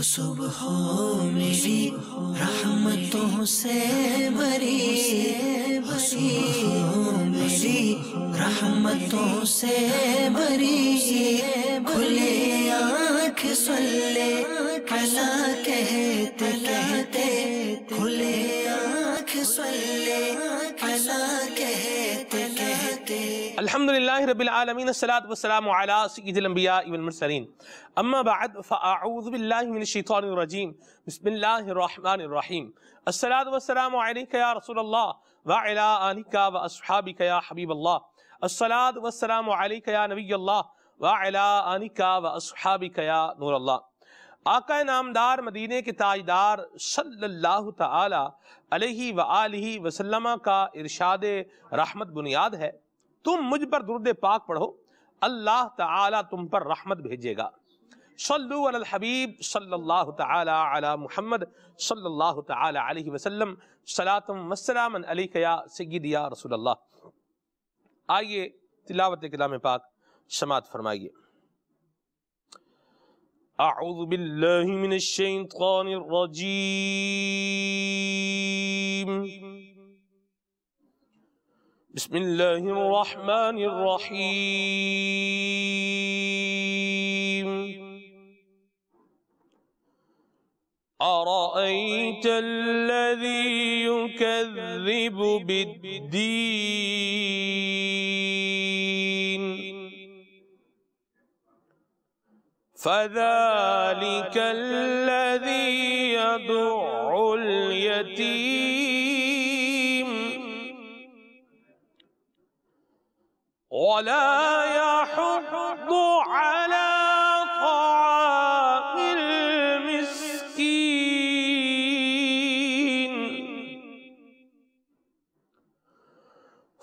लाखों सुबहों में भी रहमतों से भरी सुबहों में भी रहमतों से भरी खुले आँख सल्ले अला के अलहमदिल्लाबीआलमसलातमसलामसलिन अम्माबादफ़ाउज़बिल्लाशैतरजीम बसमिल्लाम असलातमसलामया रसोल्ला वालिका व असहाबिकया हबीबल्ला असलातमसलामया नबी अल्लाह वालिका व असहाबिकया नूरल्ला आका नामदार मदीने के ताजदार सल्लल्लाहु अलैहि व आलिहि वसल्लम का इरशाद रहमत बुनियाद है तुम मुझ पर दुरुद पाक पढ़ो अल्लाह ताला तुम पर रहमत भेजेगा सल्लु अल हबीब सल्लल्लाहु ताला अला मुहम्मद सल्लल्लाहु ताला अलैहि वसल्लम सलातम वसलामन अलैकया सय्यदिया रसूल अल्लाह आइए तिलावत कलाम पाक समात फरमाइए أعوذ بالله من الشيطان الرجيم بسم الله الرحمن الرحيم أرأيت الذي يكذب بالدين فذلك الذي يدع اليتيم ولا يحض على طعام المسكين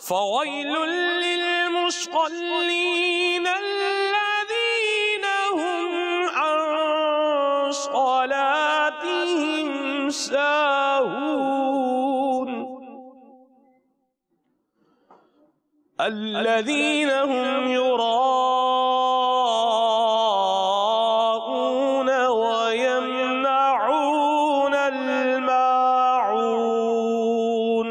فويل للمصلين الذين هم يراءون ويمنعون الماعون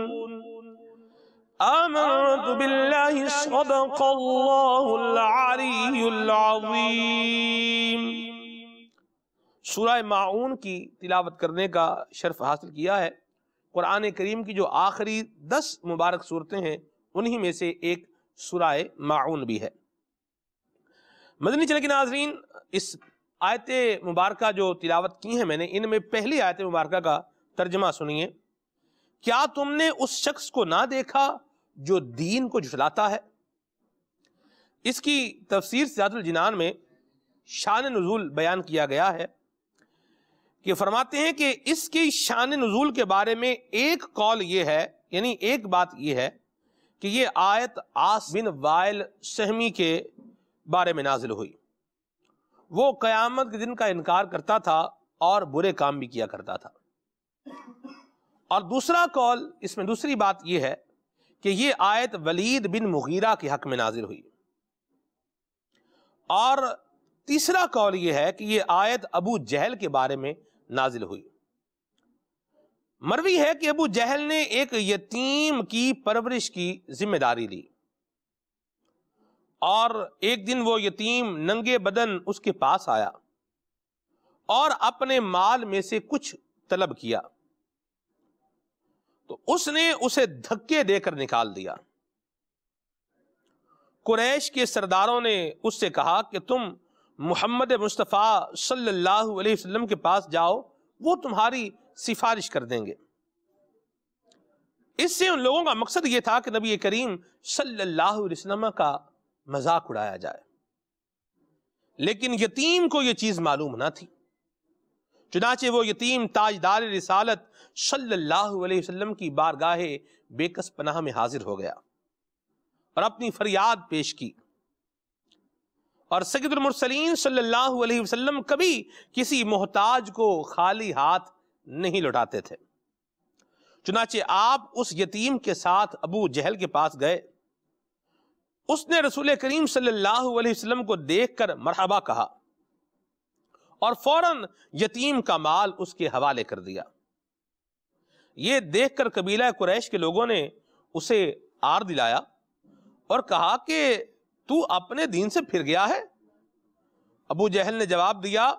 آمنت بالله صدق الله العلي العظيم सूरह معون کی تلاوت کرنے کا شرف حاصل کیا ہے قرآن کریم کی جو آخری دس مبارک सूरतें ہیں उन्हीं में से एक सुराय माउन भी है मदनी चले के नाजरीन इस आयत मुबारक जो तिलावत की है मैंने इनमें पहली आयत मुबारक का तर्जमा सुनिए क्या तुमने उस शख्स को ना देखा जो दीन को झुठलाता है इसकी तफसीर सियादुल जिनान में शान नजूल बयान किया गया है कि फरमाते हैं कि इसकी शान नजूल के बारे में एक कॉल यह है यानी एक बात यह है कि ये आयत आस बिन वायल सहमी के बारे में नाजिल हुई वो क़यामत के दिन का इनकार करता था और बुरे काम भी किया करता था और दूसरा कौल इसमें दूसरी बात यह है कि ये आयत वलीद बिन मुगीरा के हक में नाजिल हुई और तीसरा कौल यह है कि ये आयत अबू जहल के बारे में नाजिल हुई मरवी है कि अबू जहल ने एक यतीम की परवरिश की जिम्मेदारी ली और एक दिन वो यतीम नंगे बदन उसके पास आया और अपने माल में से कुछ तलब किया तो उसने उसे धक्के देकर निकाल दिया कुरैश के सरदारों ने उससे कहा कि तुम मोहम्मद मुस्तफ़ा सल्लल्लाहु अलैहि वसल्लम के पास जाओ वो तुम्हारी सिफारिश कर देंगे इससे उन लोगों का मकसद ये था कि नबी करीम सल्लल्लाहु अलैहि वसल्लम का मजाक उड़ाया जाए लेकिन यतीम को यह चीज़ मालूम ना थी चुनाचे वो यतीम ताजदार रिसालत सल्लल्लाहु अलैहि वसल्लम की बारगाह बेकस पनाह में हाजिर हो गया और अपनी फरियाद पेश की और सैदुलमरसलिन सल्लल्लाहु अलैहि वसल्लम कभी किसी मोहताज को खाली हाथ नहीं लौटाते थे चुनाचे आप उस यतीम के साथ अबू जहल के पास गए उसने रसूल करीम सल्लल्लाहु अलैहि वसल्लम को देखकर मरहबा कहा और फौरन यतीम का माल उसके हवाले कर दिया ये देखकर कबीला कुरैश के लोगों ने उसे आर दिलाया और कहा कि तू अपने दीन से फिर गया है अबू जहल ने जवाब दिया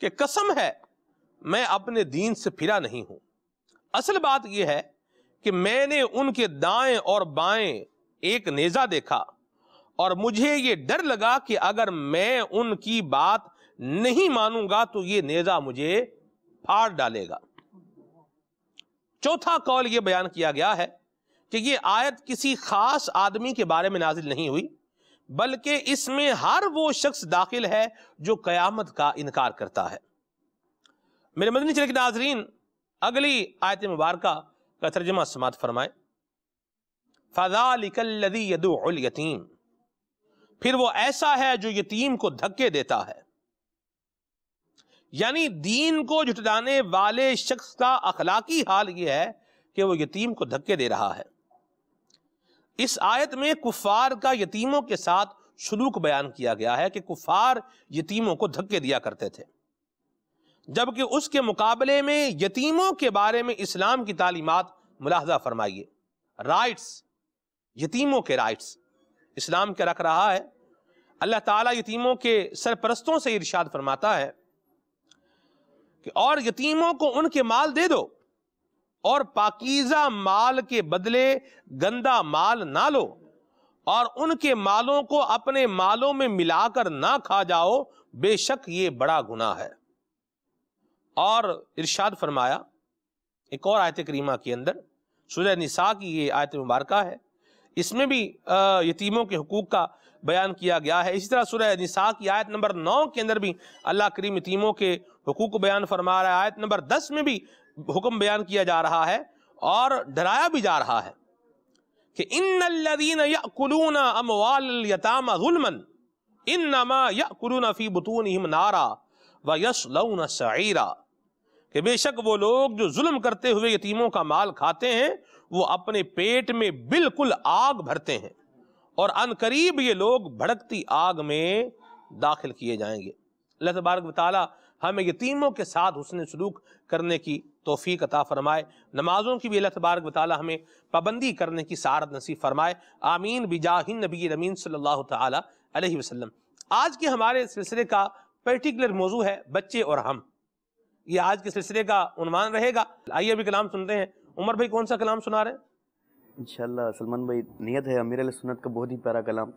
कि कसम है मैं अपने दीन से फिरा नहीं हूं असल बात यह है कि मैंने उनके दाएं और बाएं एक नेजा देखा और मुझे ये डर लगा कि अगर मैं उनकी बात नहीं मानूंगा तो ये नेजा मुझे फाड़ डालेगा चौथा कौल ये बयान किया गया है कि ये आयत किसी खास आदमी के बारे में नाजिल नहीं हुई बल्कि इसमें हर वो शख्स दाखिल है जो कयामत का इनकार करता है मेरे मदनी चले के नाजरीन अगली आयत मुबारक का तर्जमा समात फरमाए फ़ालिकल्लदी यतीम फिर वो ऐसा है जो यतीम को धक्के देता है यानी दीन को जुटाने वाले शख्स का अखलाकी हाल यह है कि वो यतीम को धक्के दे रहा है इस आयत में कुफार का यतीमों के साथ सलूक बयान किया गया है कि कुफार यतीमों को धक्के दिया करते थे जबकि उसके मुकाबले में यतीमों के बारे में इस्लाम की तालीमत मुलाजा फरमाइए राइट्स यतीमों के राइट्स इस्लाम क्या रख रहा है अल्लाह ताला यतीमों के सरपरस्तों से इरशाद फरमाता है कि और यतीमों को उनके माल दे दो और पाकिजा माल के बदले गंदा माल ना लो और उनके मालों को अपने मालों में मिलाकर ना खा जाओ बेशक ये बड़ा गुना है और इरशाद फरमाया एक और आयत करीमा के अंदर सूर्य निसा की ये आयत मुबारक है इसमें भी यतीमों के हकूक़ का बयान किया गया है इसी तरह सूर्य निसा की आयत नंबर नौ के अंदर भी अल्लाह करीम यतीमों के हकूक़ को बयान फरमा रहा है आयत नंबर दस में भी हुक्म बयान किया जा रहा है और डराया भी जा रहा है कि इन इन नमा फ़ी बतून नारा व कि बेशक वो लोग जो जुल्म करते हुए यतीमों का माल खाते हैं वो अपने पेट में बिल्कुल आग भरते हैं और करीब ये लोग भड़कती आग में दाखिल किए जाएंगे अल्लाह तबारक बताला हमें यतीमों के साथ हुसन सलूक करने की तोफ़ी अता फ़रमाए नमाज़ों की भी अल्लाह तबारक वाली हमें पाबंदी करने की सारत नसीब फ़रमाए आमीन बिजाहिन नबी नमीन अलैहि वसल्लम आज के हमारे सिलसिले का पर्टिकुलर मौजू है बच्चे और हम ये आज के सिलसिले का उनवान रहेगा आइए अभी कलाम सुनते हैं उमर भाई कौन सा कलाम सुना रहे हैं इंशाल्लाह सलमान भाई नियत है अमीर सुन्नत का बहुत ही प्यारा कलाम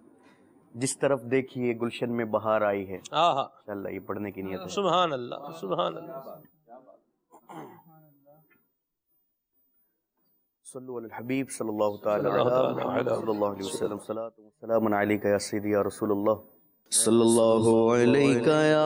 जिस तरफ देखिए गुलशन में बहार आई है इंशाल्लाह ये पढ़ने की नियत है सुबहान अल्लाह सुबहान अल्लाह सल्लल्लाहु अलैहि वसल्लम अलैका या या सय्यदी सल्लल्लाहु अलैका या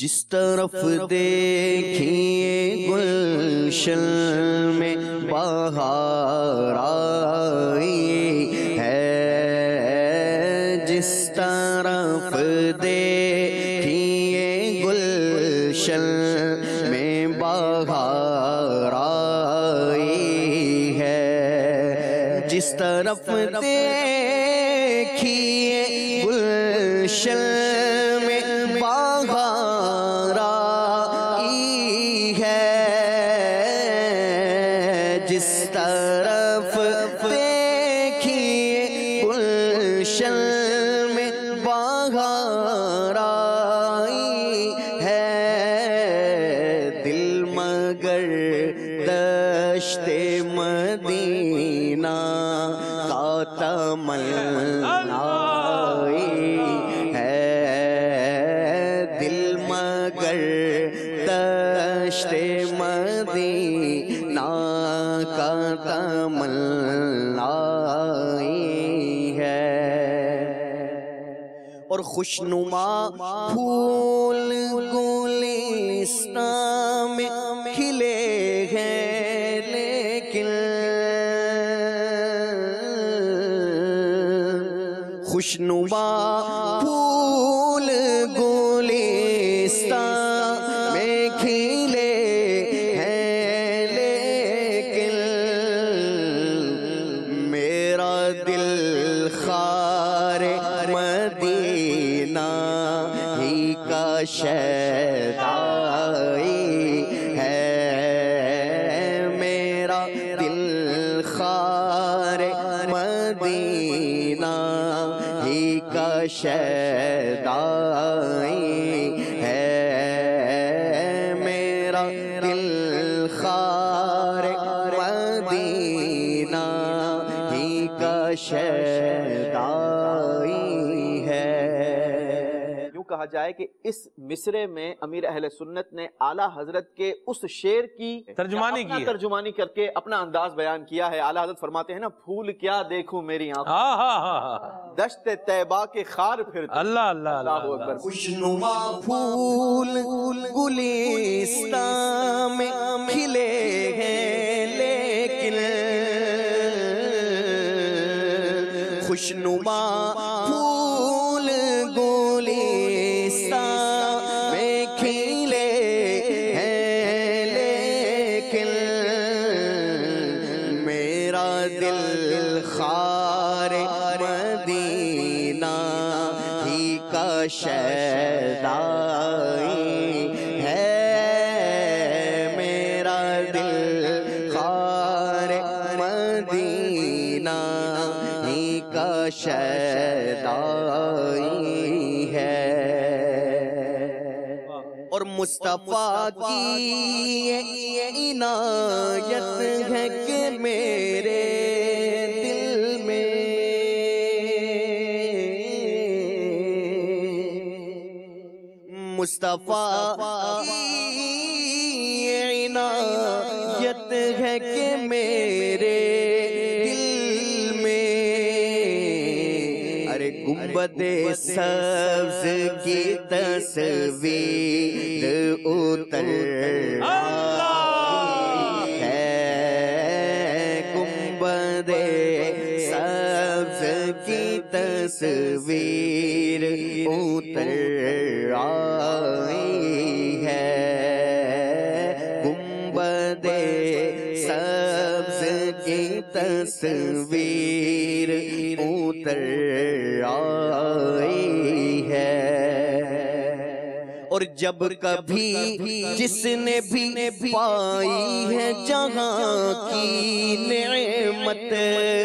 जिस तरफ देखिए गुलशन में बहार है जिस तरफ देखिए गुलशन में बहार है जिस तरफ दे मदीना का तमन्ना है और खुशनुमा फूल गुलिस्तान में खिले हैं लेकिन खुशनुमा जाए कि इस मिसरे में अमीर अहल सुन्नत ने आला हजरत के उस शेर की तर्जुमानी की तर्जुमानी करके अपना अंदाज बयान किया है आला हजरत फरमाते हैं ना फूल क्या देखूं मेरी आंख हाँ, हाँ, हाँ, दश्त तैबा के खार फिर तो। अल्लाह अल्लाह अल्लाह खुशनुमा फूल में खिले हैं लेकिन खुशनुमा मुस्तफ़ा की ये, ये इनायत है कि मेरे दिल में मुस्तफ़ा की ये इनायत है कि मेरे दिल में अरे गुम्बद सब्ज की तस्वीर तस्वीर उतर आई है गुम्बदे सब्ज की तस्वीर उतर आई है और जब कभी जिसने भी पाई है जहां की नेमत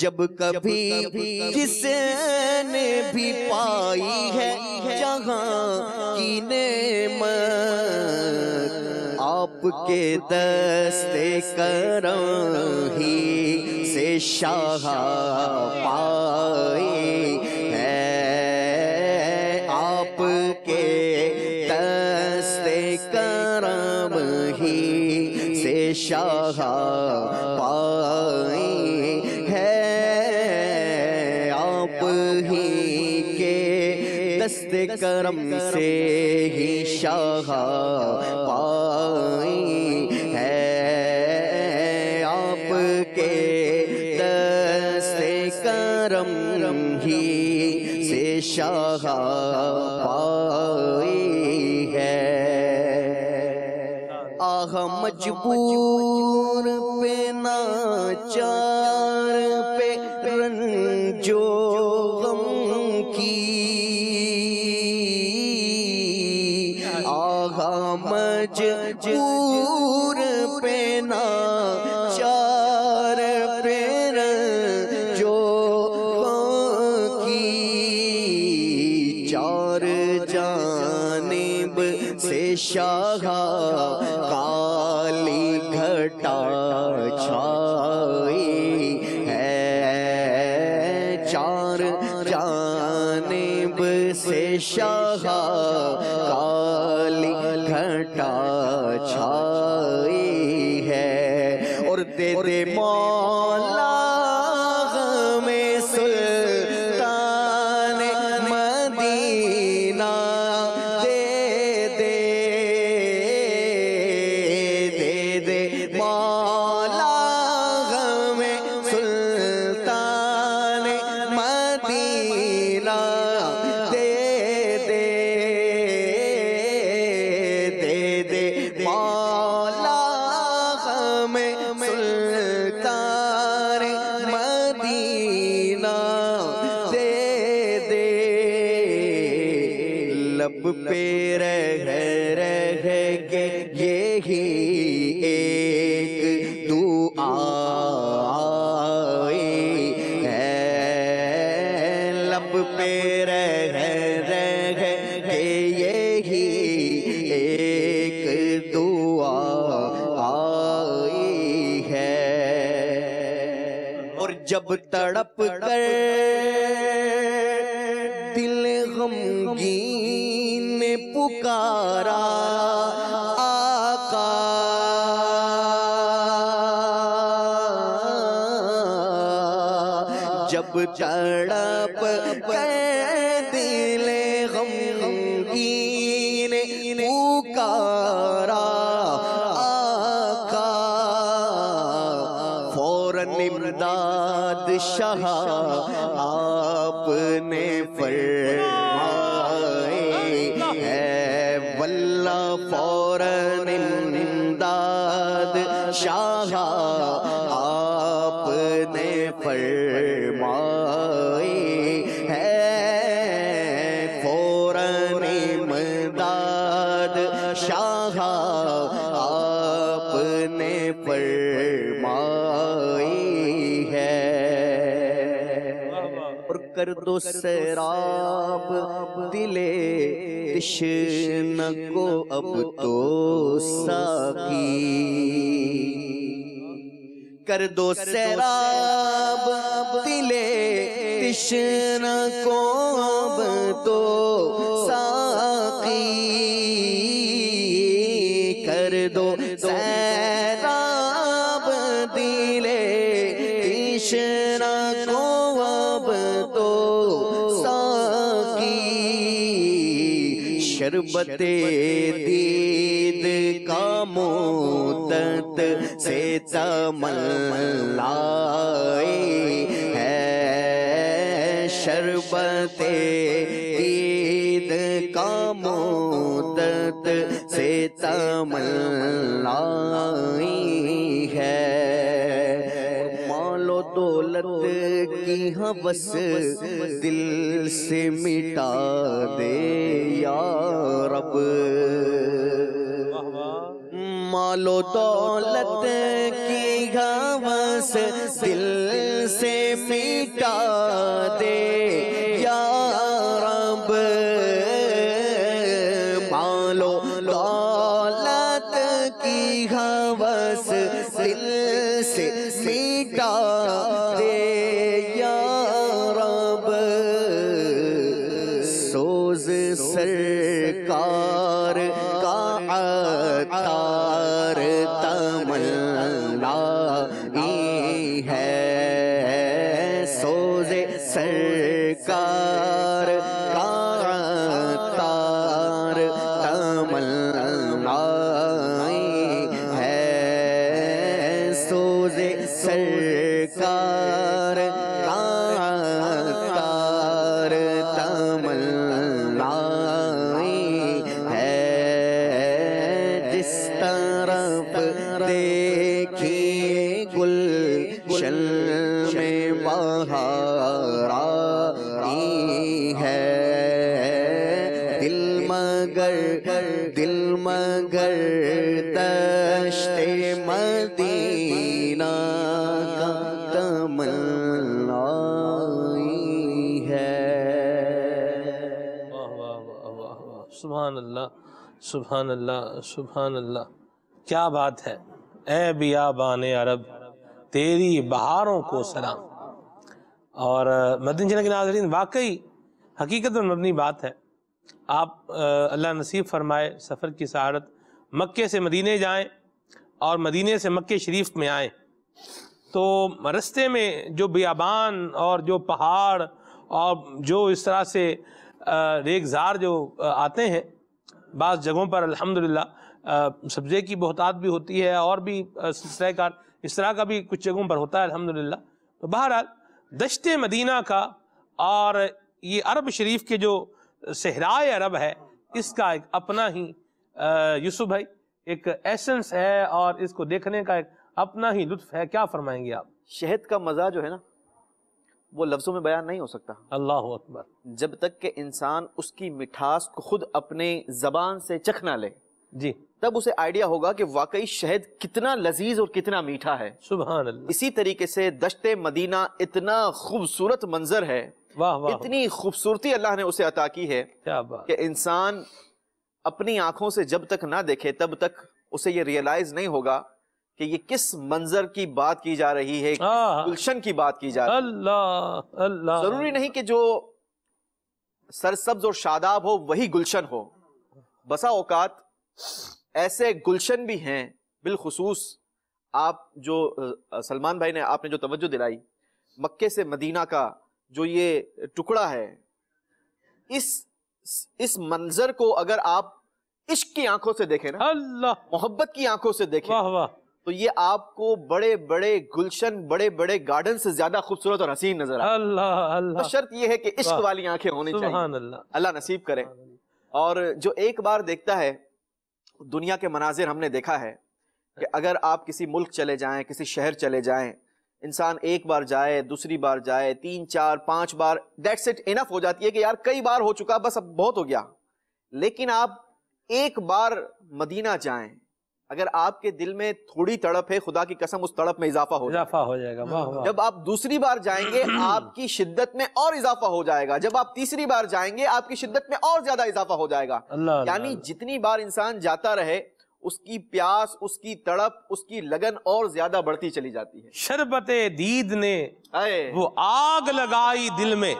जब कभी जिसने भी पाई है जहाँ की ने आपके दस्ते करम ही से शाह पाए है आपके दस्ते करम ही शाह करम से ही शाह पाई है आपके दस्ते करम ही से शाह पाई है आह मजबूर पे ना चा निमदाद शाह आपने फरमाए है वल्ला फौरन निमदाद शाह दो सैराब दिले तिश्न को अब तो साकी कर दो सैराब दिले तिश्न को अब तो ते दीद का मोदत से तमलाए है शरबते दीद का मोदत से तमलाई है दौलत की हाँ बस दिल से मिटा दे या रब मालो दौलत की हाँ दिल सुबहान अल्लाह सुबहान अल्लाह क्या बात है ए बिया बान अरब तेरी बहारों को सलाम और मदन जना के नाजरीन वाकई हकीकत में मबनी बात है आप अल्लाह नसीब फरमाए सफ़र की सहारत मक्के से मदीने जाएं और मदीने से मक्के शरीफ में आएं तो रस्ते में जो बियाबान और जो पहाड़ और जो इस तरह से रेगजार जो आते हैं बाज़ जगहों पर अल्हम्दुलिल्लाह सब्ज़े की बहुतात भी होती है और भी सिलसिलेकार इस तरह का भी कुछ जगहों पर होता है अल्हम्दुलिल्लाह तो बहरहाल दशत मदीना का और ये अरब शरीफ के जो सहराए अरब है इसका एक अपना ही यूसुफ भाई एक एसेंस है और इसको देखने का एक अपना ही लुत्फ है क्या फरमाएंगे आप शहद का मज़ा जो है ना वो लफ्जों में बयान नहीं हो सकता अल्लाह अकबर जब तक के इंसान उसकी मिठास को खुद अपने जबान से चख ना ले जी तब उसे आइडिया होगा कि वाकई शहद कितना लजीज और कितना मीठा है सुबह इसी तरीके से दशते मदीना इतना खूबसूरत मंजर है वाह वाह इतनी खूबसूरती अल्लाह ने उसे अता की है क्या बात कि इंसान अपनी आंखों से जब तक ना देखे तब तक उसे ये रियलाइज नहीं होगा कि ये किस मंजर की बात की जा रही है हाँ। गुलशन की बात की जा रही है अल्लाह अल्लाह जरूरी नहीं कि जो सरसब्ज और शादाब हो वही गुलशन हो बसा औकात ऐसे गुलशन भी हैं बिलखसूस आप जो सलमान भाई ने आपने जो तवज्जो दिलाई मक्के से मदीना का जो ये टुकड़ा है इस इस मंजर को अगर आप इश्क की आंखों से देखें ना अल्लाह मोहब्बत की आंखों से देखें वाह वाह तो ये आपको बड़े बड़े गुलशन बड़े बड़े गार्डन से ज्यादा खूबसूरत और हसीन नजर आए अल्लाह अल्लाह तो शर्त ये है कि इश्क वाली आंखें होनी चाहिए अल्लाह नसीब करे और जो एक बार देखता है दुनिया के मनाजिर हमने देखा है कि अगर आप किसी मुल्क चले जाएं किसी शहर चले जाएं इंसान एक बार जाए दूसरी बार जाए तीन चार पांच बार डेट्स इट इनफ हो जाती है कि यार कई बार हो चुका बस अब बहुत हो गया लेकिन आप एक बार मदीना जाएं अगर आपके दिल में थोड़ी तड़प है खुदा की कसम उस तड़प में इजाफा हो इजाफा हो जाएगा वाह वाह जब आप दूसरी बार जाएंगे आपकी शिद्दत में और इजाफा हो जाएगा जब आप तीसरी बार जाएंगे आपकी शिद्दत में और ज्यादा इजाफा हो जाएगा यानी जितनी बार इंसान जाता रहे उसकी प्यास उसकी तड़प उसकी लगन और ज्यादा बढ़ती चली जाती है शरबत दीद ने आए वो आग लगाई दिल में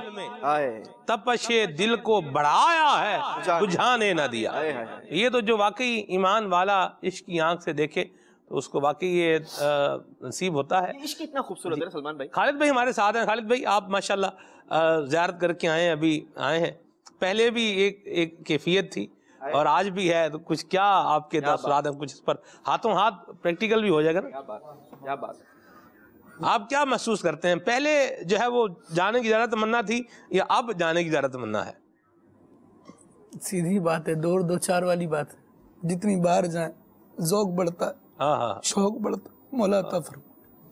आए तपशे दिल को बढ़ाया है बुझाने ना दिया आए, आए, ये तो जो वाकई ईमान वाला इश्क की आंख से देखे तो उसको वाकई ये नसीब होता है इश्क इतना खूबसूरत है सलमान भाई खालिद भाई हमारे साथ हैं खालिद भाई आप माशाल्लाह जियारत करके आए अभी आए हैं पहले भी एक एक कैफियत थी और आज भी है तो कुछ क्या आपके दसरात हैं कुछ इस पर हाथों हाथ प्रैक्टिकल भी हो जाएगा क्या बात क्या बात आप क्या महसूस करते हैं पहले जो है वो जाने की ज़्यादा तमन्ना थी या अब जाने की ज़्यादा तमन्ना है सीधी बात है दौड़ दो चार वाली बात है जितनी बार जाए जोक बढ़ता हाँ हाँ शौक बढ़ता मौला तफर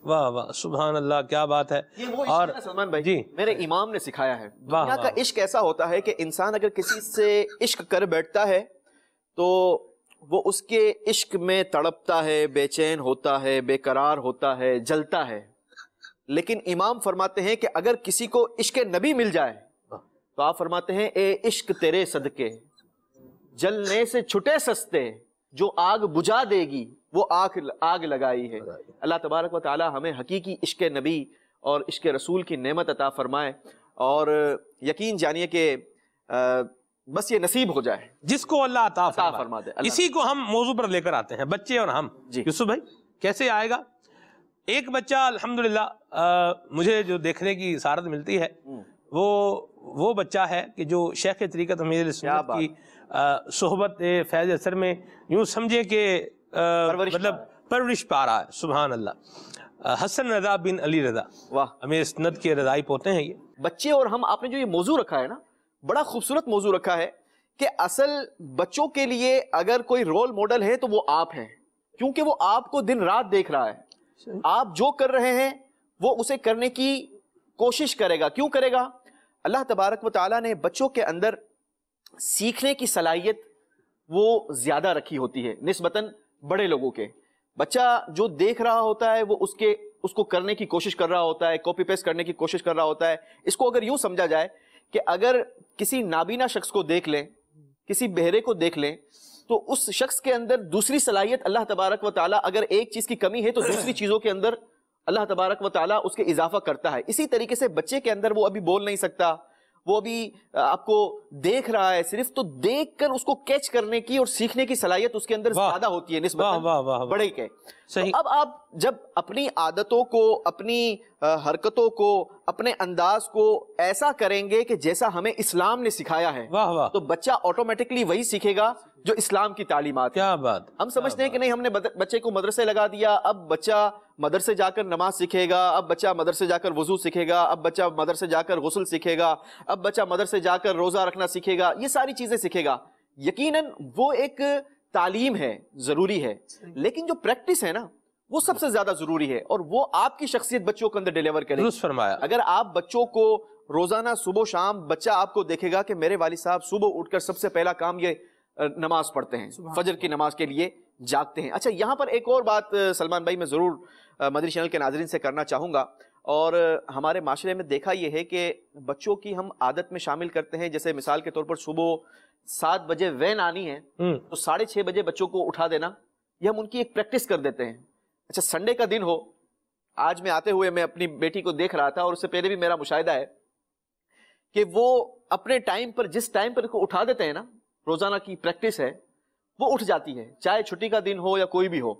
वाह वाह सुबहान अल्लाह क्या बात है ये वो और सलमान भाई जी मेरे इमाम ने सिखाया है दुनिया का इश्क ऐसा होता है कि इंसान अगर किसी से इश्क कर बैठता है तो वो उसके इश्क में तड़पता है बेचैन होता है बेकरार होता है जलता है लेकिन इमाम फरमाते हैं कि अगर किसी को इश्क नबी मिल जाए तो आप फरमाते हैं ए इश्क तेरे सदके जलने से छुटे सस्ते जो आग बुझा देगी वो आग आग लगाई है अल्लाह तबारक व ताली हमें हकीकी इश्क नबी और इश्क रसूल की नेमत अता फ़रमाए और यकीन जानिए कि बस ये नसीब हो जाए जिसको अल्लाह अता अता फरमा दे इसी को हम मौजू पर लेकर आते हैं बच्चे और हम जी यूसुफ भाई कैसे आएगा एक बच्चा अल्हम्दुलिल्लाह मुझे जो देखने की सारत मिलती है हम्म। वो वो बच्चा है कि जो शेख तरीक़त हमीद की सोहबत फैज़ असर में यूँ समझे कि मतलब परवरिश पा रहा है सुबहान अल्लाह हसन रजा बिन अली रजा वाह हमें सनत के रजाई पोते हैं ये बच्चे और हम आपने जो ये मौजू रखा है ना बड़ा खूबसूरत मौजू रखा है कि असल बच्चों के लिए अगर कोई रोल मॉडल है तो वो आप हैं क्योंकि वो आपको दिन रात देख रहा है आप जो कर रहे हैं वो उसे करने की कोशिश करेगा क्यों करेगा अल्लाह तबारक व ताली ने बच्चों के अंदर सीखने की सलाहियत वो ज़्यादा रखी होती है नस्बता बड़े लोगों के बच्चा जो देख रहा होता है वो उसके उसको करने की कोशिश कर रहा होता है कॉपी पेस्ट करने की कोशिश कर रहा होता है इसको अगर यूं समझा जाए कि अगर किसी नाबीना शख्स को देख लें किसी बहरे को देख लें तो उस शख्स के अंदर दूसरी सलाहियत अल्लाह तबारक व ताला अगर एक चीज़ की कमी है तो दूसरी चीज़ों के अंदर अल्लाह तबारक व ताला उसके इजाफा करता है इसी तरीके से बच्चे के अंदर वो अभी बोल नहीं सकता वो अभी आपको देख रहा है सिर्फ तो देख कर उसको कैच करने की और सीखने की सलाहियत उसके अंदर ज्यादा होती है निस्बत बड़े के सही तो अब आप जब अपनी आदतों को अपनी हरकतों को अपने अंदाज को ऐसा करेंगे कि जैसा हमें इस्लाम ने सिखाया है वाह वाह तो बच्चा ऑटोमेटिकली वही सीखेगा जो इस्लाम की तालीमत क्या बात हम समझते हैं कि नहीं हमने बच्चे को मदरसे लगा दिया अब बच्चा मदरसे जाकर नमाज सीखेगा अब बच्चा मदरसे जाकर वजू सीखेगा अब बच्चा मदरसे जाकर गसल सीखेगा अब बच्चा मदरसे जाकर रोज़ा रखना सीखेगा ये सारी चीज़ें सीखेगा यकीन वो एक तालीम है ज़रूरी है लेकिन जो प्रैक्टिस है ना वो सबसे ज़्यादा ज़रूरी है और वो आपकी शख्सियत बच्चों के अंदर डिलीवर करे फरमाया अगर आप बच्चों को रोज़ाना सुबह शाम बच्चा आपको देखेगा कि मेरे वाली साहब सुबह उठकर सबसे पहला काम ये नमाज पढ़ते हैं फजर की नमाज के लिए जागते हैं अच्छा यहाँ पर एक और बात सलमान भाई मैं ज़रूर मदरी चैनल के नाजरन से करना चाहूँगा और हमारे माशरे में देखा यह है कि बच्चों की हम आदत में शामिल करते हैं जैसे मिसाल के तौर पर सुबह सात बजे वैन आनी है हम्म। तो साढ़े छः बजे बच्चों को उठा देना यह हम उनकी एक प्रैक्टिस कर देते हैं अच्छा संडे का दिन हो आज मैं आते हुए मैं अपनी बेटी को देख रहा था और उससे पहले भी मेरा मुशाह है कि वो अपने टाइम पर जिस टाइम पर उठा देते हैं ना रोज़ाना की प्रैक्टिस है वो उठ जाती है चाहे छुट्टी का दिन हो या कोई भी हो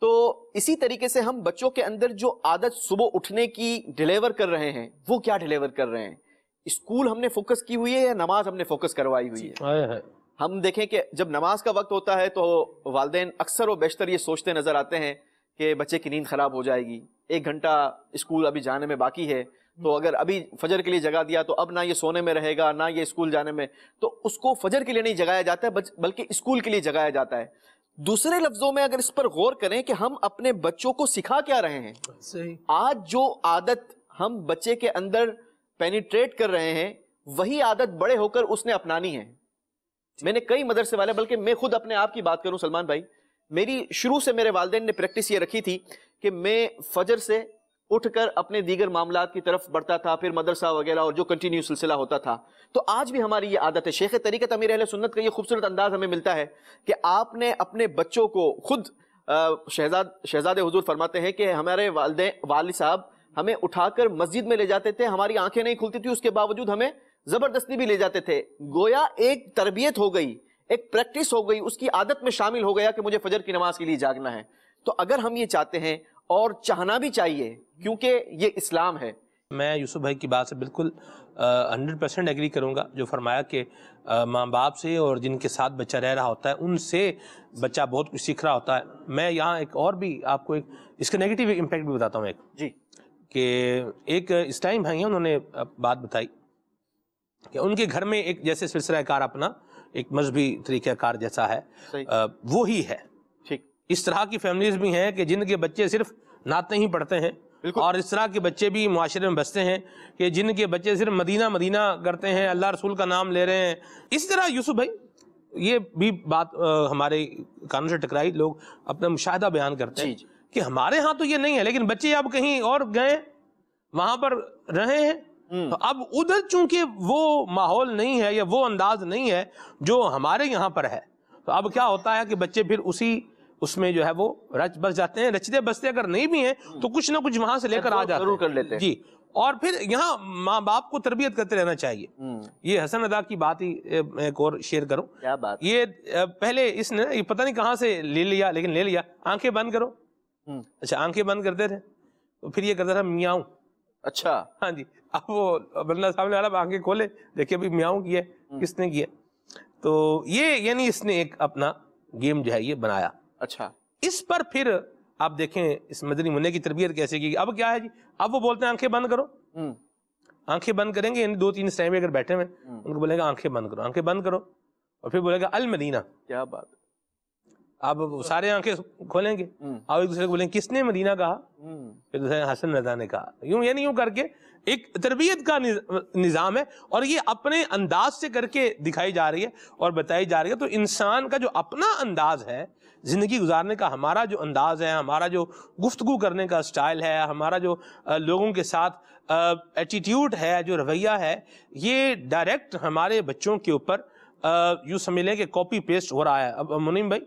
तो इसी तरीके से हम बच्चों के अंदर जो आदत सुबह उठने की डिलीवर कर रहे हैं वो क्या डिलीवर कर रहे हैं स्कूल हमने फोकस की हुई है या नमाज हमने फोकस करवाई हुई है हम देखें कि जब नमाज का वक्त होता है तो वालदे अक्सर व बेशतर ये सोचते नज़र आते हैं कि बच्चे की नींद ख़राब हो जाएगी एक घंटा स्कूल अभी जाने में बाकी है तो अगर अभी फजर के लिए जगा दिया तो अब ना ये सोने में रहेगा ना ये स्कूल जाने में तो उसको फजर के लिए नहीं जगाया जाता है बल्कि स्कूल के लिए जगाया जाता है दूसरे लफ्जों में अगर इस पर गौर करें कि हम अपने बच्चों को सिखा क्या रहे हैं आज जो आदत हम बच्चे के अंदर पेनिट्रेट कर रहे हैं वही आदत बड़े होकर उसने अपनानी है मैंने कई मदरसे वाले बल्कि मैं खुद अपने आप की बात करूं सलमान भाई मेरी शुरू से मेरे वालदेन ने प्रैक्टिस ये रखी थी कि मैं फजर से उठकर अपने दीगर मामला की तरफ बढ़ता था फिर मदरसा वगैरह और जो कंटिन्यू सिलसिला होता था तो आज भी हमारी ये आदत है शेख तरीक़त अमीर अहल सुन्नत का ये खूबसूरत अंदाज हमें मिलता है कि आपने अपने बच्चों को खुद शहजाद शहजाद हजूर फरमाते हैं कि हमारे वालदे वाल साहब हमें उठाकर मस्जिद में ले जाते थे हमारी आंखें नहीं खुलती थी उसके बावजूद हमें ज़बरदस्ती भी ले जाते थे गोया एक तरबियत हो गई एक प्रैक्टिस हो गई उसकी आदत में शामिल हो गया कि मुझे फजर की नमाज के लिए जागना है तो अगर हम ये चाहते हैं और चाहना भी चाहिए क्योंकि ये इस्लाम है मैं यूसुफ भाई की बात से बिल्कुल हंड्रेड परसेंट एग्री करूँगा जो फरमाया कि माँ बाप से और जिनके साथ बच्चा रह रहा होता है उनसे बच्चा बहुत कुछ सीख रहा होता है मैं यहाँ एक और भी आपको एक इसका नेगेटिव इम्पैक्ट भी बताता हूँ एक जी कि एक टाइम भाई हैं उन्होंने बात बताई कि उनके घर में एक जैसे सिलसिला कार अपना एक मजहबी तरीक़ाकार जैसा है आ, वो ही है इस तरह की फैमिलीज भी हैं कि जिनके बच्चे सिर्फ नाते ही पढ़ते हैं और इस तरह के बच्चे भी माशरे में बसते हैं कि जिनके बच्चे सिर्फ मदीना मदीना करते हैं अल्लाह रसूल का नाम ले रहे हैं इस तरह यूसुफ भाई ये भी बात आ, हमारे कानून से टकराई लोग अपना मुशाह बयान करते हैं कि हमारे यहाँ तो ये नहीं है लेकिन बच्चे अब कहीं और गए वहां पर रहे हैं हम्म। तो अब उधर चूंकि वो माहौल नहीं है या वो अंदाज नहीं है जो हमारे यहाँ पर है तो अब क्या होता है कि बच्चे फिर उसी उसमें जो है वो रच बस जाते हैं रचते बसते अगर नहीं भी हैं तो कुछ ना कुछ वहां से लेकर आ जाते हैं कर लेते हैं जी और फिर यहाँ माँ बाप को तरबियत करते रहना चाहिए हम्म। ये हसन अदा की बात ही एक और शेयर करूँ क्या बात ये पहले इसने ये पता नहीं कहाँ से ले लिया लेकिन ले लिया आंखें बंद करो हम्म। अच्छा आंखें बंद करते थे तो फिर ये करता था मियाँ अच्छा हाँ जी अब वो बल्ला साहब ने आंखें खोले देखिए अभी मियाँ किया हम्म। किसने किया तो ये यानी इसने एक अपना गेम जो है ये बनाया अच्छा इस पर फिर आप देखें इस मदनी मुन्ने की तरबियत कैसे की अब क्या है जी अब वो बोलते हैं आंखें बंद करो हम्म। आंखें बंद करेंगे यानी दो तीन स्टैंड अगर बैठे हुए हम्म। उनको बोलेगा आंखें बंद करो आंखें बंद करो और फिर बोलेगा अल मदीना क्या बात आप सारे आंखें खोलेंगे आप हम्म। एक दूसरे को बोलेंगे किसने मदीना कहा फिर दूसरे हसन रजा ने कहा यूं यानी यूं करके एक तरबियत का निज़ाम है और ये अपने अंदाज से करके दिखाई जा रही है और बताई जा रही है तो इंसान का जो अपना अंदाज है ज़िंदगी गुजारने का हमारा जो अंदाज है हमारा जो गुफ्तु करने का स्टाइल है हमारा जो लोगों के साथ एटीट्यूड है जो रवैया है ये डायरेक्ट हमारे बच्चों के ऊपर यूँ समझ लें कि कॉपी पेस्ट हो रहा है अब मुनिम भाई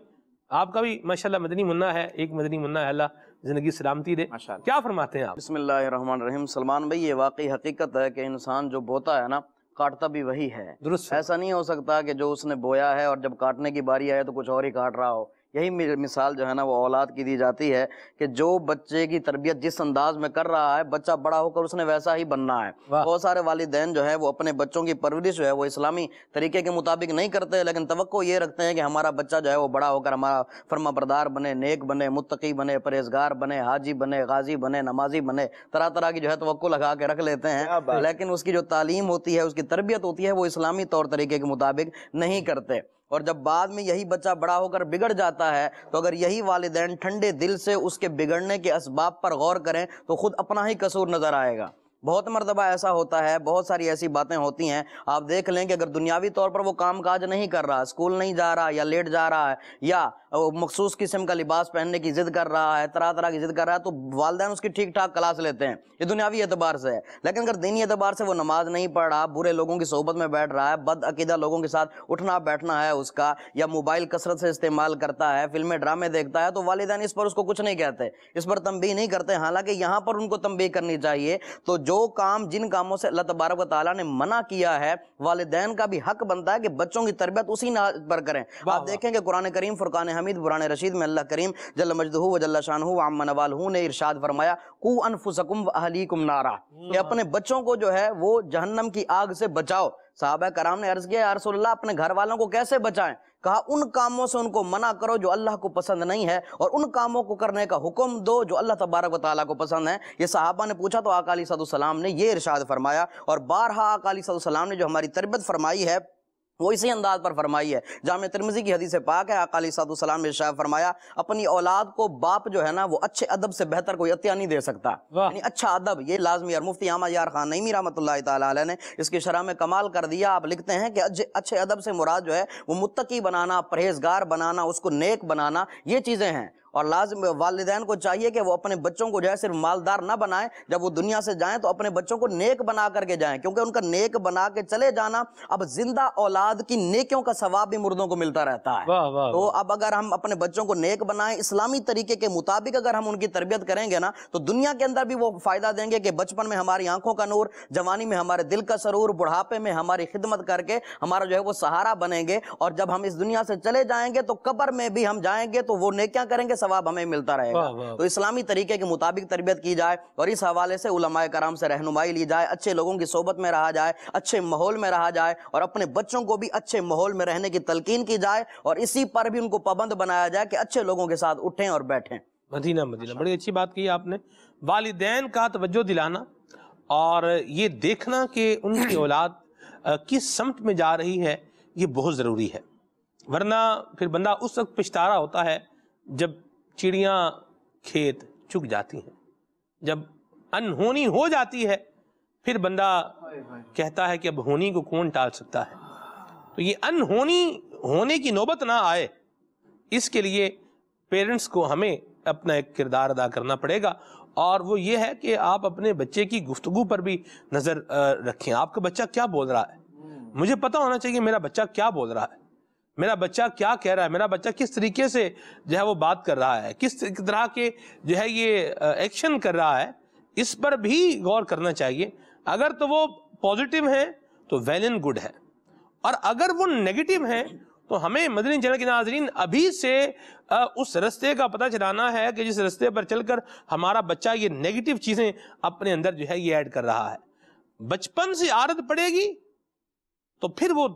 आपका भी माशाल्लाह मदनी मुन्ना है एक मदनी मुन्ना है अल्लाह ज़िंदगी सलामती दे क्या फरमाते हैं आप बसमान सलमान भाई ये वाकई हकीकत है कि इंसान जो बोता है ना काटता भी वही है दुरुस्त ऐसा नहीं हो सकता कि जो उसने बोया है और जब काटने की बारी आए तो कुछ और ही काट रहा हो यही मिसाल जो है ना वो औलाद की दी जाती है कि जो बच्चे की तरबियत जिस अंदाज में कर रहा है बच्चा बड़ा होकर उसने वैसा ही बनना है बहुत सारे वालदेन जो है वो अपने बच्चों की परवरिश जो है वो इस्लामी तरीके के मुताबिक नहीं करते लेकिन तो ये रखते हैं कि हमारा बच्चा जो है वो बड़ा होकर हमारा फर्मा बरदार बने नेक बने मुतकी बने परहेजगार बने हाजी बने गाजी बने नमाजी बने तरह तरह की जो है तो लगा के रख लेते हैं लेकिन उसकी जो तालीम होती है उसकी तरबियत होती है वो इस्लामी तौर तरीके के मुताबिक नहीं करते और जब बाद में यही बच्चा बड़ा होकर बिगड़ जाता है तो अगर यही वालदेन ठंडे दिल से उसके बिगड़ने के इसबाब पर गौर करें तो ख़ुद अपना ही कसूर नज़र आएगा बहुत मरतबा ऐसा होता है बहुत सारी ऐसी बातें होती हैं आप देख लें कि अगर दुनियावी तौर पर वो काम काज नहीं कर रहा स्कूल नहीं जा रहा या लेट जा रहा है या मखसूस किस्म का लिबास पहनने की ज़िद कर रहा है तरह तरह की ज़िद कर रहा है तो वालदेन उसकी ठीक ठाक क्लास लेते हैं ये दुनियावी एतबार से है लेकिन अगर दीनी एतबार से वो नमाज नहीं पढ़ रहा बुरे लोगों की सोहबत में बैठ रहा है बदअकीदा लोगों के साथ उठना बैठना है उसका या मोबाइल कसरत से इस्तेमाल करता है फिल्में ड्रामे देखता है तो वालदान इस पर उसको कुछ नहीं कहते इस पर तंबी नहीं करते हालांकि यहाँ पर उनको तंबी करनी चाहिए तो जो काम जिन कामों से अल्लाह तबारक ताली ने मना किया है वालदेन का भी हक बनता है कि बच्चों की तरबियत उसी ना पर करें आप देखें कि कुरान करीम फुरकान हमीद बुरान रशीद में अल्लाह करीम जल मजदू व जल्ला शाहू व नवालहू ने इरशाद फरमाया कु अनफुसकुम कुम नारा ये अपने बच्चों को जो है वो जहन्नम की आग से बचाओ साहब कराम ने अर्ज किया यारसोल्ला अपने घर वालों को कैसे बचाएं कहा उन कामों से उनको मना करो जो अल्लाह को पसंद नहीं है और उन कामों को करने का हुक्म दो जो अल्लाह तबारक वाली को पसंद है ये साहबा ने पूछा तो अकाली सदुसलाम ने ये इरशाद फरमाया और बारहा अकाली सदुसलाम ने जो हमारी तरबियत फरमाई है वो इसी अंदाज पर फरमाई है जाम तिरमजी की हदीस पाक है अकाली सलाम ने शाह फरमाया अपनी औलाद को बाप जो है ना वो अच्छे अदब से बेहतर कोई अत्या नहीं दे सकता यानी अच्छा अदब ये लाजमी और मुफ्ती आमा यार खान नईमी रहमत ने इसकी शराह में कमाल कर दिया आप लिखते हैं कि अच्छे अदब से मुराद जो है वो मुतकी बनाना परहेजगार बनाना उसको नेक बनाना ये चीज़ें हैं और लाजम वालदेन को चाहिए कि वो अपने बच्चों को जो है सिर्फ मालदार ना बनाए जब वो दुनिया से जाएं तो अपने बच्चों को नेक बना करके जाएं क्योंकि उनका नेक बना के चले जाना अब जिंदा औलाद की नेकियों का सवाब भी मुर्दों को मिलता रहता है वाह, वाह, तो अब अगर हम अपने बच्चों को नेक बनाएं इस्लामी तरीके के मुताबिक अगर हम उनकी तरबियत करेंगे ना तो दुनिया के अंदर भी वो फायदा देंगे कि बचपन में हमारी आंखों का नूर जवानी में हमारे दिल का सरूर बुढ़ापे में हमारी खिदमत करके हमारा जो है वो सहारा बनेंगे और जब हम इस दुनिया से चले जाएंगे तो कबर में भी हम जाएंगे तो वो नेकिया करेंगे सवाब हमें मिलता रहेगा तो इस्लामी तरीके के मुताबिक तरबियत की जाए और इस हवाले से उलमाए कराम से रहनुमाई ली जाए अच्छे लोगों की सोबत में रहा जाए अच्छे माहौल में रहा जाए और अपने बच्चों को भी अच्छे माहौल में रहने की तलकीन की जाए और इसी पर भी उनको पाबंद बनाया जाए कि अच्छे लोगों के साथ उठें और बैठें मदीना मदीना बड़ी अच्छी बात कही आपने वालदेन का तवज्जो दिलाना और ये देखना कि उनकी औलाद किस समत में जा रही है ये बहुत ज़रूरी है वरना फिर बंदा उस वक्त पछतारा होता है जब चिड़िया खेत चुक जाती हैं जब अनहोनी हो जाती है फिर बंदा कहता है कि अब होनी को कौन टाल सकता है तो ये अनहोनी होने की नौबत ना आए इसके लिए पेरेंट्स को हमें अपना एक किरदार अदा करना पड़ेगा और वो ये है कि आप अपने बच्चे की गुफ्तगु पर भी नज़र रखें आपका बच्चा क्या बोल रहा है मुझे पता होना चाहिए मेरा बच्चा क्या बोल रहा है मेरा बच्चा क्या कह रहा है मेरा बच्चा किस तरीके से जो है वो बात कर रहा है किस तरह के जो है ये एक्शन कर रहा है इस पर भी गौर करना चाहिए अगर तो वो पॉजिटिव है तो वेल एंड गुड है और अगर वो नेगेटिव है तो हमें मदनी जन के नाजरीन अभी से उस रस्ते का पता चलाना है कि जिस रस्ते पर चलकर हमारा बच्चा ये नेगेटिव चीज़ें अपने अंदर जो है ये ऐड कर रहा है बचपन से आदत पड़ेगी तो फिर वो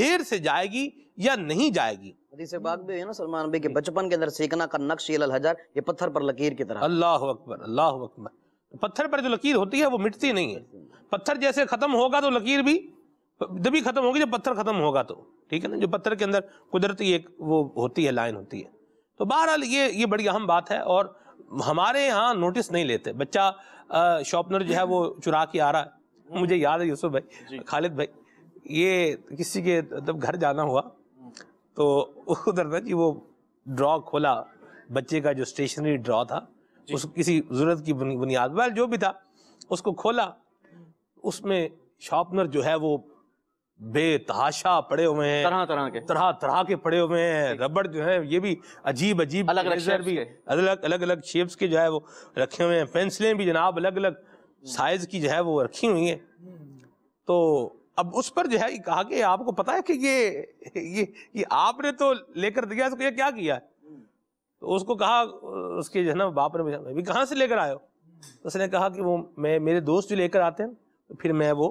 देर से जाएगी या नहीं जाएगी हदीसे बाग भी है ना सलमान भाई के बचपन के अंदर सीखना का नक्श हजार ये पत्थर पर लकीर की तरह अल्लाह अकबर अल्लाह अकबर पत्थर पर जो लकीर होती है वो मिटती नहीं है पत्थर जैसे खत्म होगा तो लकीर भी जब खत्म होगी जब पत्थर खत्म होगा तो ठीक है ना जो पत्थर के अंदर कुदरती एक वो होती है लाइन होती है तो बहरहाल ये ये बड़ी अहम बात है और हमारे यहाँ नोटिस नहीं लेते बच्चा शॉपनर जो है वो चुरा के आ रहा है मुझे याद है यूसुफ भाई खालिद भाई ये किसी के तब मतलब घर जाना हुआ तो उधर ना जी वो ड्रॉ खोला बच्चे का जो स्टेशनरी ड्रॉ था उस किसी जरूरत की बुनियाद वाल जो भी था उसको खोला उसमें शॉपनर जो है वो बेतहाशा पड़े हुए हैं तरह तरह के तरह तरह के पड़े हुए हैं रबड़ जो है ये भी अजीब अजीब अलग अलग भी अलग अलग अलग शेप्स के जो है वो रखे हुए हैं पेंसिलें भी जनाब अलग अलग साइज की जो है वो रखी हुई है हम्म। तो अब उस पर जो है कहा कि आपको पता है कि ये ये ये आपने तो लेकर दिया तो ये क्या किया तो उसको कहा उसके जो है ना बाप ने भी कहाँ से लेकर आयो तो उसने कहा कि वो मैं मेरे दोस्त जो लेकर आते हैं तो फिर मैं वो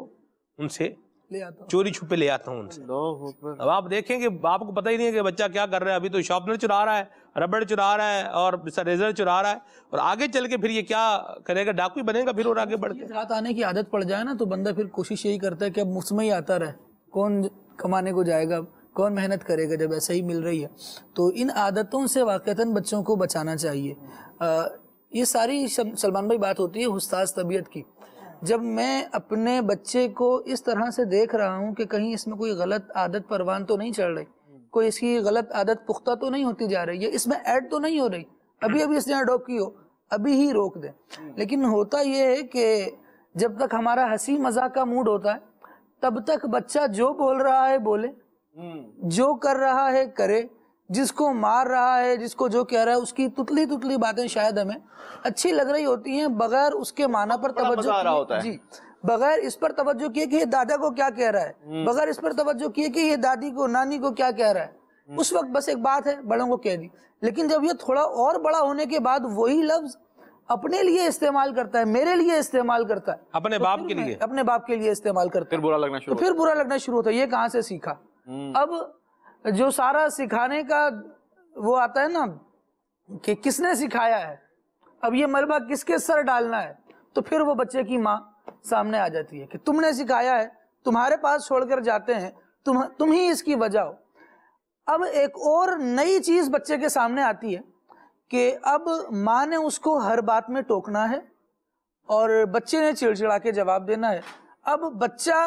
उनसे ले आता चोरी छुपे ले आता हूँ अब आप देखेंगे आपको पता ही नहीं है कि बच्चा क्या कर रहा है अभी तो शॉर्पनर चुरा रहा है रबड़ चुरा रहा है और रेजर चुरा रहा है और आगे चल के फिर ये क्या करेगा डाकू बनेगा फिर और आगे बढ़ के हाथ आने की आदत पड़ जाए ना तो बंदा फिर कोशिश यही करता है कि अब मुझमें ही आता रहे कौन कमाने को जाएगा कौन मेहनत करेगा जब ऐसा ही मिल रही है तो इन आदतों से वाक़ता बच्चों को बचाना चाहिए आ, ये सारी सलमान भाई बात होती है उस्ताद तबीयत की जब मैं अपने बच्चे को इस तरह से देख रहा हूँ कि कहीं इसमें कोई गलत आदत परवान तो नहीं चढ़ रही कोई इसकी गलत आदत पुख्ता तो नहीं होती जा रही है इसमें ऐड तो नहीं हो रही अभी अभी इसने अडोप्ट की हो अभी ही रोक दें लेकिन होता यह है कि जब तक हमारा हंसी मजाक का मूड होता है तब तक बच्चा जो बोल रहा है बोले हम्म। जो कर रहा है करे जिसको मार रहा है जिसको जो कह रहा है उसकी तुतली तुतली बातें शायद हमें अच्छी लग रही होती हैं बगैर उसके माना पर तवज्जो जी बगैर इस पर तवज्जो किए कि ये दादा को क्या कह रहा है हम्म। बगैर इस पर तवज्जो किए कि ये दादी को नानी को क्या कह रहा है हम्म। उस वक्त बस एक बात है बड़ों को कह दी लेकिन जब ये थोड़ा और बड़ा होने के बाद वही लफ्ज अपने लिए इस्तेमाल करता है मेरे लिए इस्तेमाल करता है अपने तो बाप के लिए अपने बाप के लिए इस्तेमाल करता है फिर बुरा लगना शुरू तो फिर बुरा लगना शुरू होता है ये कहाँ से सीखा हम्म। अब जो सारा सिखाने का वो आता है ना कि किसने सिखाया है अब ये मलबा किसके सर डालना है तो फिर वो बच्चे की माँ सामने आ जाती है कि तुमने सिखाया है तुम्हारे पास छोड़कर जाते हैं तुम तुम ही इसकी वजह हो अब एक और नई चीज़ बच्चे के सामने आती है कि अब माँ ने उसको हर बात में टोकना है और बच्चे ने चिड़चिड़ा के जवाब देना है अब बच्चा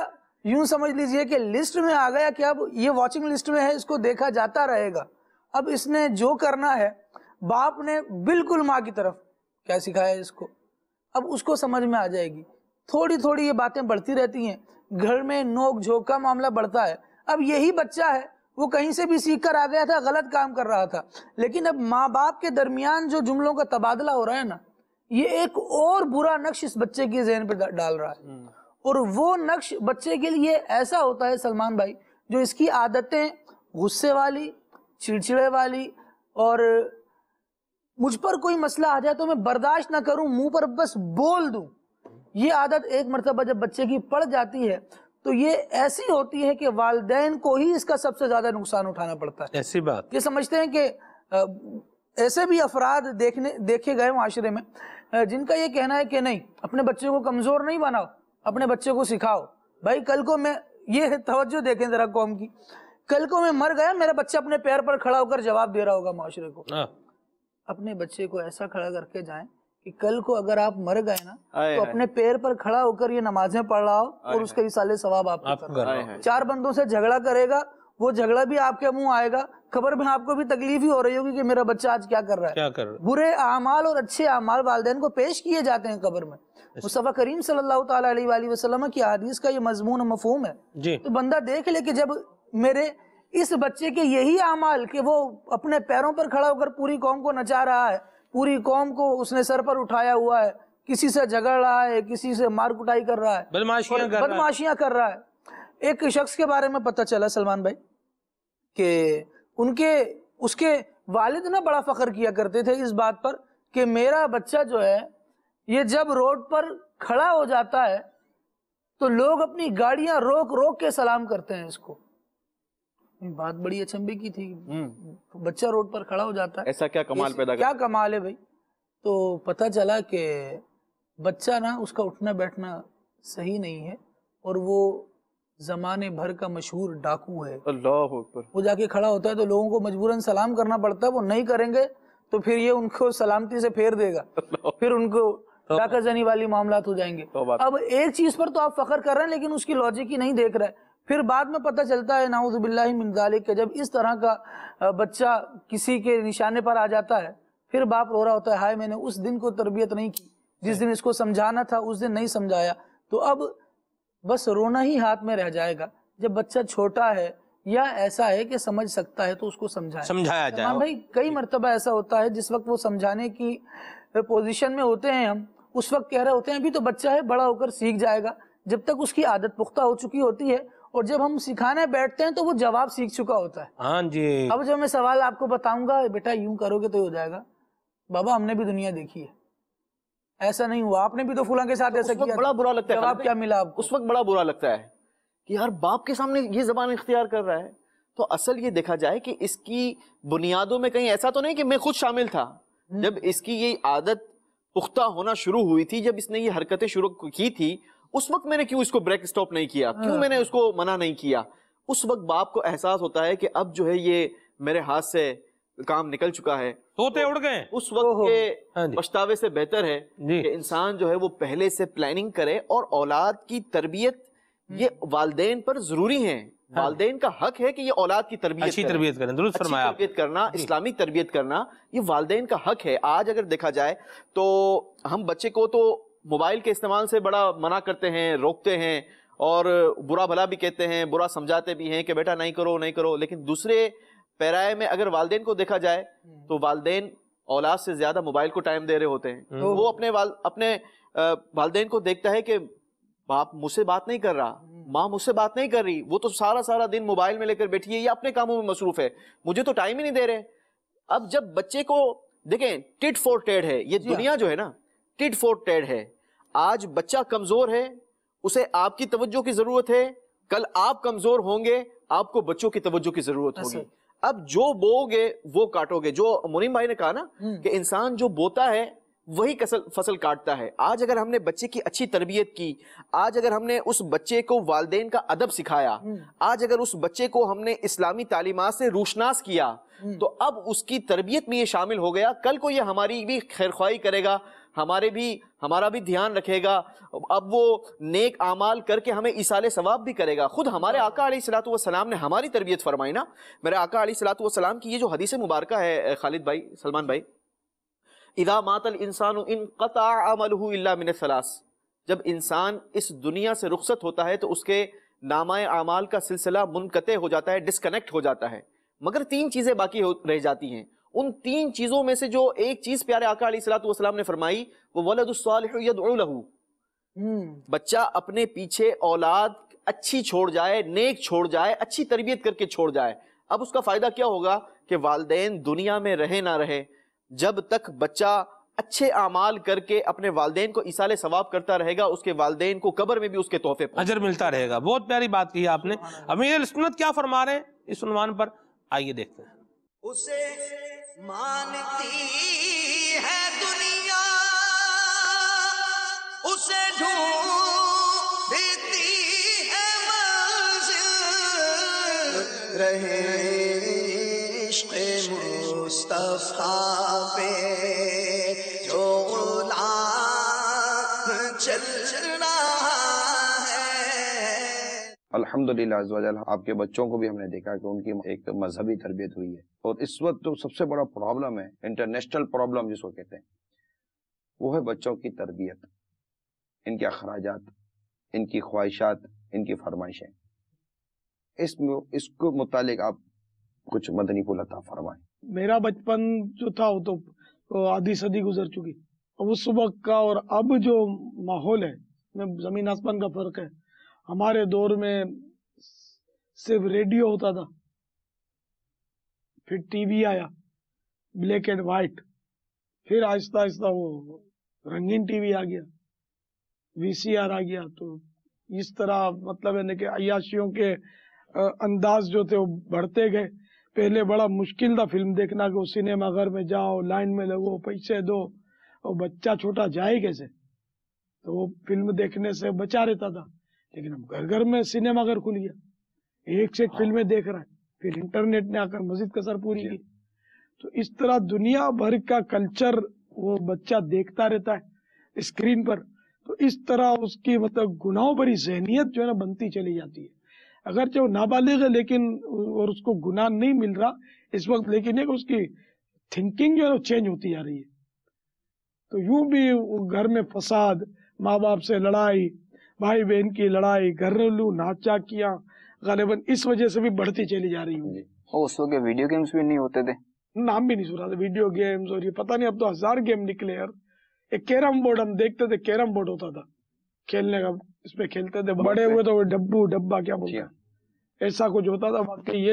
यूं समझ लीजिए कि लिस्ट में आ गया कि अब ये वॉचिंग लिस्ट में है इसको देखा जाता रहेगा अब इसने जो करना है बाप ने बिल्कुल माँ की तरफ क्या सिखाया इसको अब उसको समझ में आ जाएगी थोड़ी थोड़ी ये बातें बढ़ती रहती हैं घर में नोक झोंक का मामला बढ़ता है अब यही बच्चा है वो कहीं से भी सीख कर आ गया था गलत काम कर रहा था लेकिन अब माँ बाप के दरमियान जो जुमलों का तबादला हो रहा है ना ये एक और बुरा नक्श इस बच्चे के जहन पर डाल रहा है हम्म। और वो नक्श बच्चे के लिए ऐसा होता है सलमान भाई जो इसकी आदतें गुस्से वाली चिड़चिड़े वाली और मुझ पर कोई मसला आ जाए तो मैं बर्दाश्त ना करूं मुंह पर बस बोल दूं ये आदत एक मरतबा जब बच्चे की पड़ जाती है तो ये ऐसी होती है कि वालदेन को ही इसका सबसे ज़्यादा नुकसान उठाना पड़ता है ऐसी बात ये समझते हैं कि ऐसे भी अफराद देखने देखे गए माशरे में जिनका ये कहना है कि नहीं अपने बच्चों को कमज़ोर नहीं बनाओ अपने बच्चे को सिखाओ भाई कल को मैं ये तवज्जो देखें जरा कौम की कल को मैं मर गया मेरा बच्चा अपने पैर पर खड़ा होकर जवाब दे रहा होगा माशरे को हाँ। अपने बच्चे को ऐसा खड़ा करके जाए कि कल को अगर आप मर गए ना तो अपने पैर पर खड़ा होकर ये नमाजें पढ़ रहा हो और उसके साले सवाब आप, चार बंदों से झगड़ा करेगा वो झगड़ा भी आपके मुंह आएगा खबर में आपको भी तकलीफ ही हो रही होगी कि मेरा बच्चा आज क्या कर रहा है क्या कर रहा? बुरे अमाल और अच्छे अमाल वालदेन को पेश किए जाते हैं खबर में मुस्तफ़ा करीम सल्लल्लाहु अलैहि वसल्लम की हदीस का ये मजमून मफहम है जी तो बंदा देख ले कि जब मेरे इस बच्चे के यही अमाल कि वो अपने पैरों पर खड़ा होकर पूरी कौम को नचा रहा है पूरी कौम को उसने सर पर उठाया हुआ है किसी से झगड़ रहा है किसी से मार कुटाई कर रहा है बदमाशियां कर, रहा है एक शख्स के बारे में पता चला सलमान भाई के उनके उसके वालिद ना बड़ा फख्र किया करते थे इस बात पर कि मेरा बच्चा जो है ये जब रोड पर खड़ा हो जाता है तो लोग अपनी गाड़ियां रोक रोक के सलाम करते हैं इसको बात बड़ी अचंभे की थी हम्म। बच्चा रोड पर खड़ा हो जाता है ऐसा क्या कमाल पैदा क्या कमाल है भाई तो पता चला कि बच्चा ना उसका उठना बैठना सही नहीं है और वो जमाने भर का मशहूर डाकू है अल्लाह वो जाके खड़ा होता है तो लोगों को मजबूरन सलाम करना पड़ता है वो नहीं करेंगे तो फिर ये उनको सलामती से फेर देगा फिर उनको तो- जनी वाली मामला हो जाएंगे तो अब एक चीज पर तो आप फखर कर रहे हैं लेकिन उसकी लॉजिक ही नहीं देख रहे फिर बाद में पता चलता है नाउदबिल्लाजालिक के जब इस तरह का बच्चा किसी के निशाने पर आ जाता है फिर बाप रो रहा होता है हाय मैंने उस दिन को तरबियत नहीं की जिस दिन इसको समझाना था उस दिन नहीं समझाया तो अब बस रोना ही हाथ में रह जाएगा जब बच्चा छोटा है या ऐसा है कि समझ सकता है तो उसको समझाया समझाया जाए हाँ हाँ। भाई कई मरतबा ऐसा होता है जिस वक्त वो समझाने की पोजीशन में होते हैं हम उस वक्त कह रहे होते हैं अभी तो बच्चा है बड़ा होकर सीख जाएगा जब तक उसकी आदत पुख्ता हो चुकी होती है और जब हम सिखाने बैठते हैं तो वो जवाब सीख चुका होता है हाँ जी अब जब मैं सवाल आपको बताऊंगा बेटा यूं करोगे तो हो जाएगा बाबा हमने भी दुनिया देखी है ऐसा नहीं हुआ आपने भी तो फूला के साथ तो ऐसा किया बड़ा बुरा लगता है जवाब क्या मिला आपको उस वक्त बड़ा बुरा लगता है कि यार बाप के सामने ये जबान इख्तियार कर रहा है तो असल ये देखा जाए कि इसकी बुनियादों में कहीं ऐसा तो नहीं कि मैं खुद शामिल था हम्म। जब इसकी ये आदत पुख्ता होना शुरू हुई थी जब इसने ये हरकतें शुरू की थी उस वक्त मैंने क्यों इसको ब्रेक स्टॉप नहीं किया क्यों हाँ। मैंने उसको मना नहीं किया उस वक्त बाप को एहसास होता है कि अब जो है ये मेरे हाथ से काम निकल चुका है तोते उड़ गए उस वक्त के हाँ पछतावे से बेहतर है कि इंसान जो है वो पहले से प्लानिंग करे और औलाद की तरबियत ये हम्म। वालदेन पर जरूरी है हाँ। वाले का हक है कि ये औलाद की तरबियत अच्छी तरबियत करें दुरुस्त फरमाया तरबियत करना इस्लामी तरबियत करना ये वाले का हक है आज अगर देखा जाए तो हम बच्चे को तो मोबाइल के इस्तेमाल से बड़ा मना करते हैं रोकते हैं और बुरा भला भी कहते हैं बुरा समझाते भी हैं कि बेटा नहीं करो नहीं करो लेकिन दूसरे पैराए में अगर वालदेन को देखा जाए हम्म। तो वालदेन औलाद से ज्यादा मोबाइल को टाइम दे रहे होते हैं तो वो अपने वाल अपने वालदेन को देखता है कि बाप मुझसे बात नहीं कर रहा हम्म। माँ मुझसे बात नहीं कर रही वो तो सारा सारा दिन मोबाइल में लेकर बैठी है या अपने कामों में मसरूफ है मुझे तो टाइम ही नहीं दे रहे अब जब बच्चे को देखें टिट फॉर टेड है ये दुनिया हाँ। जो है ना टिट फॉर टेड है आज बच्चा कमजोर है उसे आपकी तवज्जो की जरूरत है कल आप कमजोर होंगे आपको बच्चों की तवज्जो की जरूरत होगी अब जो बोगे वो काटोगे जो मुनिम भाई ने कहा ना हम्म। कि इंसान जो बोता है वही कसल फसल काटता है आज अगर हमने बच्चे की अच्छी तरबियत की आज अगर हमने उस बच्चे को वालदेन का अदब सिखाया हम्म। आज अगर उस बच्चे को हमने इस्लामी तालीमत से रूशनास किया हम्म। तो अब उसकी तरबियत में ये शामिल हो गया कल को ये हमारी भी खैर ख्वाही करेगा हमारे भी हमारा भी ध्यान रखेगा अब वो नेक आमाल करके हमें इसाले सवाब भी करेगा खुद हमारे आका अली सलाम ने हमारी तरबियत फरमाई ना मेरे आका सलाम की ये जो हदीस मुबारक है खालिद भाई सलमान भाई इदा मातल इंसान इन कता मिन सलास जब इंसान इस दुनिया से रुखसत होता है तो उसके नामा आमाल का सिलसिला मुनकते हो जाता है डिसकनेक्ट हो जाता है मगर तीन चीज़ें बाकी रह जाती हैं उन तीन चीज़ों में से जो एक चीज़ प्यारे आका सलाम ने फरमाई वो वलदुसलहू हम्म। बच्चा अपने पीछे औलाद अच्छी छोड़ जाए नेक छोड़ जाए अच्छी तरबियत करके छोड़ जाए अब उसका फ़ायदा क्या होगा कि वालदेन दुनिया में रहे ना रहे जब तक बच्चा अच्छे अमाल करके अपने वालदेन को इसाले सवाब करता रहेगा उसके वालदेन को कबर में भी उसके तोहफे अजर मिलता रहेगा बहुत प्यारी बात कही आपने अमीर सुन्नत क्या फरमा रहे हैं इस उन्वान पर आइए देखते हैं उसे मानती है दुनिया उसे ढूंढती है रहे इश्क मुस्तफ़ा पे जो चल अलहमदिल्ला आपके बच्चों को भी हमने देखा कि उनकी एक मजहबी तरबियत हुई है और इस वक्त जो तो सबसे बड़ा प्रॉब्लम है इंटरनेशनल प्रॉब्लम जिसको कहते हैं वो है बच्चों की तरबियत इनके अखराज इनकी ख्वाहिशात इनकी फरमाइशें इस इसको मुतालिक आप कुछ मदनी को लता फरमाए मेरा बचपन जो था वो तो आधी सदी गुजर चुकी अब उस सुबह का और अब जो माहौल है में जमीन आसमान का फर्क है हमारे दौर में सिर्फ रेडियो होता था फिर टीवी आया ब्लैक एंड वाइट फिर आहिस्ता आहिस्ता वो रंगीन टीवी आ गया वीसीआर आ गया तो इस तरह मतलब है ना कि अयाशियों के अंदाज जो थे वो बढ़ते गए पहले बड़ा मुश्किल था फिल्म देखना कि सिनेमा घर में जाओ लाइन में लगो पैसे दो और बच्चा छोटा जाए कैसे तो वो फिल्म देखने से बचा रहता था लेकिन अब घर घर में सिनेमा घर खुल गया एक से एक हाँ। फिल्में देख रहा है फिर इंटरनेट ने आकर मस्जिद कसर पूरी की तो इस तरह दुनिया भर का कल्चर वो बच्चा देखता रहता है स्क्रीन पर तो इस तरह उसकी मतलब गुनाहों भरी जहनीत जो है ना बनती चली जाती है अगर जो नाबालिग है लेकिन और उसको गुनाह नहीं मिल रहा इस वक्त लेकिन एक उसकी थिंकिंग जो है वो चेंज होती जा रही है तो यूं भी घर में फसाद माँ बाप से लड़ाई भाई बहन की लड़ाई घरेलू नाचा किया गालिबन इस वजह से भी बढ़ती चली जा रही होंगी और उस वक्त वीडियो गेम्स भी नहीं होते थे नाम भी नहीं सुना था वीडियो गेम्स और ये पता नहीं अब तो हजार गेम निकले यार एक कैरम बोर्ड हम देखते थे कैरम बोर्ड होता था खेलने का इसमें खेलते थे बड़े हुए तो डब्बू डब्बा क्या बोलते हैं हाँ। ऐसा कुछ होता था वाकई ये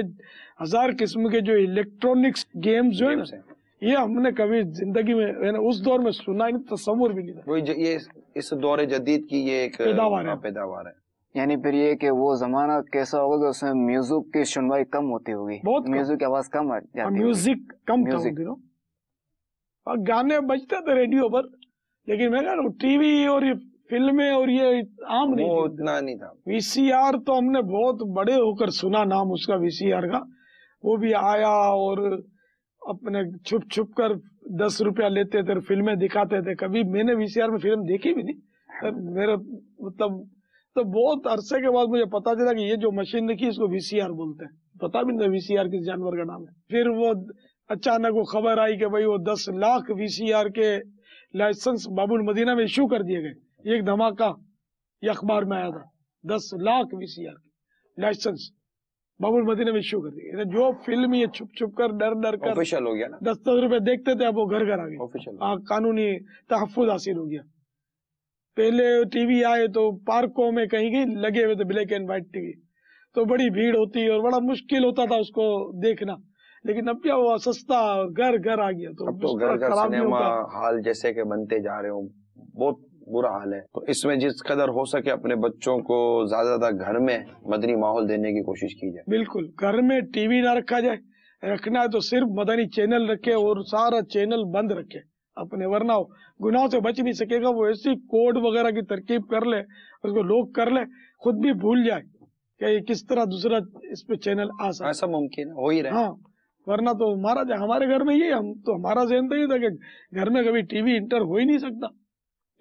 हजार किस्म के जो इलेक्ट्रॉनिक्स गेम्स जो है ये हमने कभी जिंदगी में उस दौर में सुना ही तस्वुर भी नहीं था वही ये इस दौर जदीद की ये एक पैदावार है हाँ, पैदावार है यानी फिर ये कि वो जमाना कैसा होगा कि उसमें म्यूजिक की सुनवाई कम होती होगी बहुत म्यूजिक की आवाज कम आती है म्यूजिक कम म्यूजिक हाँ, गाने बजते थे रेडियो पर लेकिन मैं कह रहा हूँ टीवी और फिल्में और ये आम नहीं वो उतना नहीं था वीसीआर तो हमने बहुत बड़े होकर सुना नाम उसका वीसीआर का वो भी आया और अपने छुप छुप कर दस रुपया लेते थे फिल्में दिखाते थे कभी मैंने वीसीआर में फिल्म देखी भी नहीं तो मेरा मतलब तो बहुत अरसे के बाद मुझे पता चला कि ये जो मशीन लिखी इसको वीसीआर बोलते हैं पता भी नहीं वीसीआर किस जानवर का नाम है फिर वो अचानक वो खबर आई कि भाई वो दस लाख वीसीआर के लाइसेंस बाबुल मदीना में इशू कर दिए गए एक धमाका ये अखबार में आया था दस लाख वीसीआर के लाइसेंस बाबुल मदीने में इश्यू कर दिया जो फिल्म ये छुप छुप कर डर डर कर ऑफिशियल हो गया ना दस दस रुपए देखते थे अब वो घर घर आ गए हाँ, कानूनी तहफुज हासिल हो गया पहले टीवी आए तो पार्कों में कहीं गई लगे हुए थे ब्लैक एंड व्हाइट टीवी तो बड़ी भीड़ होती और बड़ा मुश्किल होता था उसको देखना लेकिन अब क्या हुआ सस्ता घर घर आ गया तो, अब तो घर घर सिनेमा हॉल जैसे के बनते जा रहे हो बहुत बुरा हाल है तो इसमें जिस कदर हो सके अपने बच्चों को ज्यादा ज्यादा घर में मदनी माहौल देने की कोशिश की जाए बिल्कुल घर में टीवी ना रखा जाए रखना है तो सिर्फ मदनी चैनल रखे और सारा चैनल बंद रखे अपने वरना गुनाह से बच नहीं सकेगा वो ऐसी कोड वगैरह की तरकीब कर ले उसको लोग कर ले खुद भी भूल जाए कि किस तरह दूसरा इस पे चैनल आ सकता ऐसा मुमकिन हो ही रहा हाँ वरना तो हमारा हमारे घर में ये हम तो हमारा जहन तो ये था कि घर में कभी टीवी इंटर हो ही नहीं सकता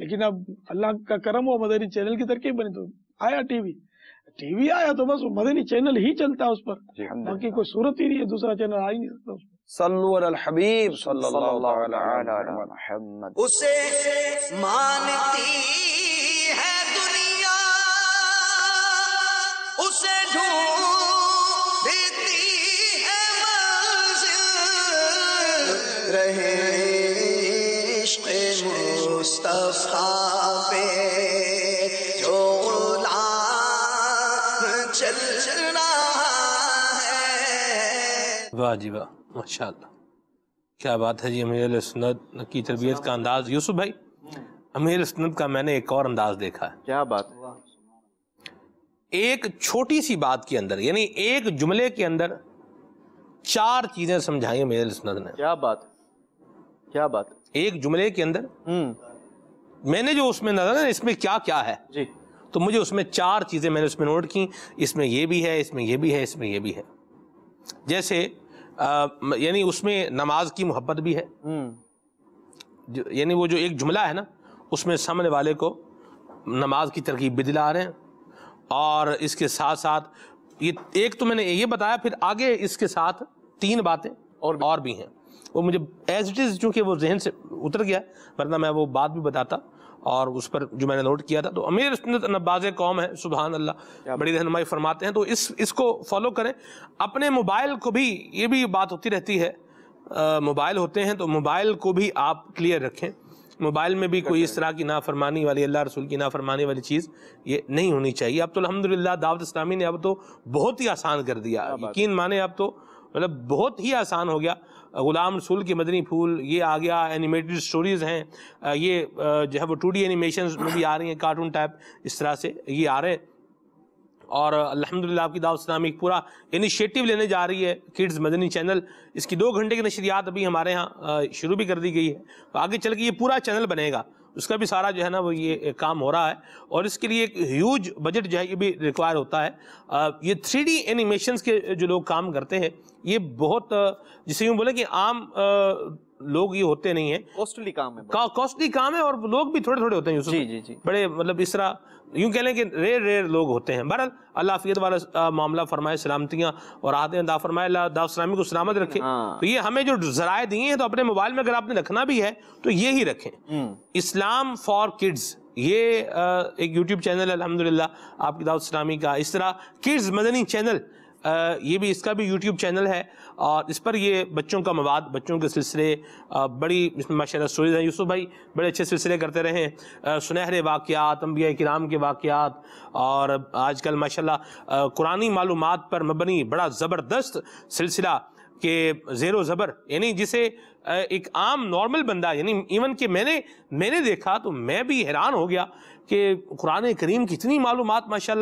लेकिन अब अल्लाह का करम हुआ मदनी चैनल की तरकीब बनी तो आया टीवी टीवी आया तो बस मदनी चैनल ही चलता है उस पर बाकी कोई सूरत ही नहीं है दूसरा चैनल आ ही नहीं सकता उस पर सल्लू उसे मानती है दुनिया उसे ढूंढती है मंजिल रहे मुस्तफा पे जो वाह जी वाह माशा क्या बात है जी अमीर सुनत की तरबियत का अंदाज यूसुफ भाई अमीर सुनत का मैंने एक और अंदाज देखा है क्या बात है एक छोटी सी बात के अंदर यानी एक जुमले के अंदर चार चीजें समझाई अमीर सुनत ने क्या बात क्या बात एक जुमले के अंदर हम्म। मैंने जो उसमें नजर ना इसमें क्या क्या है जी तो मुझे उसमें चार चीज़ें मैंने उसमें नोट की इसमें ये भी है इसमें ये भी है इसमें ये भी है जैसे यानी उसमें नमाज की मोहब्बत भी है हम्म। यानी वो जो एक जुमला है ना उसमें सामने वाले को नमाज की तरकीब भी दिला रहे हैं और इसके साथ साथ ये एक तो मैंने ये बताया फिर आगे इसके साथ तीन बातें और भी। और भी हैं वो मुझे एज इट इज़ चूँकि वो जहन से उतर गया वरना मैं वो बात भी बताता और उस पर जो मैंने नोट किया था तो अमीर नब्बाज कौम है सुबहान अल्लाह बड़ी रहनमाई फरमाते हैं तो इस इसको फॉलो करें अपने मोबाइल को भी ये भी बात होती रहती है मोबाइल होते हैं तो मोबाइल को भी आप क्लियर रखें मोबाइल में भी कोई इस तरह की नाफरमानी वाली अल्लाह रसूल की नाफरमानी वाली चीज़ ये नहीं होनी चाहिए अब तो अलहमदिल्ला दावत इस्लामी ने अब तो बहुत ही आसान कर दिया यकीन माने अब तो मतलब बहुत ही आसान हो गया ग़ुलाम रसूल की मदनी फूल ये आ गया एनिमेटेड स्टोरीज़ हैं ये जो है वो टू डी एनिमेशन में भी आ रही हैं कार्टून टाइप इस तरह से ये आ रहे हैं और अलहमदिल्ला आपकी दावत सलामी एक पूरा इनिशिएटिव लेने जा रही है किड्स मदनी चैनल इसकी दो घंटे की नशरियात अभी हमारे यहाँ शुरू भी कर दी गई है तो आगे चल के ये पूरा चैनल बनेगा उसका भी सारा जो है ना वो ये काम हो रहा है और इसके लिए एक ह्यूज बजट जो है ये भी रिक्वायर होता है ये थ्री डी एनिमेशन के जो लोग काम करते हैं ये बहुत जिसे यूँ बोले कि आम लोग ये होते नहीं है कॉस्टली काम है कॉस्टली काम है और लोग भी थोड़े थोड़े होते हैं जी जी जी बड़े मतलब इस तरह यूँ कह लें कि रेर रेर लोग होते हैं बहरहाल अल्लाह अफियत वाला मामला फरमाए सलामतियाँ और आते हैं दाफरमाए दाफ सलामी को सलामत रखें हाँ। तो ये हमें जो जराए दिए हैं तो अपने मोबाइल में अगर आपने रखना भी है तो ये ही रखें हम्म। इस्लाम फॉर किड्स ये एक यूट्यूब चैनल है अलहमदिल्ला आपकी दाऊद सलामी का इस तरह किड्स मदनी चैनल ये भी इसका भी यूट्यूब चैनल है और इस पर ये बच्चों का मवाद बच्चों के सिलसिले बड़ी इसमें माशा स्टोरीज हैं यूसुफ भाई बड़े अच्छे सिलसिले करते रहे सुनहरे वाक़ात अम्बिया कराम के वाक़ात और आजकल माशा कुरानी मालूम पर मबनी बड़ा ज़बरदस्त सिलसिला के ज़ेर ज़बर यानी जिसे एक आम नॉर्मल बंदा यानी इवन कि मैंने मैंने देखा तो मैं भी हैरान हो गया कि कुरान करीम की इतनी मालूम माशा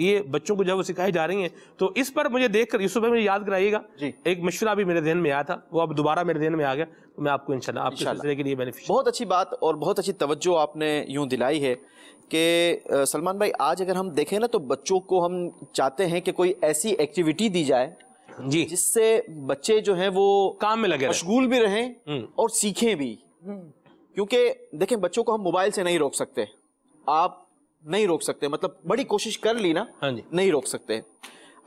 ये बच्चों को जब वो सिखाई जा रही हैं तो इस पर मुझे देख कर यूसुफ मुझे याद कराइएगा एक मशुरा भी मेरे जहन में आया था वो अब दोबारा मेरे जहन में आ गया तो मैं आपको इनशाला आपके लिए बेनिफिट बहुत अच्छी बात और बहुत अच्छी तवज्जो आपने यूँ दिलाई है कि सलमान भाई आज अगर हम देखें ना तो बच्चों को हम चाहते हैं कि कोई ऐसी एक्टिविटी दी जाए जी जिससे बच्चे जो हैं वो काम में लगे मशगूल भी रहें हम्म। और सीखें भी क्योंकि देखें बच्चों को हम मोबाइल से नहीं रोक सकते आप नहीं रोक सकते मतलब बड़ी कोशिश कर ली ना हाँ जी नहीं रोक सकते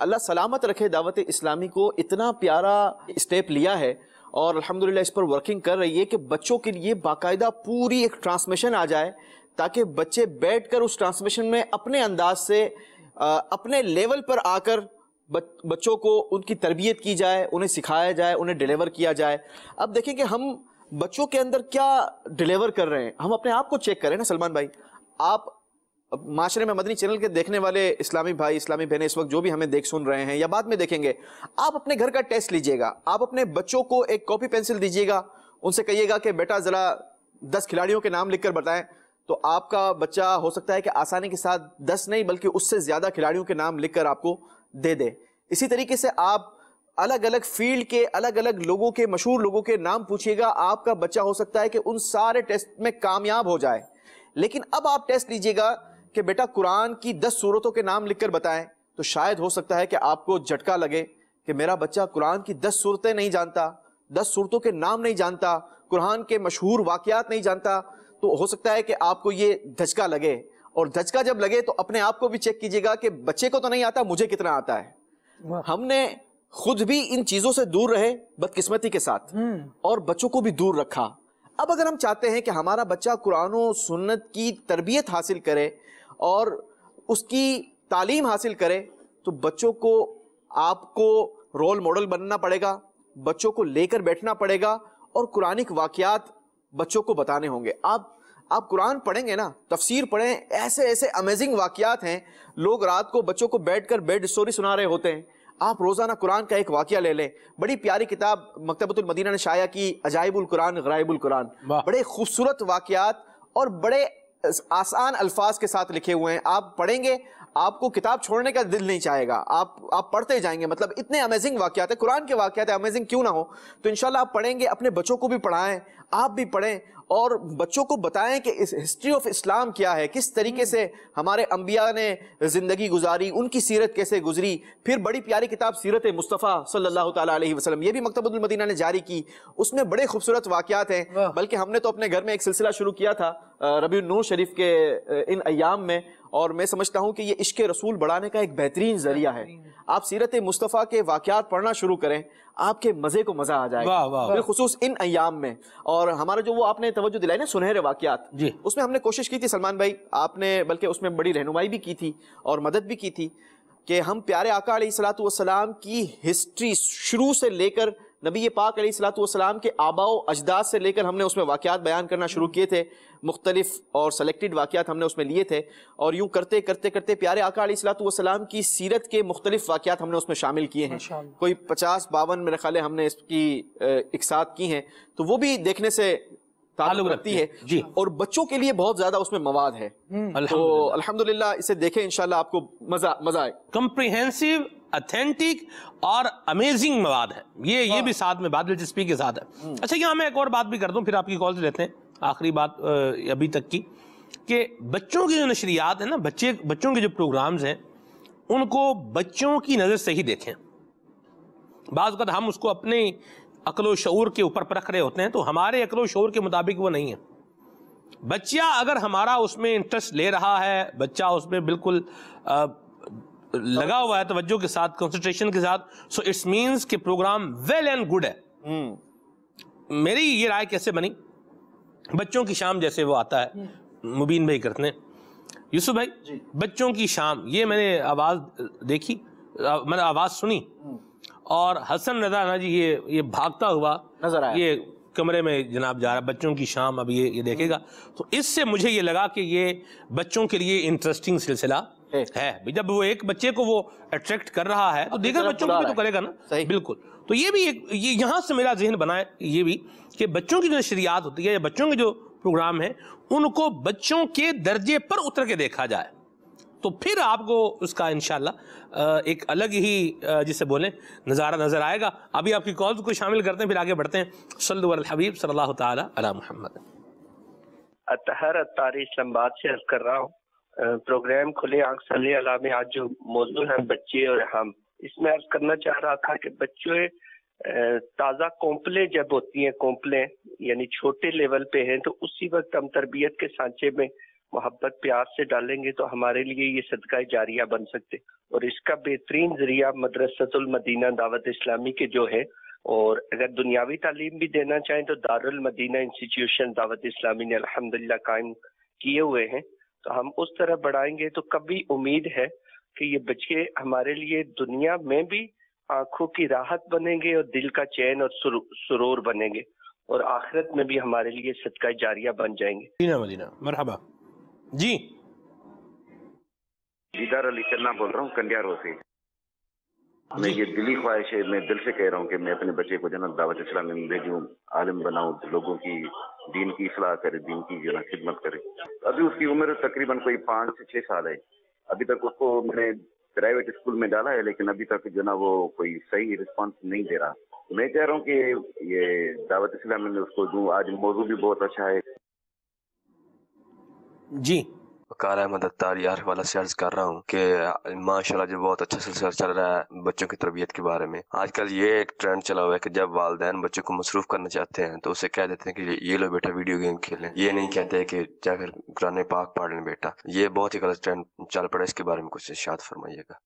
अल्लाह सलामत रखे दावत इस्लामी को इतना प्यारा स्टेप लिया है और अल्हम्दुलिल्लाह इस पर वर्किंग कर रही है कि बच्चों के लिए बाकायदा पूरी एक ट्रांसमिशन आ जाए ताकि बच्चे बैठकर उस ट्रांसमिशन में अपने अंदाज से अपने लेवल पर आकर बच्चों को उनकी तरबियत की जाए उन्हें सिखाया जाए उन्हें डिलीवर किया जाए अब देखें कि हम बच्चों के अंदर क्या डिलीवर कर रहे हैं हम अपने आप को चेक करें ना सलमान भाई आप माशरे में मदनी चैनल के देखने वाले इस्लामी भाई इस्लामी बहनें इस वक्त जो भी हमें देख सुन रहे हैं या बाद में देखेंगे आप अपने घर का टेस्ट लीजिएगा आप अपने बच्चों को एक कॉपी पेंसिल दीजिएगा उनसे कहिएगा कि बेटा ज़रा दस खिलाड़ियों के नाम लिखकर बताएं तो आपका बच्चा हो सकता है कि आसानी के साथ दस नहीं बल्कि उससे ज़्यादा खिलाड़ियों के नाम लिख आपको दे दे इसी तरीके से आप अलग अलग फील्ड के अलग अलग लोगों के मशहूर लोगों के नाम पूछिएगा आपका बच्चा हो सकता है कि उन सारे टेस्ट में कामयाब हो जाए लेकिन अब आप टेस्ट लीजिएगा कि बेटा कुरान की दस सूरतों के नाम लिखकर बताएं तो शायद हो सकता है कि आपको झटका लगे कि मेरा बच्चा कुरान की दस सूरतें नहीं जानता दस सूरतों के नाम नहीं जानता कुरान के मशहूर वाकयात नहीं जानता तो हो सकता है कि आपको ये धचका लगे और धचका जब लगे तो अपने आप को भी चेक कीजिएगा कि बच्चे को तो नहीं आता मुझे कितना आता है हमने खुद भी इन चीज़ों से दूर रहे बदकिस्मती के साथ हम्म। और बच्चों को भी दूर रखा अब अगर हम चाहते हैं कि हमारा बच्चा कुरान और सुन्नत की तरबियत हासिल करे और उसकी तालीम हासिल करे तो बच्चों को आपको रोल मॉडल बनना पड़ेगा बच्चों को लेकर बैठना पड़ेगा और कुरानिक वाक़ात बच्चों को बताने होंगे आप आप कुरान पढ़ेंगे ना तफसीर पढ़ें ऐसे ऐसे अमेजिंग वाक़ात हैं लोग रात को बच्चों को बैठ कर बेड स्टोरी सुना रहे होते हैं आप रोज़ाना कुरान का एक वाक्य ले लें बड़ी प्यारी किताब मकतबतुलमदीना ने शाया की अजायबुल कुरान गराइबुल कुरान बड़े खूबसूरत वाक़ात और बड़े आसान अल्फाज के साथ लिखे हुए हैं आप पढ़ेंगे आपको किताब छोड़ने का दिल नहीं चाहेगा आप आप पढ़ते जाएंगे मतलब इतने अमेजिंग वाक्यात है कुरान के वाक्यात है अमेजिंग क्यों ना हो तो इनशाला आप पढ़ेंगे अपने बच्चों को भी पढ़ाएं आप भी पढ़ें और बच्चों को बताएं कि इस हिस्ट्री ऑफ इस्लाम क्या है किस तरीके से हमारे अम्बिया ने ज़िंदगी गुजारी उनकी सीरत कैसे गुजरी फिर बड़ी प्यारी किताब सीरत मुस्तफ़ा सल्लल्लाहु अलैहि वसल्लम ये भी मकतबुल मदीना ने जारी की उसमें बड़े खूबसूरत वाक़ात हैं बल्कि हमने तो अपने घर में एक सिलसिला शुरू किया था रबी नूर शरीफ के इन अयाम में और मैं समझता हूँ कि ये इश्क रसूल बढ़ाने का एक बेहतरीन जरिया है आप सीरत मुस्तफ़ा के वाक़ात पढ़ना शुरू करें आपके मज़े को मज़ा आ जाएगा खसूस इन अयाम में और हमारा जो वो आपने तवज्जो दिलाई ना सुनहरे वाक़ात उसमें हमने कोशिश की थी सलमान भाई आपने बल्कि उसमें बड़ी रहनुमाई भी की थी और मदद भी की थी कि हम प्यारे आका सलाम की हिस्ट्री शुरू से लेकर नबी पाक सलाम के आबाओ अजदाद से लेकर हमने उसमें वाक्यात बयान करना शुरू किए थे मुख्तलिफ और सेलेक्टेड वाक़ात हमने उसमें लिए थे और यूँ करते करते करते प्यारे आका सलाम की सीरत के मुख्तलिफ वाक़ात हमने उसमें शामिल किए हैं कोई पचास बावन मेरे ख्याल हमने इसकी इकसात की हैं तो वो भी देखने से ताल्लुक रखती है जी और बच्चों के लिए बहुत ज्यादा उसमें मवाद है हम्म। तो अल्हम्दुलिल्लाह इसे देखें इंशाल्लाह आपको मजा मजा आए कम्प्रीहेंसिव अथेंटिक और अमेजिंग मवाद है ये ये हाँ। भी साथ में बाद दिलचस्पी के साथ है हम्म। अच्छा यहाँ मैं एक और बात भी कर दूँ फिर आपकी कॉल लेते हैं आखिरी बात अभी तक की कि बच्चों की जो नशरियात है ना बच्चे बच्चों के जो प्रोग्राम्स हैं उनको बच्चों की नज़र से ही देखें बाज़ हम उसको अपने अकल शूर के ऊपर परख रहे होते हैं तो हमारे अकल शूर के मुताबिक वो नहीं है बच्चा अगर हमारा उसमें इंटरेस्ट ले रहा है बच्चा उसमें बिल्कुल आ, लगा हुआ है तोज्जो के साथ कंसंट्रेशन के साथ सो इट्स मीन्स कि प्रोग्राम वेल एंड गुड है हम्म। मेरी ये राय कैसे बनी बच्चों की शाम जैसे वो आता है मुबीन भाई करते हैं यूसुफ भाई बच्चों की शाम ये मैंने आवाज़ देखी मैंने आवाज़ सुनी हम्म। और हसन रजा जी ये ये भागता हुआ नजर आया ये कमरे में जनाब जा रहा है बच्चों की शाम अब ये ये देखेगा हम्म। तो इससे मुझे ये लगा कि ये बच्चों के लिए इंटरेस्टिंग सिलसिला है जब वो एक बच्चे को वो अट्रैक्ट कर रहा है तो देखा बच्चों को भी तो करेगा ना बिल्कुल तो ये भी एक ये यहाँ से मेरा जहन बना है ये भी कि बच्चों की जो नशरियात होती है या बच्चों के जो प्रोग्राम हैं उनको बच्चों के दर्जे पर उतर के देखा जाए तो फिर आपको उसका इन एक अलग ही जिसे बोलें नज़ारा नज़र आएगा अभी आपकी कॉल को शामिल करते हैं फिर आगे बढ़ते हैं सल्दर हबीब सल्ला ताला मोहम्मद अतहर अतारी इस्लाबाद से अर्ज कर रहा हूँ प्रोग्राम खुले आंख सल अला में आज जो मौजूद हैं बच्चे और हम इसमें अर्ज करना चाह रहा था कि बच्चे ताज़ा कोंपले जब होती हैं कोंपले यानी छोटे लेवल पे हैं तो उसी वक्त हम तरबियत के सांचे में मोहब्बत प्यार से डालेंगे तो हमारे लिए ये सदका जारिया बन सकते और इसका बेहतरीन जरिया मदरसतुल मदीना दावत इस्लामी के जो है और अगर दुनियावी तालीम भी देना चाहें तो दारुल मदीना इंस्टीट्यूशन दावत इस्लामी ने अलहमदिल्ला कायम किए हुए हैं तो हम उस तरह बढ़ाएंगे तो कभी उम्मीद है कि ये बच्चे हमारे लिए दुनिया में भी आंखों की राहत बनेंगे और दिल का चैन और सुरोर सुरूर बनेंगे और आखिरत में भी हमारे लिए सदका जारिया बन जाएंगे मदीना मदीना मरहबा जी दीदार अली चन्ना बोल रहा हूँ कंडियारो से मैं ये दिली ख्वाहिश है मैं दिल से कह रहा हूँ कि मैं अपने बच्चे को जनाब दावत इस्लाम में भेजूँ आलिम बनाऊँ लोगों की दीन की सलाह करे दीन की जो खिदमत करे अभी उसकी उम्र तकरीबन कोई पाँच से छः साल है अभी तक उसको मैंने प्राइवेट स्कूल में डाला है लेकिन अभी तक जो ना वो कोई सही रिस्पांस नहीं दे रहा तो मैं कह रहा हूँ कि ये दावत इस्लाम में उसको दूँ आज मौजूद भी बहुत अच्छा है जी कार अहमद अत्तार यार वाला से अर्ज कर रहा हूँ कि माशाल्लाह जो बहुत अच्छा सिलसिला चल रहा है बच्चों की तरबियत के बारे में आजकल ये एक ट्रेंड चला हुआ है कि जब वाले बच्चों को मसरूफ करना चाहते हैं तो उसे कह देते हैं कि ये लो बेटा वीडियो गेम खेलें ये नहीं कहते कि जाकर कुरान पाक पढ़ लें बेटा ये बहुत ही गलत ट्रेंड चल पड़ा इसके बारे में कुछ इशाद फरमाइएगा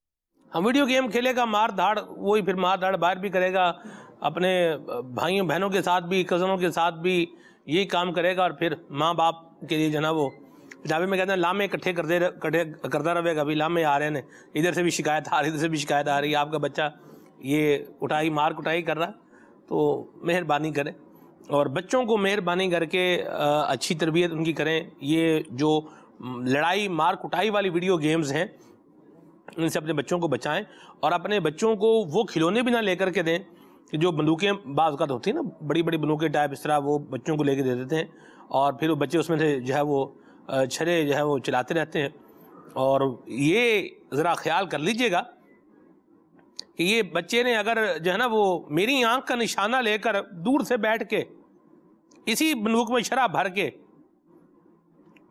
हम वीडियो गेम खेलेगा मार धाड़ वही फिर मार धाड़ बाहर भी करेगा अपने भाइयों बहनों के साथ भी कज़नों के साथ भी यही काम करेगा और फिर माँ बाप के लिए जो वो पंजाबी में कहते हैं लामे इकट्ठे करते रहे करता रहेगा अभी लामे आ रहे हैं इधर से भी शिकायत आ रही इधर से भी शिकायत आ रही है आपका बच्चा ये उठाई मार कुटाई कर रहा तो मेहरबानी करें और बच्चों को मेहरबानी करके अच्छी तरबियत उनकी करें ये जो लड़ाई मार कुटाई वाली वीडियो गेम्स हैं इनसे अपने बच्चों को बचाएं और अपने बच्चों को वो खिलौने भी ना लेकर के दें कि जो बंदूकें बाज का तो होती हैं ना बड़ी बड़ी बंदूकें टाइप इस तरह वो बच्चों को लेके दे देते हैं और फिर वो बच्चे उसमें से जो है वो छले जो है वो चलाते रहते हैं और ये ज़रा ख्याल कर लीजिएगा कि ये बच्चे ने अगर जो है ना वो मेरी आंख का निशाना लेकर दूर से बैठ के इसी बंदूक में शराब भर के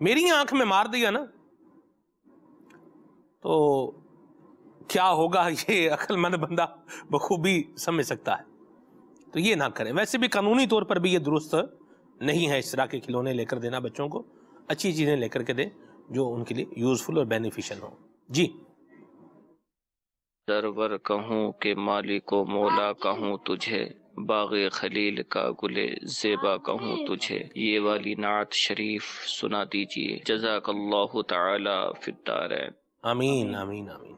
मेरी आंख में मार दिया ना तो क्या होगा ये अक्लमंद बंदा बखूबी समझ सकता है तो ये ना करें वैसे भी कानूनी तौर पर भी ये दुरुस्त नहीं है इस तरह के खिलौने लेकर देना बच्चों को अच्छी चीज़ें लेकर के दें जो उनके लिए यूज़फुल और बेनिफिशियल हो जी सरवर कहूँ के मालिक मौला कहूँ तुझे बाग खलील का गुले जेबा कहूँ तुझे ये वाली नात शरीफ सुना दीजिए जजाक अल्लाह ताला फिर आमीन आमीन आमीन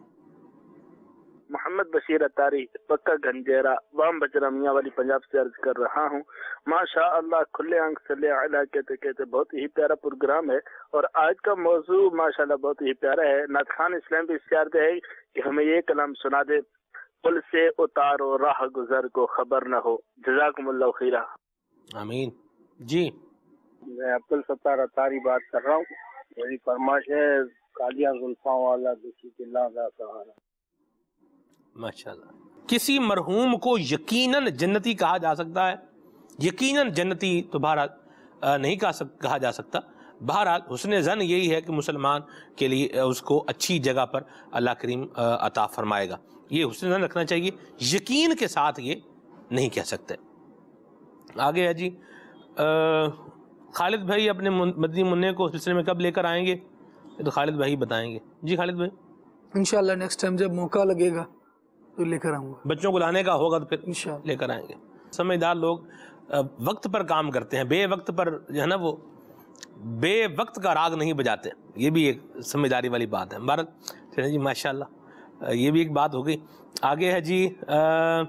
मोहम्मद बशीर अतारी पक्का गंजेरा बाम बजरा मियाँ वाली पंजाब से अर्ज कर रहा हूँ माशा अल्लाह खुले अंक सले अला कहते कहते बहुत ही प्यारा प्रोग्राम है और आज का मौजू माशा बहुत ही प्यारा है नाथ खान इस्लाम भी इश्तार है कि हमें ये कलाम सुना दे पुल से उतारो राह गुजर को खबर न हो जजाकमल्ला आमीन जी मैं अब्दुल सत्तार अतारी बात कर रहा हूँ मेरी फरमाश है कालिया जुल्फा वाला दुखी किला का सहारा माशाल्लाह किसी मरहूम को यकीनन जन्नती कहा जा सकता है यकीनन जन्नती तो बहरहाल नहीं कहा सक कहा जा सकता बहरहाल हुसन जन यही है कि मुसलमान के लिए उसको अच्छी जगह पर अल्लाह करीम अता फरमाएगा ये हुसन जन रखना चाहिए यकीन के साथ ये नहीं कह सकते आगे है जी आ, खालिद भाई अपने मदनी मुन्ने को सिलसिले में कब लेकर आएंगे तो खालिद भाई बताएंगे जी खालिद भाई इन नेक्स्ट टाइम जब मौका लगेगा तो लेकर आऊँगा बच्चों को लाने का होगा तो फिर लेकर आएंगे समझदार लोग वक्त पर काम करते हैं बे वक्त पर जो है ना वो बे वक्त का राग नहीं बजाते ये भी एक समझदारी वाली बात है भारत जी माशाल्लाह ये भी एक बात हो गई आगे है जी आ,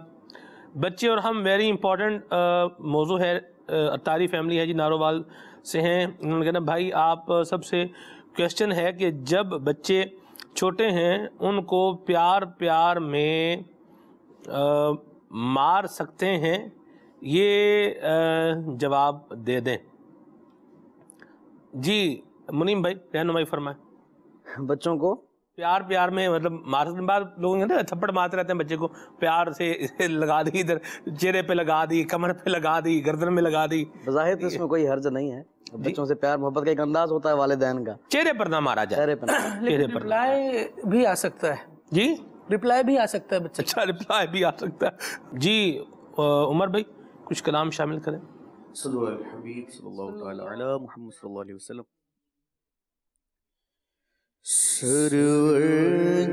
बच्चे और हम वेरी इंपॉर्टेंट मौजू है अतारी फैमिली है जी नारोवाल से हैं उन्होंने कहना भाई आप सबसे क्वेश्चन है कि जब बच्चे छोटे हैं उनको प्यार प्यार में आ, मार सकते हैं ये जवाब दे दें जी मुनीम भाई रहनुमाई फरमाए बच्चों को प्यार प्यार में मतलब मार बाद लोग कहते थप्पड़ मारते रहते हैं बच्चे को प्यार से लगा दी इधर चेहरे पे लगा दी कमर पे लगा दी गर्दन में लगा दी तो इसमें कोई हर्ज नहीं है बच्चों से प्यार मोहब्बत का एक अंदाज होता है वालदेन का चेहरे पर ना मारा जाए चेहरे पर चेहरे रिप्लाई भी आ सकता है जी रिप्लाई भी आ सकता है बच्चा अच्छा रिप्लाई भी आ सकता है जी उमर भाई कुछ कलाम शामिल करें सरवर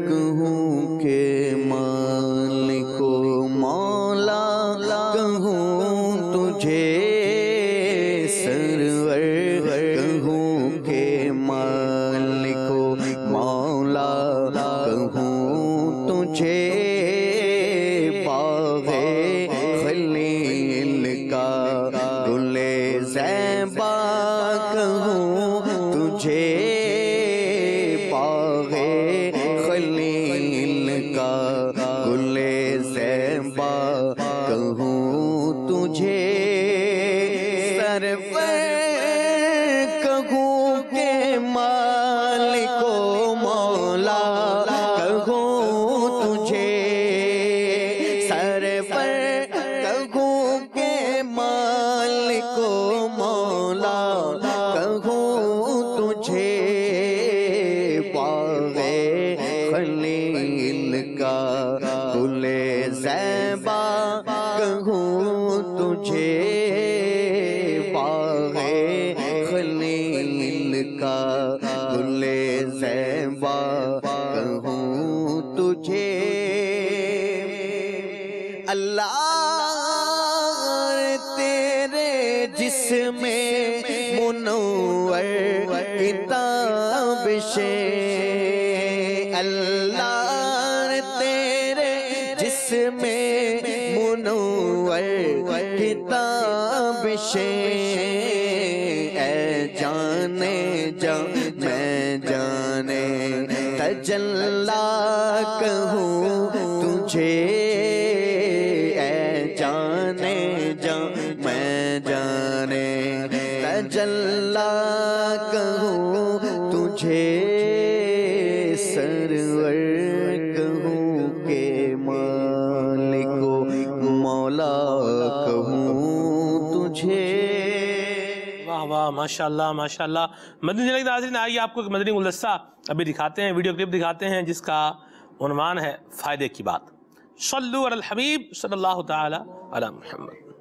कहूँ के माँ मुझे वाह वाह माशाल्लाह माशाल्लाह मदनी जिले के नाजरीन आइए आपको एक मदनी गुलदस्ता अभी दिखाते हैं वीडियो क्लिप दिखाते हैं जिसका उनवान है फ़ायदे की बात सल्लु अल हबीब सल्लल्लाहु तआला अला मुहम्मद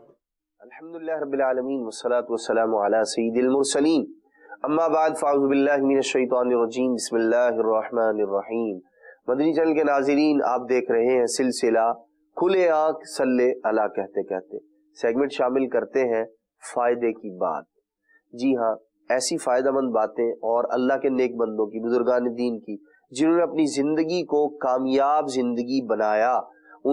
अल्हम्दुलिल्लाह रब्बिल आलमीन वस्सलातु वस्सलामु अला सय्यिदिल मुरसलीन अम्मा बाद फ़ाउज़ु बिल्लाहि मिनश शैतानिर रजीम बिस्मिल्लाहिर रहमानिर रहीम मदनी चैनल के नाजरीन आप देख रहे हैं सिलसिला खुले आंख सल्ले अला कहते कहते सेगमेंट शामिल करते हैं फायदे की बात जी हाँ ऐसी फायदा मंद बातें और अल्लाह के नेक बंदों की बुजुर्गान दीन की जिन्होंने अपनी जिंदगी को कामयाब जिंदगी बनाया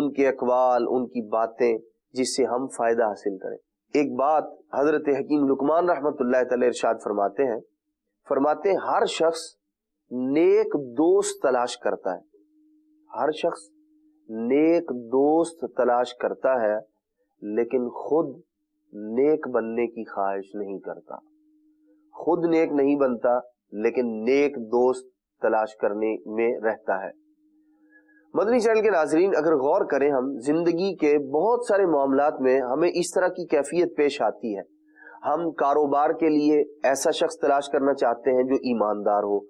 उनके अकवाल उनकी बातें जिससे हम फायदा हासिल करें एक बात हजरत हकीम लुकमान रहमत इरशाद फरमाते हैं फरमाते हैं हर शख्स नेक दोस्त तलाश करता है हर शख्स नेक दोस्त तलाश करता है लेकिन खुद नेक बनने की ख्वाहिश नहीं करता खुद नेक नहीं बनता लेकिन नेक दोस्त तलाश करने में रहता है मदनी चैनल के नाजरीन अगर गौर करें हम जिंदगी के बहुत सारे मामला में हमें इस तरह की कैफियत पेश आती है हम कारोबार के लिए ऐसा शख्स तलाश करना चाहते हैं जो ईमानदार हो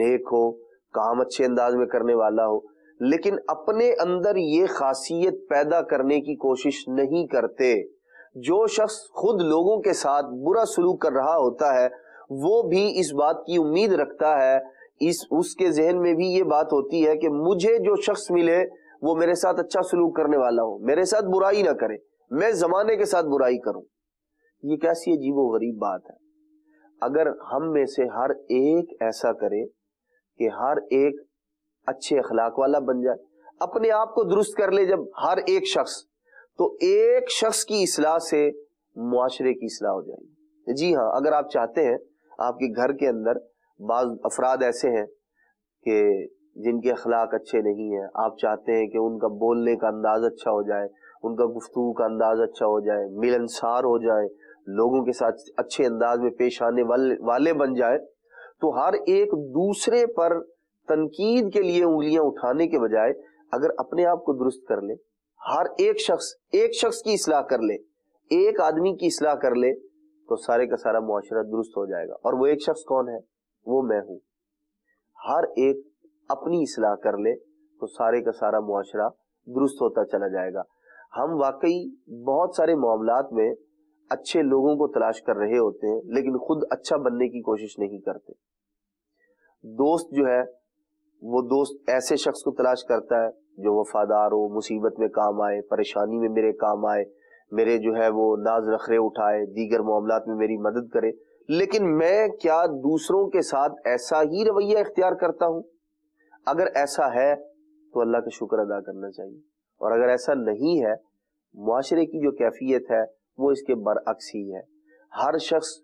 नेक हो काम अच्छे अंदाज में करने वाला हो लेकिन अपने अंदर ये खासियत पैदा करने की कोशिश नहीं करते जो शख्स खुद लोगों के साथ बुरा सलूक कर रहा होता है वो भी इस बात की उम्मीद रखता है इस उसके जहन में भी ये बात होती है कि मुझे जो शख्स मिले वो मेरे साथ अच्छा सलूक करने वाला हो मेरे साथ बुराई ना करे मैं जमाने के साथ बुराई करूं ये कैसी अजीब गरीब बात है अगर हम में से हर एक ऐसा करे कि हर एक अच्छे अखलाक वाला बन जाए अपने आप को दुरुस्त कर ले जब हर एक शख्स तो एक शख्स की इसलाह से मुआरे की इसलाह हो जाएगी जी हाँ अगर आप चाहते हैं आपके घर के अंदर बाज अफराद ऐसे हैं कि जिनके अखलाक अच्छे नहीं है आप चाहते हैं कि उनका बोलने का अंदाज अच्छा हो जाए उनका गुफ्तु का अंदाज अच्छा हो जाए मिलनसार हो जाए लोगों के साथ अच्छे अंदाज में पेश आने वाले वाले बन जाए तो हर एक दूसरे पर तनकीद के लिए उंगलियां उठाने के बजाय अगर अपने आप को दुरुस्त कर ले हर एक शख्स एक शख्स की इसलाह कर ले एक आदमी की इसलाह कर ले तो सारे का सारा मुआशरा दुरुस्त हो जाएगा और वो एक शख्स कौन है वो मैं हूं हर एक अपनी इसलाह कर ले तो सारे का सारा मुआशरा दुरुस्त होता चला जाएगा हम वाकई बहुत सारे मामला में अच्छे लोगों को तलाश कर रहे होते हैं लेकिन खुद अच्छा बनने की कोशिश नहीं करते दोस्त जो है वो दोस्त ऐसे शख्स को तलाश करता है जो वफादार हो मुसीबत में काम आए परेशानी में मेरे काम आए मेरे जो है वो नाज रखरे उठाए दीगर मामला में मेरी मदद करे लेकिन मैं क्या दूसरों के साथ ऐसा ही रवैया इख्तियार करता हूँ अगर ऐसा है तो अल्लाह का शुक्र अदा करना चाहिए और अगर ऐसा नहीं है माशरे की जो कैफियत है वो इसके बरअक्स ही है हर शख्स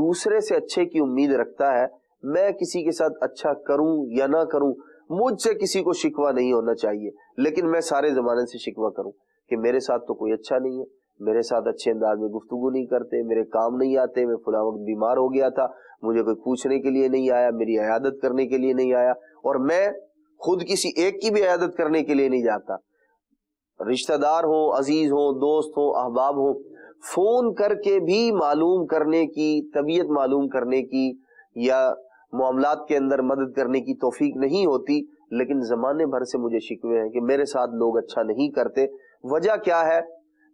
दूसरे से अच्छे की उम्मीद रखता है मैं किसी के साथ अच्छा करूं या ना करूं मुझसे किसी को शिकवा नहीं होना चाहिए लेकिन मैं सारे जमाने से शिकवा करूं कि मेरे साथ तो कोई अच्छा नहीं है मेरे साथ अच्छे अंदाज में गुफ्तगु नहीं करते मेरे काम नहीं आते मैं फुला वक्त बीमार हो गया था मुझे कोई पूछने के लिए नहीं आया मेरी अयादत करने के लिए नहीं आया और मैं खुद किसी एक की भी अयादत करने के लिए नहीं जाता रिश्तेदार हो अजीज हो दोस्त हो अहबाब हो फोन करके भी मालूम करने की तबीयत मालूम करने की या मामला के अंदर मदद करने की तोफीक नहीं होती लेकिन जमाने भर से मुझे शिकवे हैं कि मेरे साथ लोग अच्छा नहीं करते वजह क्या है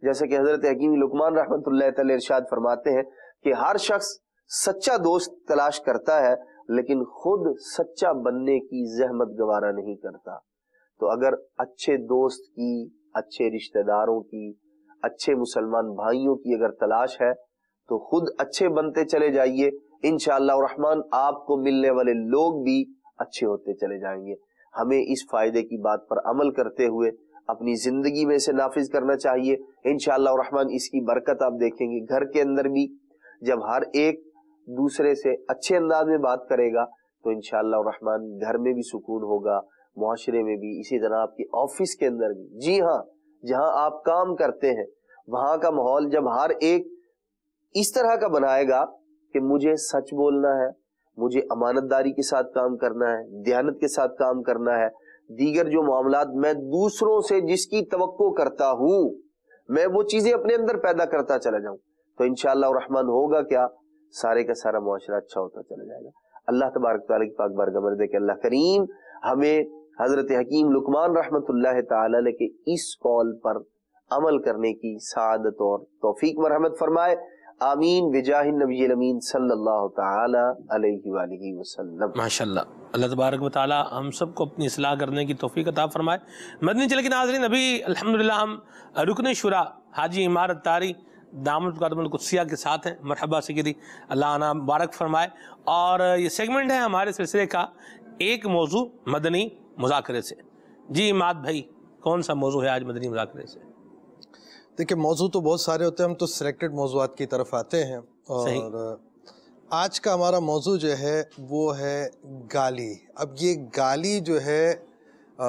जैसे कि हजरत हकीम लुकमान रहमत इरशाद फरमाते हैं कि हर शख्स सच्चा दोस्त तलाश करता है लेकिन खुद सच्चा बनने की जहमत गवारा नहीं करता तो अगर अच्छे दोस्त की अच्छे रिश्तेदारों की अच्छे मुसलमान भाइयों की अगर तलाश है तो खुद अच्छे बनते चले जाइए शहमान आपको मिलने वाले लोग भी अच्छे होते चले जाएंगे हमें इस फायदे की बात पर अमल करते हुए अपनी जिंदगी में से नाफिज करना चाहिए इन रहमान इसकी बरकत आप देखेंगे घर के अंदर भी जब हर एक दूसरे से अच्छे अंदाज में बात करेगा तो इन रहमान घर में भी सुकून होगा माशरे में भी इसी तरह आपके ऑफिस के अंदर भी जी हाँ जहाँ आप काम करते हैं वहां का माहौल जब हर एक इस तरह का बनाएगा कि मुझे सच बोलना है मुझे अमानतदारी के साथ काम करना है दयानत के साथ काम करना है दीगर जो मामला मैं दूसरों से जिसकी तो करता हूं मैं वो चीजें अपने अंदर पैदा करता चला जाऊं तो इनशाला रहमान होगा क्या सारे का सारा मुआरा अच्छा होता चला जाएगा अल्लाह तबारक की पाक बारगा दे के अल्लाह करीम हमें हजरत हकीम लुकमान रहमत के इस कॉल पर अमल करने की सादत और तोफीक मरहमत फरमाए आमीन विजाहिन नबी अमीन सल्लल्लाहु अलैहि वसल्लम माशाल्लाह अल्लाह तबारक वाली हम सबको अपनी असलाह करने की तोफ़ी अता फरमाए मदनी चले के नाजरीन अभी अल्हम्दुलिल्लाह हम रुकन शुरा हाजी इमारत तारी दामद कदमकुसिया के साथ हैं मरहबा सिकरी अल्लाह ना मुबारक फरमाए और ये सेगमेंट है हमारे सिलसिले का एक मौजू मदनी मुजाकरे से जी इमाद भाई कौन सा मौजू है आज मदनी मुजाकरे से देखिए मौजू तो बहुत सारे होते हैं हम तो सिलेक्टेड मौजूद की तरफ आते हैं और आज का हमारा मौजू जो है वो है गाली अब ये गाली जो है आ,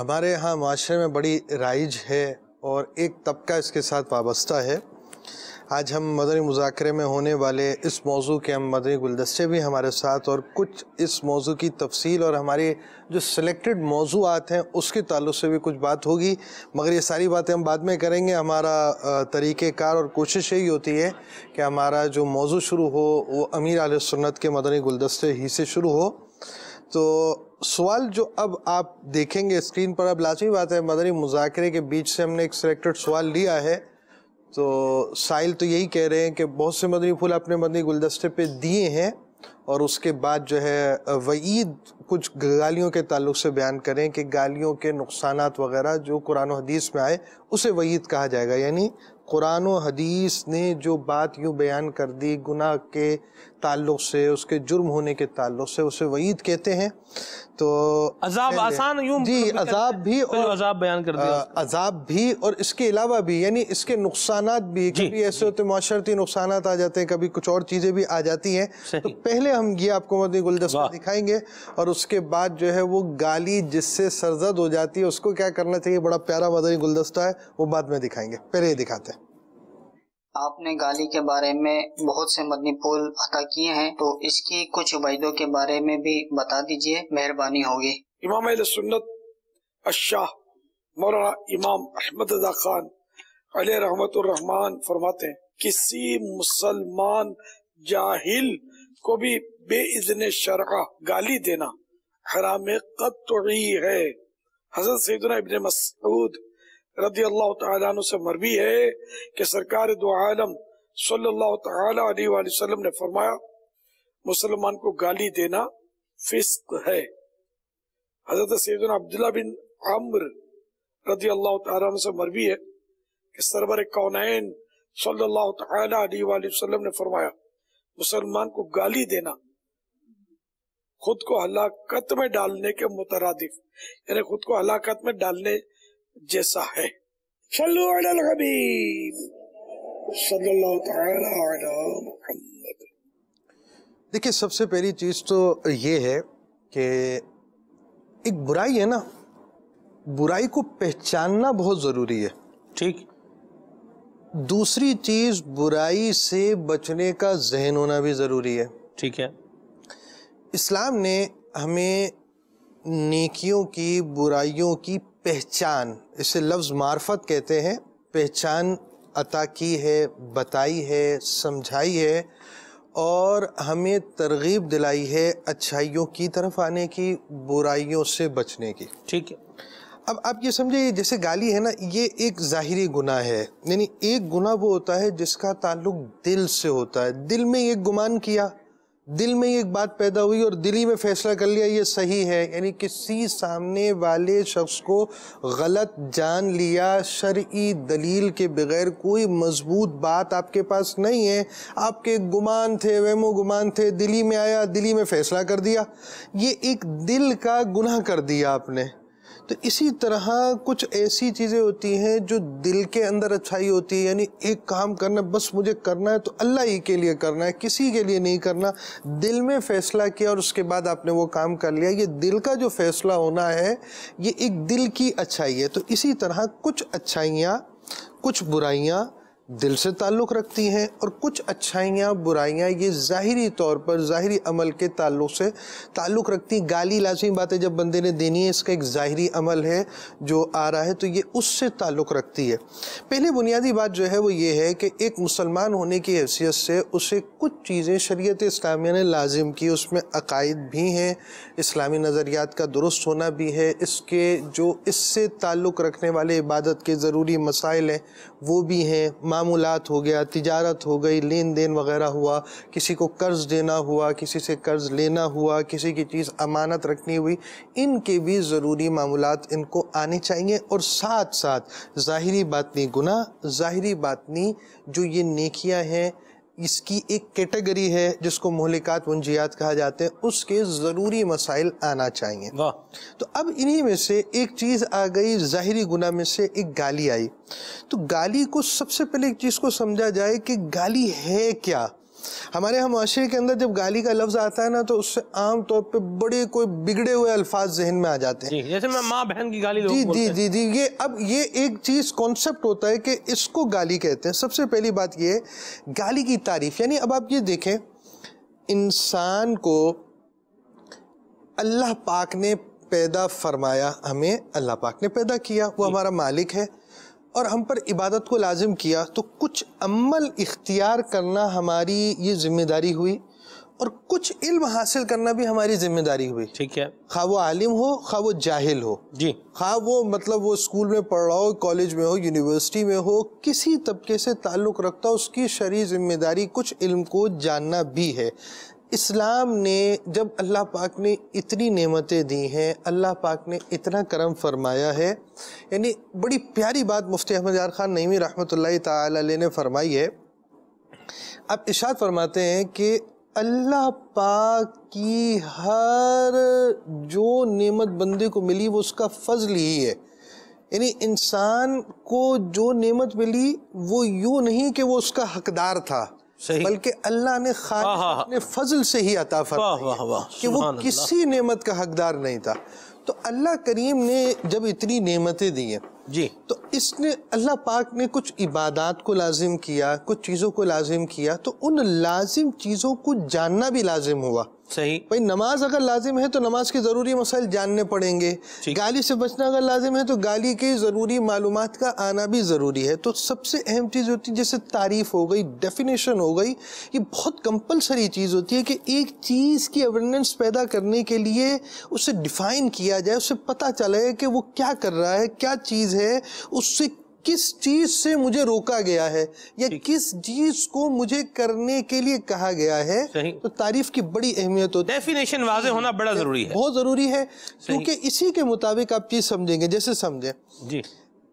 हमारे यहाँ माशरे में बड़ी राइज है और एक तबका इसके साथ वाबस्ता है आज हम मदनी मुजाकरे में होने वाले इस मौजू के हम मदनी गुलदस्ते भी हमारे साथ और कुछ इस मौजू की तफसील और हमारे जो सिलेक्टेड मौजूद हैं उसके ताल्लुक से भी कुछ बात होगी मगर ये सारी बातें हम बाद में करेंगे हमारा तरीक़ेकार और कोशिश यही होती है कि हमारा जो मौजू शुरू हो वो अमीर आल सुन्नत के मदनी गुलदस्ते ही से शुरू हो तो सवाल जो अब आप देखेंगे स्क्रीन पर अब लाजमी बात है मदनी मुजाकरे के बीच से हमने एक सिलेक्टेड सवाल लिया है तो साहिल तो यही कह रहे हैं कि बहुत से मदनी फूल अपने मदनी गुलदस्ते पे दिए हैं और उसके बाद जो है वईद कुछ गालियों के ताल्लुक से बयान करें कि गालियों के नुकसान वगैरह जो कुरान हदीस में आए उसे वईद कहा जाएगा यानी कुरान हदीस ने जो बात यूँ बयान कर दी गुनाह के ताल्लुक से उसके जुर्म होने के ताल्लुक से उसे वईद कहते हैं तो अजाब आसान यूं जी मतलब अजाब भी और अजाब बयान कर दिया अजाब भी और इसके अलावा भी यानी इसके नुकसान भी कभी ऐसे होते माशरती नुकसान आ जाते हैं कभी कुछ और चीज़ें भी आ जाती हैं तो पहले हम ये आपको मदनी गुलदस्ता दिखाएंगे और उसके बाद जो है वो गाली जिससे सरजद हो जाती है उसको क्या करना चाहिए बड़ा प्यारा मदनी गुलदस्ता है वो बाद में दिखाएंगे पहले दिखाते हैं आपने गाली के बारे में बहुत से मदनी फूल अता किए हैं तो इसकी कुछ उबैदों के बारे में भी बता दीजिए मेहरबानी होगी इमाम सुन्नत अशाह मौलाना इमाम अहमद अदा खान अल रहमतुर्रहमान फरमाते किसी मुसलमान जाहिल को भी बेइजन शरा गाली देना हराम कतई है हजरत सैदना इबन मसूद रदी अल्लाह तु से मरवी है कि सरकार दो आलम सल्लाम ने फरमाया मुसलमान को गाली देना फिस्क है हजरत सैदन अब्दुल्ला बिन अम्र रदी अल्लाह तु से मरवी है कि सरबर कौन सल्लाम ने फरमाया मुसलमान को गाली देना खुद को हलाकत में डालने के मुतरदिफ यानी खुद को हलाकत में डालने जैसा है देखिए सबसे पहली चीज़ तो ये है कि एक बुराई है ना बुराई को पहचानना बहुत ज़रूरी है ठीक दूसरी चीज़ बुराई से बचने का जहन होना भी ज़रूरी है ठीक है इस्लाम ने हमें नेकियों की बुराइयों की पहचान इसे लफ्ज़ मार्फत कहते हैं पहचान अता की है बताई है समझाई है और हमें तरगीब दिलाई है अच्छाइयों की तरफ आने की बुराइयों से बचने की ठीक है अब आप ये समझे जैसे गाली है ना ये एक ज़ाहरी गुना है यानी एक गुना वो होता है जिसका ताल्लुक दिल से होता है दिल में एक गुमान किया दिल में एक बात पैदा हुई और दिल ही में फैसला कर लिया ये सही है यानी किसी सामने वाले शख्स को गलत जान लिया शर्ई दलील के बगैर कोई मजबूत बात आपके पास नहीं है आपके गुमान थे वेमो गुमान थे दिल्ली में आया दिल्ली में फैसला कर दिया ये एक दिल का गुनाह कर दिया आपने तो इसी तरह कुछ ऐसी चीज़ें होती हैं जो दिल के अंदर अच्छाई होती है यानी एक काम करना बस मुझे करना है तो अल्लाह ही के लिए करना है किसी के लिए नहीं करना दिल में फ़ैसला किया और उसके बाद आपने वो काम कर लिया ये दिल का जो फ़ैसला होना है ये एक दिल की अच्छाई है तो इसी तरह कुछ अच्छाइयाँ कुछ बुराइयाँ दिल से ताल्लुक़ रखती हैं और कुछ अच्छाइयाँ बुराइयाँ ये ज़ाहरी तौर पर ज़ाहरी अमल के ताल्लुक से ताल्लुक़ रखती हैं गाली लाजमी बातें जब बंदे ने देनी है इसका एक ज़ाहरी अमल है जो आ रहा है तो ये उससे ताल्लुक़ रखती है पहले बुनियादी बात जो है वो ये है कि एक मुसलमान होने की हैसियत से उसे कुछ चीज़ें शरीत इस्लामिया ने लाजिम की उसमें अकायद भी हैं इस्लामी नज़रियात का दुरुस्त होना भी है इसके जो इससे ताल्लुक़ रखने वाले इबादत के ज़रूरी मसाइल हैं वो भी हैं मामूलत हो गया तिजारत हो गई लेन देन वगैरह हुआ किसी को कर्ज़ देना हुआ किसी से कर्ज़ लेना हुआ किसी की चीज़ अमानत रखनी हुई इनके भी ज़रूरी मामूलत इनको आने चाहिए और साथ साथ ज़ाहरी बातनी गुना ज़ाहरी बातनी जो ये नेकियाँ हैं इसकी एक कैटेगरी है जिसको मोहलिकात वंजियात कहा जाते हैं उसके ज़रूरी मसाइल आना चाहिए तो अब इन्हीं में से एक चीज़ आ गई ज़ाहरी गुना में से एक गाली आई तो गाली को सबसे पहले एक चीज़ को समझा जाए कि गाली है क्या हमारे यहाँ माशरे के अंदर जब गाली का लफ्ज़ आता है ना तो उससे आम तौर पर बड़े कोई बिगड़े हुए अल्फाज जहन में आ जाते हैं जैसे मैं माँ बहन की गाली जी जी जी जी ये अब ये एक चीज़ कॉन्सेप्ट होता है कि इसको गाली कहते हैं सबसे पहली बात ये गाली की तारीफ यानी अब आप ये देखें इंसान को अल्लाह पाक ने पैदा फरमाया हमें अल्लाह पाक ने पैदा किया वो हमारा मालिक है और हम पर इबादत को लाजिम किया तो कुछ अमल इख्तियार करना हमारी ये जिम्मेदारी हुई और कुछ इल्म हासिल करना भी हमारी जिम्मेदारी हुई ठीक है खा वो आलिम हो खा वो जाहिल हो जी खा वो मतलब वो स्कूल में पढ़ रहा हो कॉलेज में हो यूनिवर्सिटी में हो किसी तबके से ताल्लुक़ रखता हो उसकी शरी जिम्मेदारी कुछ इल्म को जानना भी है इस्लाम ने जब अल्लाह पाक ने इतनी नेमतें दी हैं अल्लाह पाक ने इतना करम फरमाया है यानी बड़ी प्यारी बात मुफ्ती अहमद यार ख़ान नईमी रहमत ताली ने फरमाई है अब इशाद फरमाते हैं कि अल्लाह पाक की हर जो नेमत बंदे को मिली वो उसका फजल ही है यानी इंसान को जो नेमत मिली वो यूँ नहीं कि वो उसका हकदार था बल्कि अल्लाह ने खालिद अपने फजल से ही अता फरमा कि वो किसी नेमत का हकदार नहीं था तो अल्लाह करीम ने जब इतनी नेमतें दी हैं जी तो इसने अल्लाह पाक ने कुछ इबादत को लाजिम किया कुछ चीज़ों को लाजिम किया तो उन लाजिम चीज़ों को जानना भी लाजिम हुआ सही भाई नमाज अगर लाजिम है तो नमाज के ज़रूरी मसाइल जानने पड़ेंगे गाली से बचना अगर लाजिम है तो गाली के ज़रूरी मालूम का आना भी ज़रूरी है तो सबसे अहम चीज़ होती है जैसे तारीफ़ हो गई डेफिनेशन हो गई ये बहुत कंपलसरी चीज़ होती है कि एक चीज़ की अवेयरनेस पैदा करने के लिए उसे डिफ़ाइन किया जाए उसे पता चले कि वो क्या कर रहा है क्या चीज़ है उससे किस चीज से मुझे रोका गया है या किस चीज को मुझे करने के लिए कहा गया है तो तारीफ की बड़ी अहमियत होती है डेफिनेशन वाजे होना बड़ा जरूरी है बहुत जरूरी है क्योंकि इसी के मुताबिक आप चीज समझेंगे जैसे समझे जी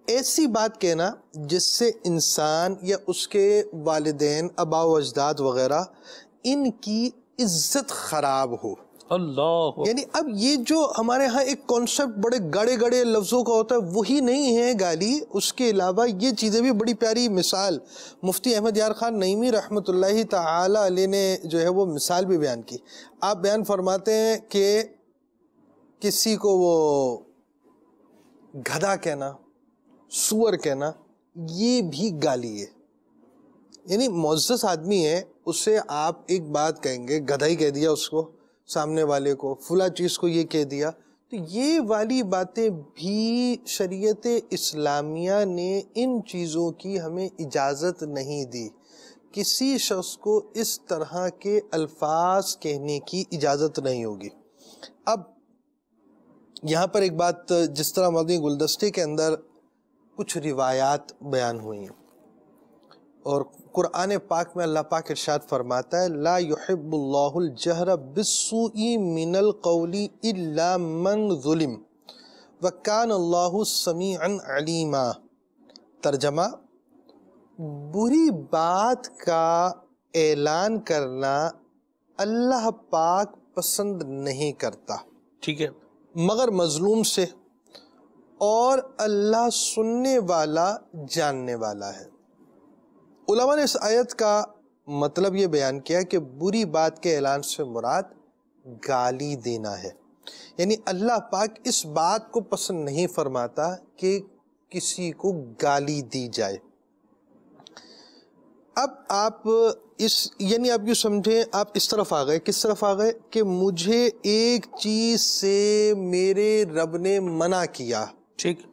ऐसी बात कहना जिससे इंसान या उसके वालदेन अबाव अजदाद वगैरह इनकी इज्जत खराब हो अल्लाह यानी अब ये जो हमारे यहाँ एक कॉन्सेप्ट बड़े गड़े गड़े लफ्ज़ों का होता है वही नहीं है गाली उसके अलावा ये चीज़ें भी बड़ी प्यारी मिसाल मुफ्ती अहमद यार खान नईमी रहमत ताली ने जो है वो मिसाल भी बयान की आप बयान फरमाते हैं कि किसी को वो गधा कहना सुअर कहना ये भी गाली है यानी मोजस आदमी है उससे आप एक बात कहेंगे गधा ही कह दिया उसको सामने वाले को फुला चीज़ को ये कह दिया तो ये वाली बातें भी शरीयत इस्लामिया ने इन चीज़ों की हमें इजाज़त नहीं दी किसी शख्स को इस तरह के अल्फाज कहने की इजाज़त नहीं होगी अब यहाँ पर एक बात जिस तरह मदनी गुलदस्ते के अंदर कुछ रिवायात बयान हुई हैं और कुरान पाक में अल्लाह पाक इरशाद फरमाता है ला युहिब्बुल्लाहुल बिस्सुई मिनल कौली इल्ला मन जुलिम वकान अल्लाहु समीअन अलीमा तर्जमा बुरी बात का ऐलान करना अल्लाह पाक पसंद नहीं करता ठीक है मगर मज़लूम से और अल्लाह सुनने वाला जानने वाला है उलमा ने इस आयत का मतलब ये बयान किया कि बुरी बात के ऐलान से मुराद गाली देना है यानी अल्लाह पाक इस बात को पसंद नहीं फरमाता कि किसी को गाली दी जाए अब आप इस यानी आप यूँ समझें आप इस तरफ आ गए किस तरफ आ गए कि मुझे एक चीज़ से मेरे रब ने मना किया ठीक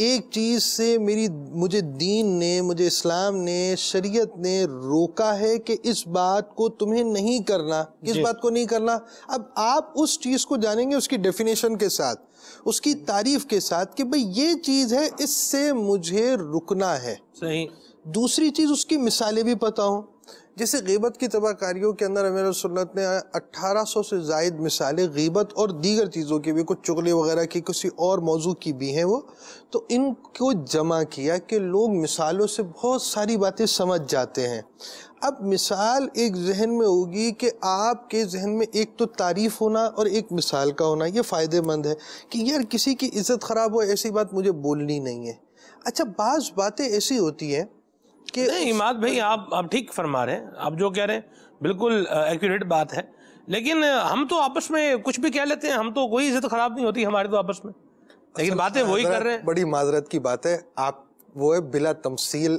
एक चीज़ से मेरी मुझे दीन ने मुझे इस्लाम ने शरीयत ने रोका है कि इस बात को तुम्हें नहीं करना किस बात को नहीं करना अब आप उस चीज़ को जानेंगे उसकी डेफिनेशन के साथ उसकी तारीफ के साथ कि भाई ये चीज़ है इससे मुझे रुकना है सही दूसरी चीज़ उसकी मिसालें भी पता हों जैसे गीबत की तबाहकारियों के अंदर अमीर सुन्नत ने 1800 से जायद मिसालें गीबत और दीगर चीज़ों की भी कुछ चुगले वगैरह की किसी और मौजू की भी हैं वो तो इनको जमा किया कि लोग मिसालों से बहुत सारी बातें समझ जाते हैं अब मिसाल एक जहन में होगी कि आपके जहन में एक तो तारीफ़ होना और एक मिसाल का होना ये फ़ायदेमंद है कि यार किसी की इज़्ज़त ख़राब हो ऐसी बात मुझे बोलनी नहीं है अच्छा बाज़ बातें ऐसी होती हैं कि नहीं इमाद भाई आप आप ठीक फरमा रहे हैं आप जो कह रहे हैं बिल्कुल एक्यूरेट बात है लेकिन हम तो आपस में कुछ भी कह लेते हैं हम तो कोई इज्जत खराब नहीं होती हमारे तो आपस में लेकिन बातें वही कर रहे हैं बड़ी माजरत की बात है आप वो है बिला तमसील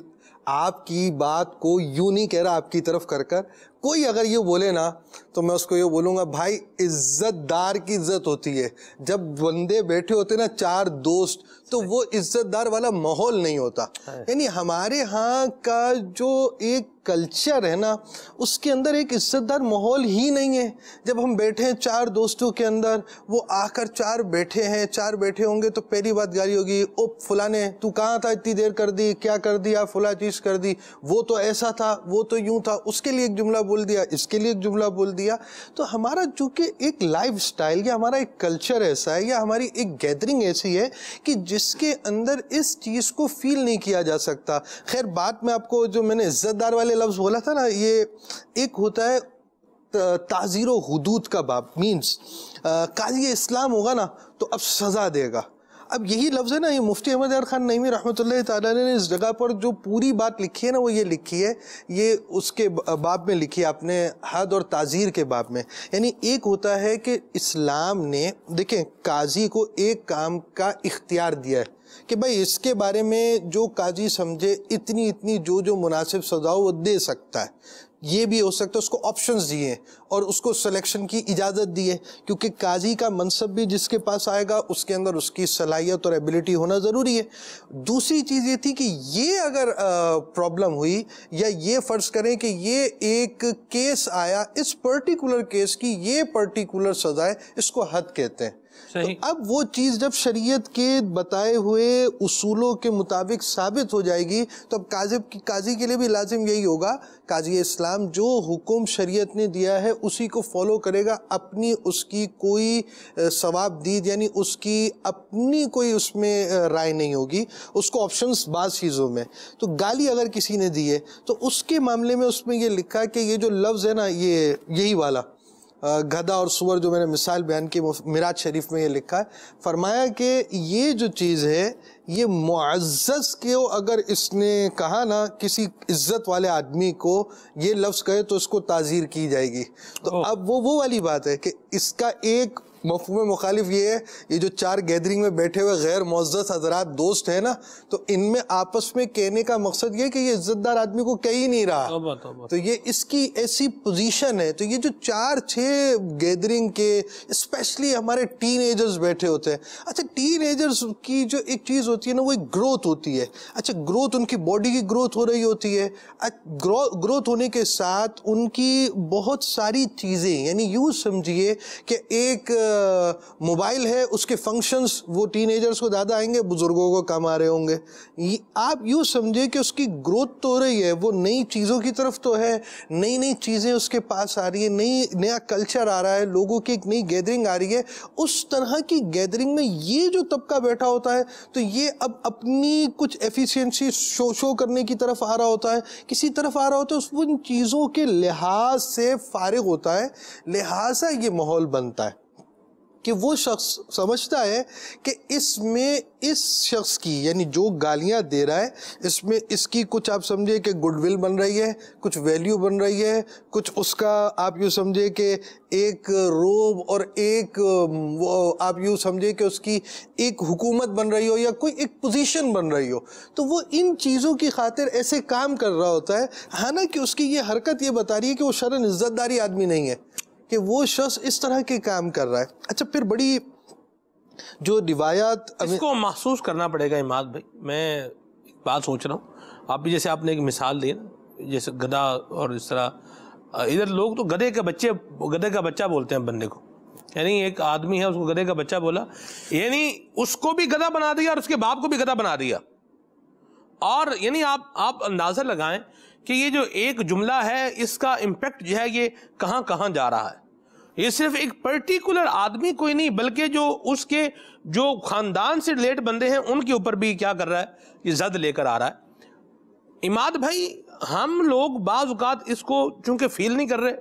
आपकी बात को यूं नहीं कह रहा आपकी तरफ कर कर कोई अगर ये बोले ना तो मैं उसको ये बोलूँगा भाई इज्जतदार की इज्जत होती है जब बंदे बैठे होते ना चार दोस्त तो वो इज्जतदार वाला माहौल नहीं होता हाँ। यानी हमारे यहाँ का जो एक कल्चर है ना उसके अंदर एक इज्जतदार माहौल ही नहीं है जब हम बैठे हैं चार दोस्तों के अंदर वो आकर चार बैठे हैं चार बैठे होंगे तो पहली बात गाली होगी ओ फुलाने तू कहाँ था इतनी देर कर दी क्या कर दिया फुला चीज़ कर दी वो तो ऐसा था वो तो यूं था उसके लिए एक जुमला बोल बोल दिया इसके लिए एक जुमला बोल दिया तो हमारा चूँकि एक लाइफ स्टाइल या हमारा एक कल्चर ऐसा है या हमारी एक गैदरिंग ऐसी है कि जिसके अंदर इस चीज़ को फील नहीं किया जा सकता खैर बात में आपको जो मैंने इज्जतदार वाले लफ्ज़ बोला था ना ये एक होता है ताज़ीर हदूद का बाब मीन्स काजी इस्लाम होगा ना तो अब सज़ा देगा अब यही लफ्ज़ है ना ये मुफ्ती अहमद यार खान नईमी रहमत ने इस जगह पर जो पूरी बात लिखी है ना वो ये लिखी है ये उसके बाब में लिखी है आपने हद और ताज़ीर के बाब में यानी एक होता है कि इस्लाम ने देखें काजी को एक काम का इख्तियार दिया है कि भाई इसके बारे में जो काजी समझे इतनी इतनी जो जो मुनासिब सजाओ वो दे सकता है ये भी हो सकता है उसको ऑप्शंस दिए और उसको सिलेक्शन की इजाज़त दिए क्योंकि काजी का मनसब भी जिसके पास आएगा उसके अंदर उसकी सलाहियत और एबिलिटी होना ज़रूरी है दूसरी चीज़ ये थी कि ये अगर प्रॉब्लम हुई या ये फ़र्ज़ करें कि ये एक केस आया इस पर्टिकुलर केस की ये पर्टिकुलर सज़ाएँ इसको हद कहते हैं तो अब वो चीज़ जब शरीयत के बताए हुए उसूलों के मुताबिक साबित हो जाएगी तो अब काजिब की काजी के लिए भी लाजिम यही होगा काजी इस्लाम जो हुक्म शरीयत ने दिया है उसी को फॉलो करेगा अपनी उसकी कोई सवाब दीद यानी उसकी अपनी कोई उसमें राय नहीं होगी उसको ऑप्शंस बाद चीज़ों में तो गाली अगर किसी ने दी है तो उसके मामले में उसमें ये लिखा कि ये जो लफ्ज़ है ना ये यही वाला गधा और सुअर जो मैंने मिसाल बयान की वो मिराज शरीफ में ये लिखा है फरमाया कि ये जो चीज़ है ये मुआज़ के अगर इसने कहा ना किसी इज्जत वाले आदमी को ये लफ्ज़ कहे तो उसको ताज़ीर की जाएगी तो अब वो वो वाली बात है कि इसका एक मफहम मुखालिफ ये है ये जो चार गैदरिंग में बैठे हुए गैर मोजस हजरात दोस्त हैं ना तो इनमें आपस में कहने का मकसद ये कि ये इज्जतदार आदमी को कह ही नहीं रहा तो, तो ये इसकी ऐसी पोजीशन है तो ये जो चार छः गैदरिंग के स्पेशली हमारे टीन बैठे होते हैं अच्छा टीन की जो एक चीज़ होती है ना वो एक ग्रोथ होती है अच्छा ग्रोथ उनकी बॉडी की ग्रोथ हो रही होती है ग्रोथ होने के साथ उनकी बहुत सारी चीज़ें यानी यूँ समझिए कि एक मोबाइल है उसके फंक्शंस वो टीनेजर्स को ज़्यादा आएंगे बुज़ुर्गों को कम आ रहे होंगे आप यूँ समझिए कि उसकी ग्रोथ तो हो रही है वो नई चीज़ों की तरफ तो है नई नई चीज़ें उसके पास आ रही है नई नया कल्चर आ रहा है लोगों की एक नई गैदरिंग आ रही है उस तरह की गैदरिंग में ये जो तबका बैठा होता है तो ये अब अपनी कुछ एफिशिएंसी शो शो करने की तरफ आ रहा होता है किसी तरफ आ रहा होता है उस उन चीज़ों के लिहाज से फारिग होता है लिहाजा ये माहौल बनता है कि वो शख्स समझता है कि इसमें इस शख्स की यानी जो गालियां दे रहा है इसमें इसकी कुछ आप समझिए कि गुडविल बन रही है कुछ वैल्यू बन रही है कुछ उसका आप यूँ समझिए कि एक रोब और एक वो आप यूँ समझिए कि उसकी एक हुकूमत बन रही हो या कोई एक पोजीशन बन रही हो तो वो इन चीज़ों की खातिर ऐसे काम कर रहा होता है हालांकि उसकी ये हरकत ये बता रही है कि वो शरण इज़्ज़तदारी आदमी नहीं है कि वो शख्स इस तरह के काम कर रहा है अच्छा फिर बड़ी जो रिवायत इसको महसूस करना पड़ेगा इमाद भाई मैं एक बात सोच रहा हूँ आप भी जैसे आपने एक मिसाल दी ना जैसे गधा और इस तरह इधर लोग तो गधे के बच्चे गधे का बच्चा बोलते हैं बंदे को यानी एक आदमी है उसको गधे का बच्चा बोला यानी उसको भी गधा बना दिया और उसके बाप को भी गधा बना दिया और यानी आप आप अंदाज़ा लगाएं कि ये जो एक जुमला है इसका इम्पेक्ट जो है ये कहाँ कहाँ जा रहा है ये सिर्फ एक पर्टिकुलर आदमी कोई नहीं बल्कि जो उसके जो ख़ानदान से रिलेट बंदे हैं उनके ऊपर भी क्या कर रहा है ये जद लेकर आ रहा है इमाद भाई हम लोग बाज़ात इसको चूंकि फील नहीं कर रहे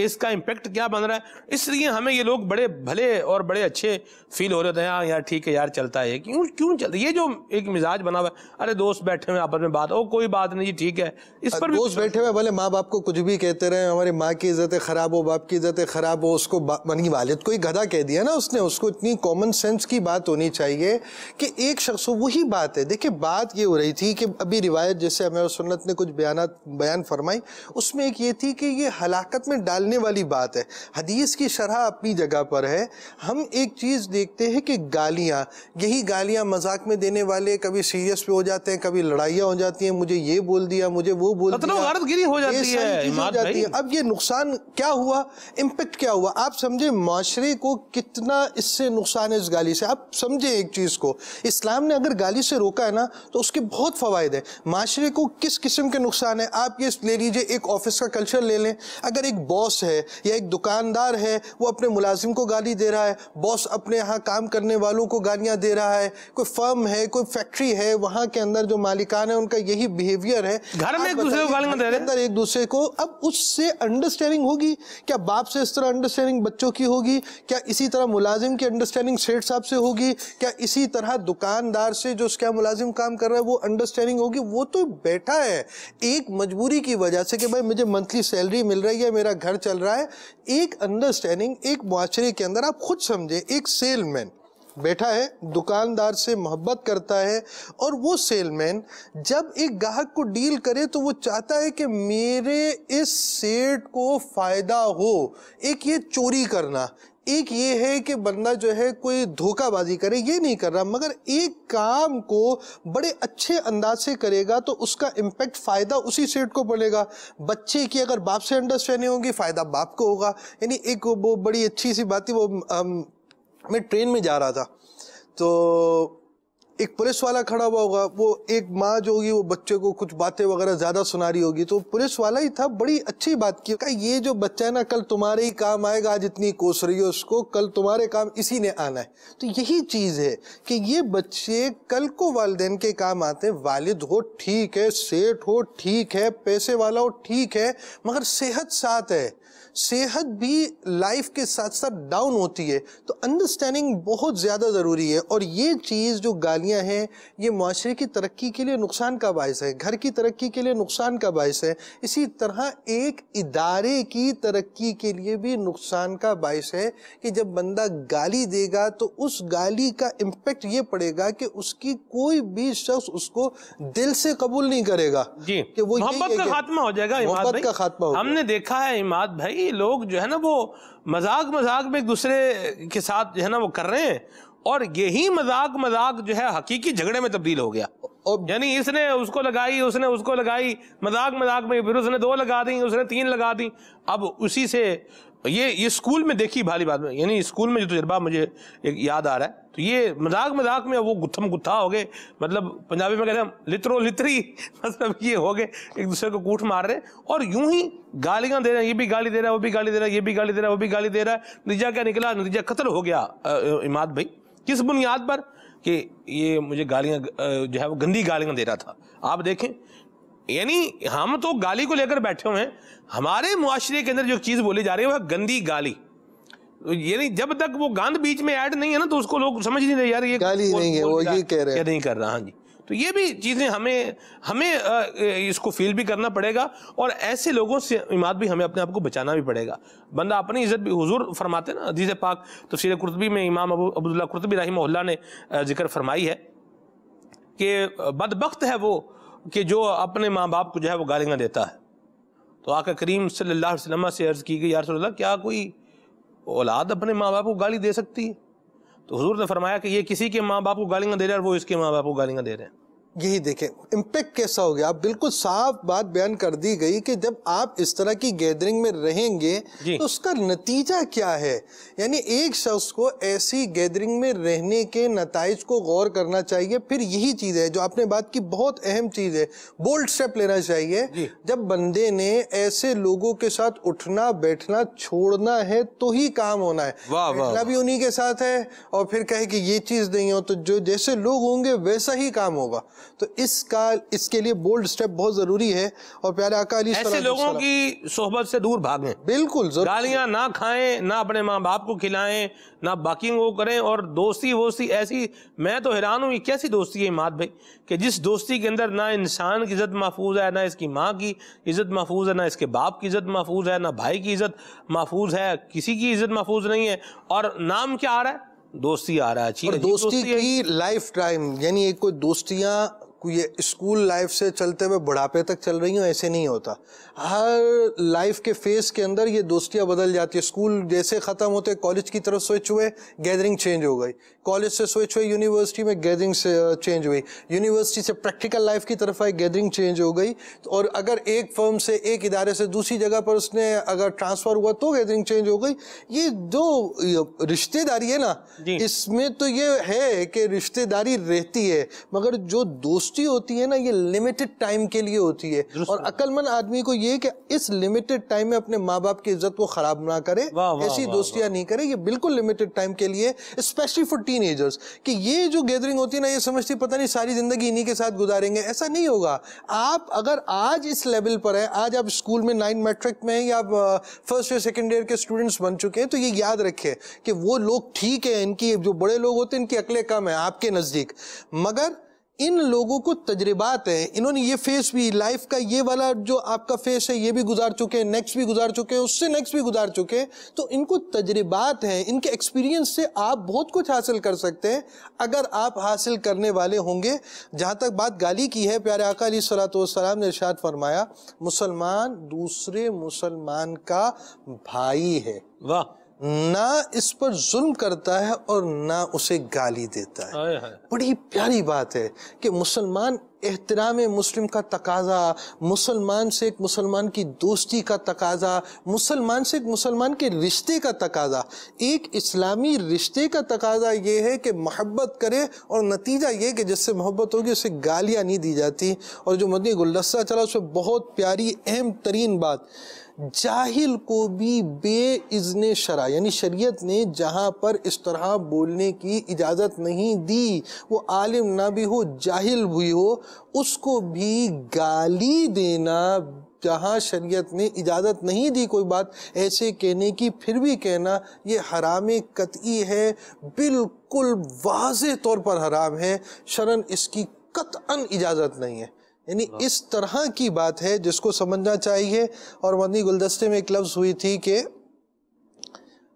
इसका इम्पैक्ट क्या बन रहा है इसलिए हमें ये लोग बड़े भले और बड़े अच्छे फील हो रहे थे हाँ यार ठीक है यार चलता है क्यों क्यों चलता है ये जो एक मिजाज बना हुआ है अरे दोस्त बैठे हुए आपस में बात ओ कोई बात नहीं ठीक है इस पर दोस्त बैठे हुए भले माँ बाप को कुछ भी कहते रहे हमारी माँ की इज्जत खराब हो बाप की इज्जतें खराब हो उसको मनी वालिद को एक गधा कह दिया ना उसने उसको इतनी कॉमन सेंस की बात होनी चाहिए कि एक शख्स वही बात है देखिए बात ये हो रही थी कि अभी रिवायत जैसे हमारे सुन्नत ने कुछ बयान बयान फरमाई उसमें एक ये थी कि ये हलाकत में डाल निकालने वाली बात है हदीस की शरह अपनी जगह पर है हम एक चीज़ देखते हैं कि गालियाँ यही गालियाँ मजाक में देने वाले कभी सीरियस पे हो जाते हैं कभी लड़ाइयाँ हो जाती हैं मुझे ये बोल दिया मुझे वो बोल दिया हो जाती है हो जाती है अब ये नुकसान क्या हुआ इम्पेक्ट क्या हुआ आप समझे माशरे को कितना इससे नुकसान है इस गाली से आप समझे एक चीज़ को इस्लाम ने अगर गाली से रोका है ना तो उसके बहुत फ़वाद हैं माशरे को किस किस्म के नुकसान है आप ये ले लीजिए एक ऑफिस का कल्चर ले लें अगर एक बॉस बॉस है या एक दुकानदार है वो अपने मुलाजिम को गाली दे रहा है बॉस अपने यहाँ काम करने वालों को गालियाँ दे रहा है कोई फर्म है कोई फैक्ट्री है वहाँ के अंदर जो मालिकान है उनका यही बिहेवियर है घर में एक दूसरे को गालियाँ दे रहे अंदर एक दूसरे को अब उससे अंडरस्टैंडिंग होगी क्या बाप से इस तरह अंडरस्टैंडिंग बच्चों की होगी क्या इसी तरह मुलाजिम की अंडरस्टैंडिंग सेठ साहब से होगी क्या इसी तरह दुकानदार से जो उसका मुलाजिम काम कर रहा है वो अंडरस्टैंडिंग होगी वो तो बैठा है एक मजबूरी की वजह से कि भाई मुझे मंथली सैलरी मिल रही है मेरा घर चल रहा है एक अंडरस्टैंडिंग एक मुआरे के अंदर आप खुद समझे एक सेलमैन बैठा है दुकानदार से मोहब्बत करता है और वो सेलमैन जब एक ग्राहक को डील करे तो वो चाहता है कि मेरे इस सेट को फ़ायदा हो एक ये चोरी करना एक ये है कि बंदा जो है कोई धोखाबाजी करे ये नहीं कर रहा मगर एक काम को बड़े अच्छे अंदाज से करेगा तो उसका इम्पैक्ट फ़ायदा उसी सेट को पड़ेगा बच्चे की अगर बाप से अंडरस्टैंडिंग होगी फ़ायदा बाप को होगा यानी एक वो बड़ी अच्छी सी बात थी वो आ, मैं ट्रेन में जा रहा था तो एक पुलिस वाला खड़ा हुआ होगा वो एक माँ जो होगी वो बच्चे को कुछ बातें वगैरह ज़्यादा सुना रही होगी तो पुलिस वाला ही था बड़ी अच्छी बात की ये जो बच्चा है ना कल तुम्हारे ही काम आएगा आज इतनी कोस रही हो उसको कल तुम्हारे काम इसी ने आना है तो यही चीज़ है कि ये बच्चे कल को वालदेन के काम आते हैं वालिद हो ठीक है सेठ हो ठीक है पैसे वाला हो ठीक है मगर सेहत साथ है सेहत भी लाइफ के साथ साथ डाउन होती है तो अंडरस्टैंडिंग बहुत ज़्यादा ज़रूरी है और ये चीज़ जो गालियाँ हैं ये माशरे की तरक्की के लिए नुकसान का बायस है घर की तरक्की के लिए नुकसान का बायस है इसी तरह एक इदारे की तरक्की के लिए भी नुकसान का बायस है कि जब बंदा गाली देगा तो उस गाली का इम्पेक्ट ये पड़ेगा कि उसकी कोई भी शख्स उसको दिल से कबूल नहीं करेगा जी कि वो मोहब्बत का खात्मा हो जाएगा भाई का खात्मा हमने देखा है इमाद भाई कि लोग जो है ना वो मजाक मजाक में एक दूसरे के साथ जो है ना वो कर रहे हैं और यही मजाक मजाक जो है हकीकी झगड़े में तब्दील हो गया और यानी इसने उसको लगाई उसने उसको लगाई मजाक मजाक में फिर उसने दो लगा दी उसने तीन लगा दी अब उसी से ये ये स्कूल में देखी भाली बात में यानी स्कूल में जो तजर्बा मुझे एक याद आ रहा है तो ये मजाक मजाक में वो गुत्थम गुत्था हो गए मतलब पंजाबी में कहते हैं लित्रो लित्री मतलब ये हो गए एक दूसरे को कूट मार रहे और यूं ही गालियां दे रहे हैं ये भी गाली दे रहा है वो भी गाली दे रहा है ये भी गाली दे रहा है वो भी गाली दे रहा है नतीजा क्या निकला नतीजा कतल हो गया इमाद भाई किस बुनियाद पर कि ये मुझे गालियाँ जो है वो गंदी गालियाँ दे रहा था आप देखें यानी हम तो गाली को लेकर बैठे हुए हैं हमारे मुआशरे के अंदर जो चीज़ बोली जा रही है वह गंदी गाली यानी जब तक वो गंद बीच में ऐड नहीं है ना तो उसको लोग समझ नहीं रहे यार ये गाली वो, नहीं है वो ये कह रहे हैं नहीं कर रहा हाँ जी तो ये भी चीज़ें हमें हमें इसको फील भी करना पड़ेगा और ऐसे लोगों से इमाद भी हमें अपने आप को बचाना भी पड़ेगा बंदा अपनी इज्जत भी हुजूर फरमाते ना अजीज़ पाक तो तफसर कुरतबी में इमाम अबू अब्दुल्ला कुरतबी रही ने जिक्र फरमाई है कि बदबख्त है वो कि जो अपने माँ बाप को जो है वो गालियाँ देता है तो आका करीम सल्लल्लाहु अलैहि वसल्लम से अर्ज़ की गई यार रसोल्ला क्या कोई औलाद अपने माँ बाप को गाली दे सकती है तो हजूर ने फरमाया कि ये किसी के माँ बाप को गालियाँ दे रहे हैं और वो इसके माँ बाप को गालियाँ दे रहे हैं यही देखें इम्पैक्ट कैसा हो गया आप बिल्कुल साफ बात बयान कर दी गई कि जब आप इस तरह की गैदरिंग में रहेंगे तो उसका नतीजा क्या है यानी एक शख्स को ऐसी गैदरिंग में रहने के नतज को गौर करना चाहिए फिर यही चीज़ है जो आपने बात की बहुत अहम चीज़ है बोल्ड स्टेप लेना चाहिए जब बंदे ने ऐसे लोगों के साथ उठना बैठना छोड़ना है तो ही काम होना है बैठना भी उन्हीं के साथ है और फिर कहे कि ये चीज़ नहीं हो तो जो जैसे लोग होंगे वैसा ही काम होगा तो इसका इसके लिए बोल्ड स्टेप बहुत जरूरी है और प्यारे आका अली ऐसे लोगों की सोहबत से दूर भागें बिल्कुल गालियां ना खाएं ना अपने माँ बाप को खिलाएं ना बाकी को करें और दोस्ती वोस्ती ऐसी मैं तो हैरान हूँ कैसी दोस्ती है माद भाई कि जिस दोस्ती के अंदर ना इंसान की इज़्ज़त महफूज है ना इसकी माँ की इज़्ज़त महफूज है ना इसके बाप की इज़्ज़त महफूज है ना भाई की इज़्ज़त महफूज है किसी की इज़्ज़त महफूज नहीं है और नाम क्या आ रहा है दोस्ती आ रहा है दोस्ती, दोस्ती की लाइफ टाइम यानी एक कोई दोस्तियाँ ये स्कूल लाइफ से चलते हुए बुढ़ापे तक चल रही हूँ ऐसे नहीं होता हर लाइफ के फेस के अंदर ये दोस्तियाँ बदल जाती है स्कूल जैसे ख़त्म होते कॉलेज की तरफ स्विच हुए गैदरिंग चेंज हो गई कॉलेज से स्विच हुए यूनिवर्सिटी में गैदरिंग से चेंज हुई यूनिवर्सिटी से प्रैक्टिकल लाइफ की तरफ आई गैदरिंग चेंज हो गई और अगर एक फर्म से एक इदारे से दूसरी जगह पर उसने अगर ट्रांसफ़र हुआ तो गैदरिंग चेंज हो गई ये जो रिश्तेदारी है ना इसमें तो ये है कि रिश्तेदारी रहती है मगर जो दोस्त दुरुस्ती होती है ना ये लिमिटेड टाइम के लिए होती है और अकलमंद आदमी को ये कि इस लिमिटेड टाइम में अपने माँ बाप की इज्जत को खराब ना करे ऐसी दोस्तियां नहीं करे ये बिल्कुल लिमिटेड टाइम के लिए स्पेशली फॉर टीन कि ये जो गैदरिंग होती है ना ये समझती पता नहीं सारी जिंदगी इन्हीं के साथ गुजारेंगे ऐसा नहीं होगा आप अगर आज इस लेवल पर है आज आप स्कूल में नाइन मैट्रिक में या आप फर्स्ट ईयर सेकेंड ईयर के स्टूडेंट्स बन चुके हैं तो ये याद रखे कि वो लोग ठीक है इनकी जो बड़े लोग होते हैं इनकी अकले कम है आपके नज़दीक मगर इन लोगों को तजर्बात हैं इन्होंने ये फेस भी लाइफ का ये वाला जो आपका फेस है ये भी गुजार चुके हैं नेक्स्ट भी गुजार चुके हैं उससे नेक्स्ट भी गुजार चुके हैं तो इनको तजर्बात हैं इनके एक्सपीरियंस से आप बहुत कुछ हासिल कर सकते हैं अगर आप हासिल करने वाले होंगे जहाँ तक बात गाली की है प्यारे आका सलाम ने इर्शाद फरमाया मुसलमान दूसरे मुसलमान का भाई है वाह ना इस पर जुल्म करता है और ना उसे गाली देता है, बड़ी प्यारी बात है कि मुसलमान एहतराम मुस्लिम का तकाजा मुसलमान से एक मुसलमान की दोस्ती का तकाजा मुसलमान से एक मुसलमान के रिश्ते का तकाजा एक इस्लामी रिश्ते का तकाजा ये है कि मोहब्बत करे और नतीजा ये कि जिससे मोहब्बत होगी उसे गालियाँ नहीं दी जाती और जो मदनी गुलदस्ता चला उसमें बहुत प्यारी अहम तरीन बात जाहिल को भी बे इज़न शरा यानी शरीयत ने जहाँ पर इस तरह बोलने की इजाज़त नहीं दी वो आलिम ना भी हो जाहिल भी हो उसको भी गाली देना जहाँ शरीयत ने इजाज़त नहीं दी कोई बात ऐसे कहने की फिर भी कहना ये हराम कतई है बिल्कुल वाज तौर पर हराम है शरण इसकी कतअन इजाज़त नहीं है यानी इस तरह की बात है जिसको समझना चाहिए और मदनी गुलदस्ते में एक लफ्ज़ हुई थी कि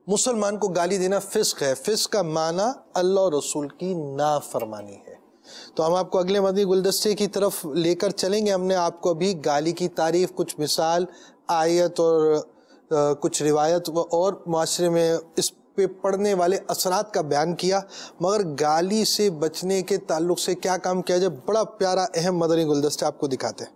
मुसलमान को गाली देना फिस्क है फिस्क का माना अल्लाह रसूल की नाफरमानी है तो हम आपको अगले मदनी गुलदस्ते की तरफ लेकर चलेंगे हमने आपको अभी गाली की तारीफ कुछ मिसाल आयत और आ, कुछ रिवायत और माशरे में इस पे पड़ने वाले असरात का बयान किया मगर गाली से बचने के ताल्लुक से क्या काम किया जाए बड़ा प्यारा अहम मदरी गुलदस्ते आपको दिखाते हैं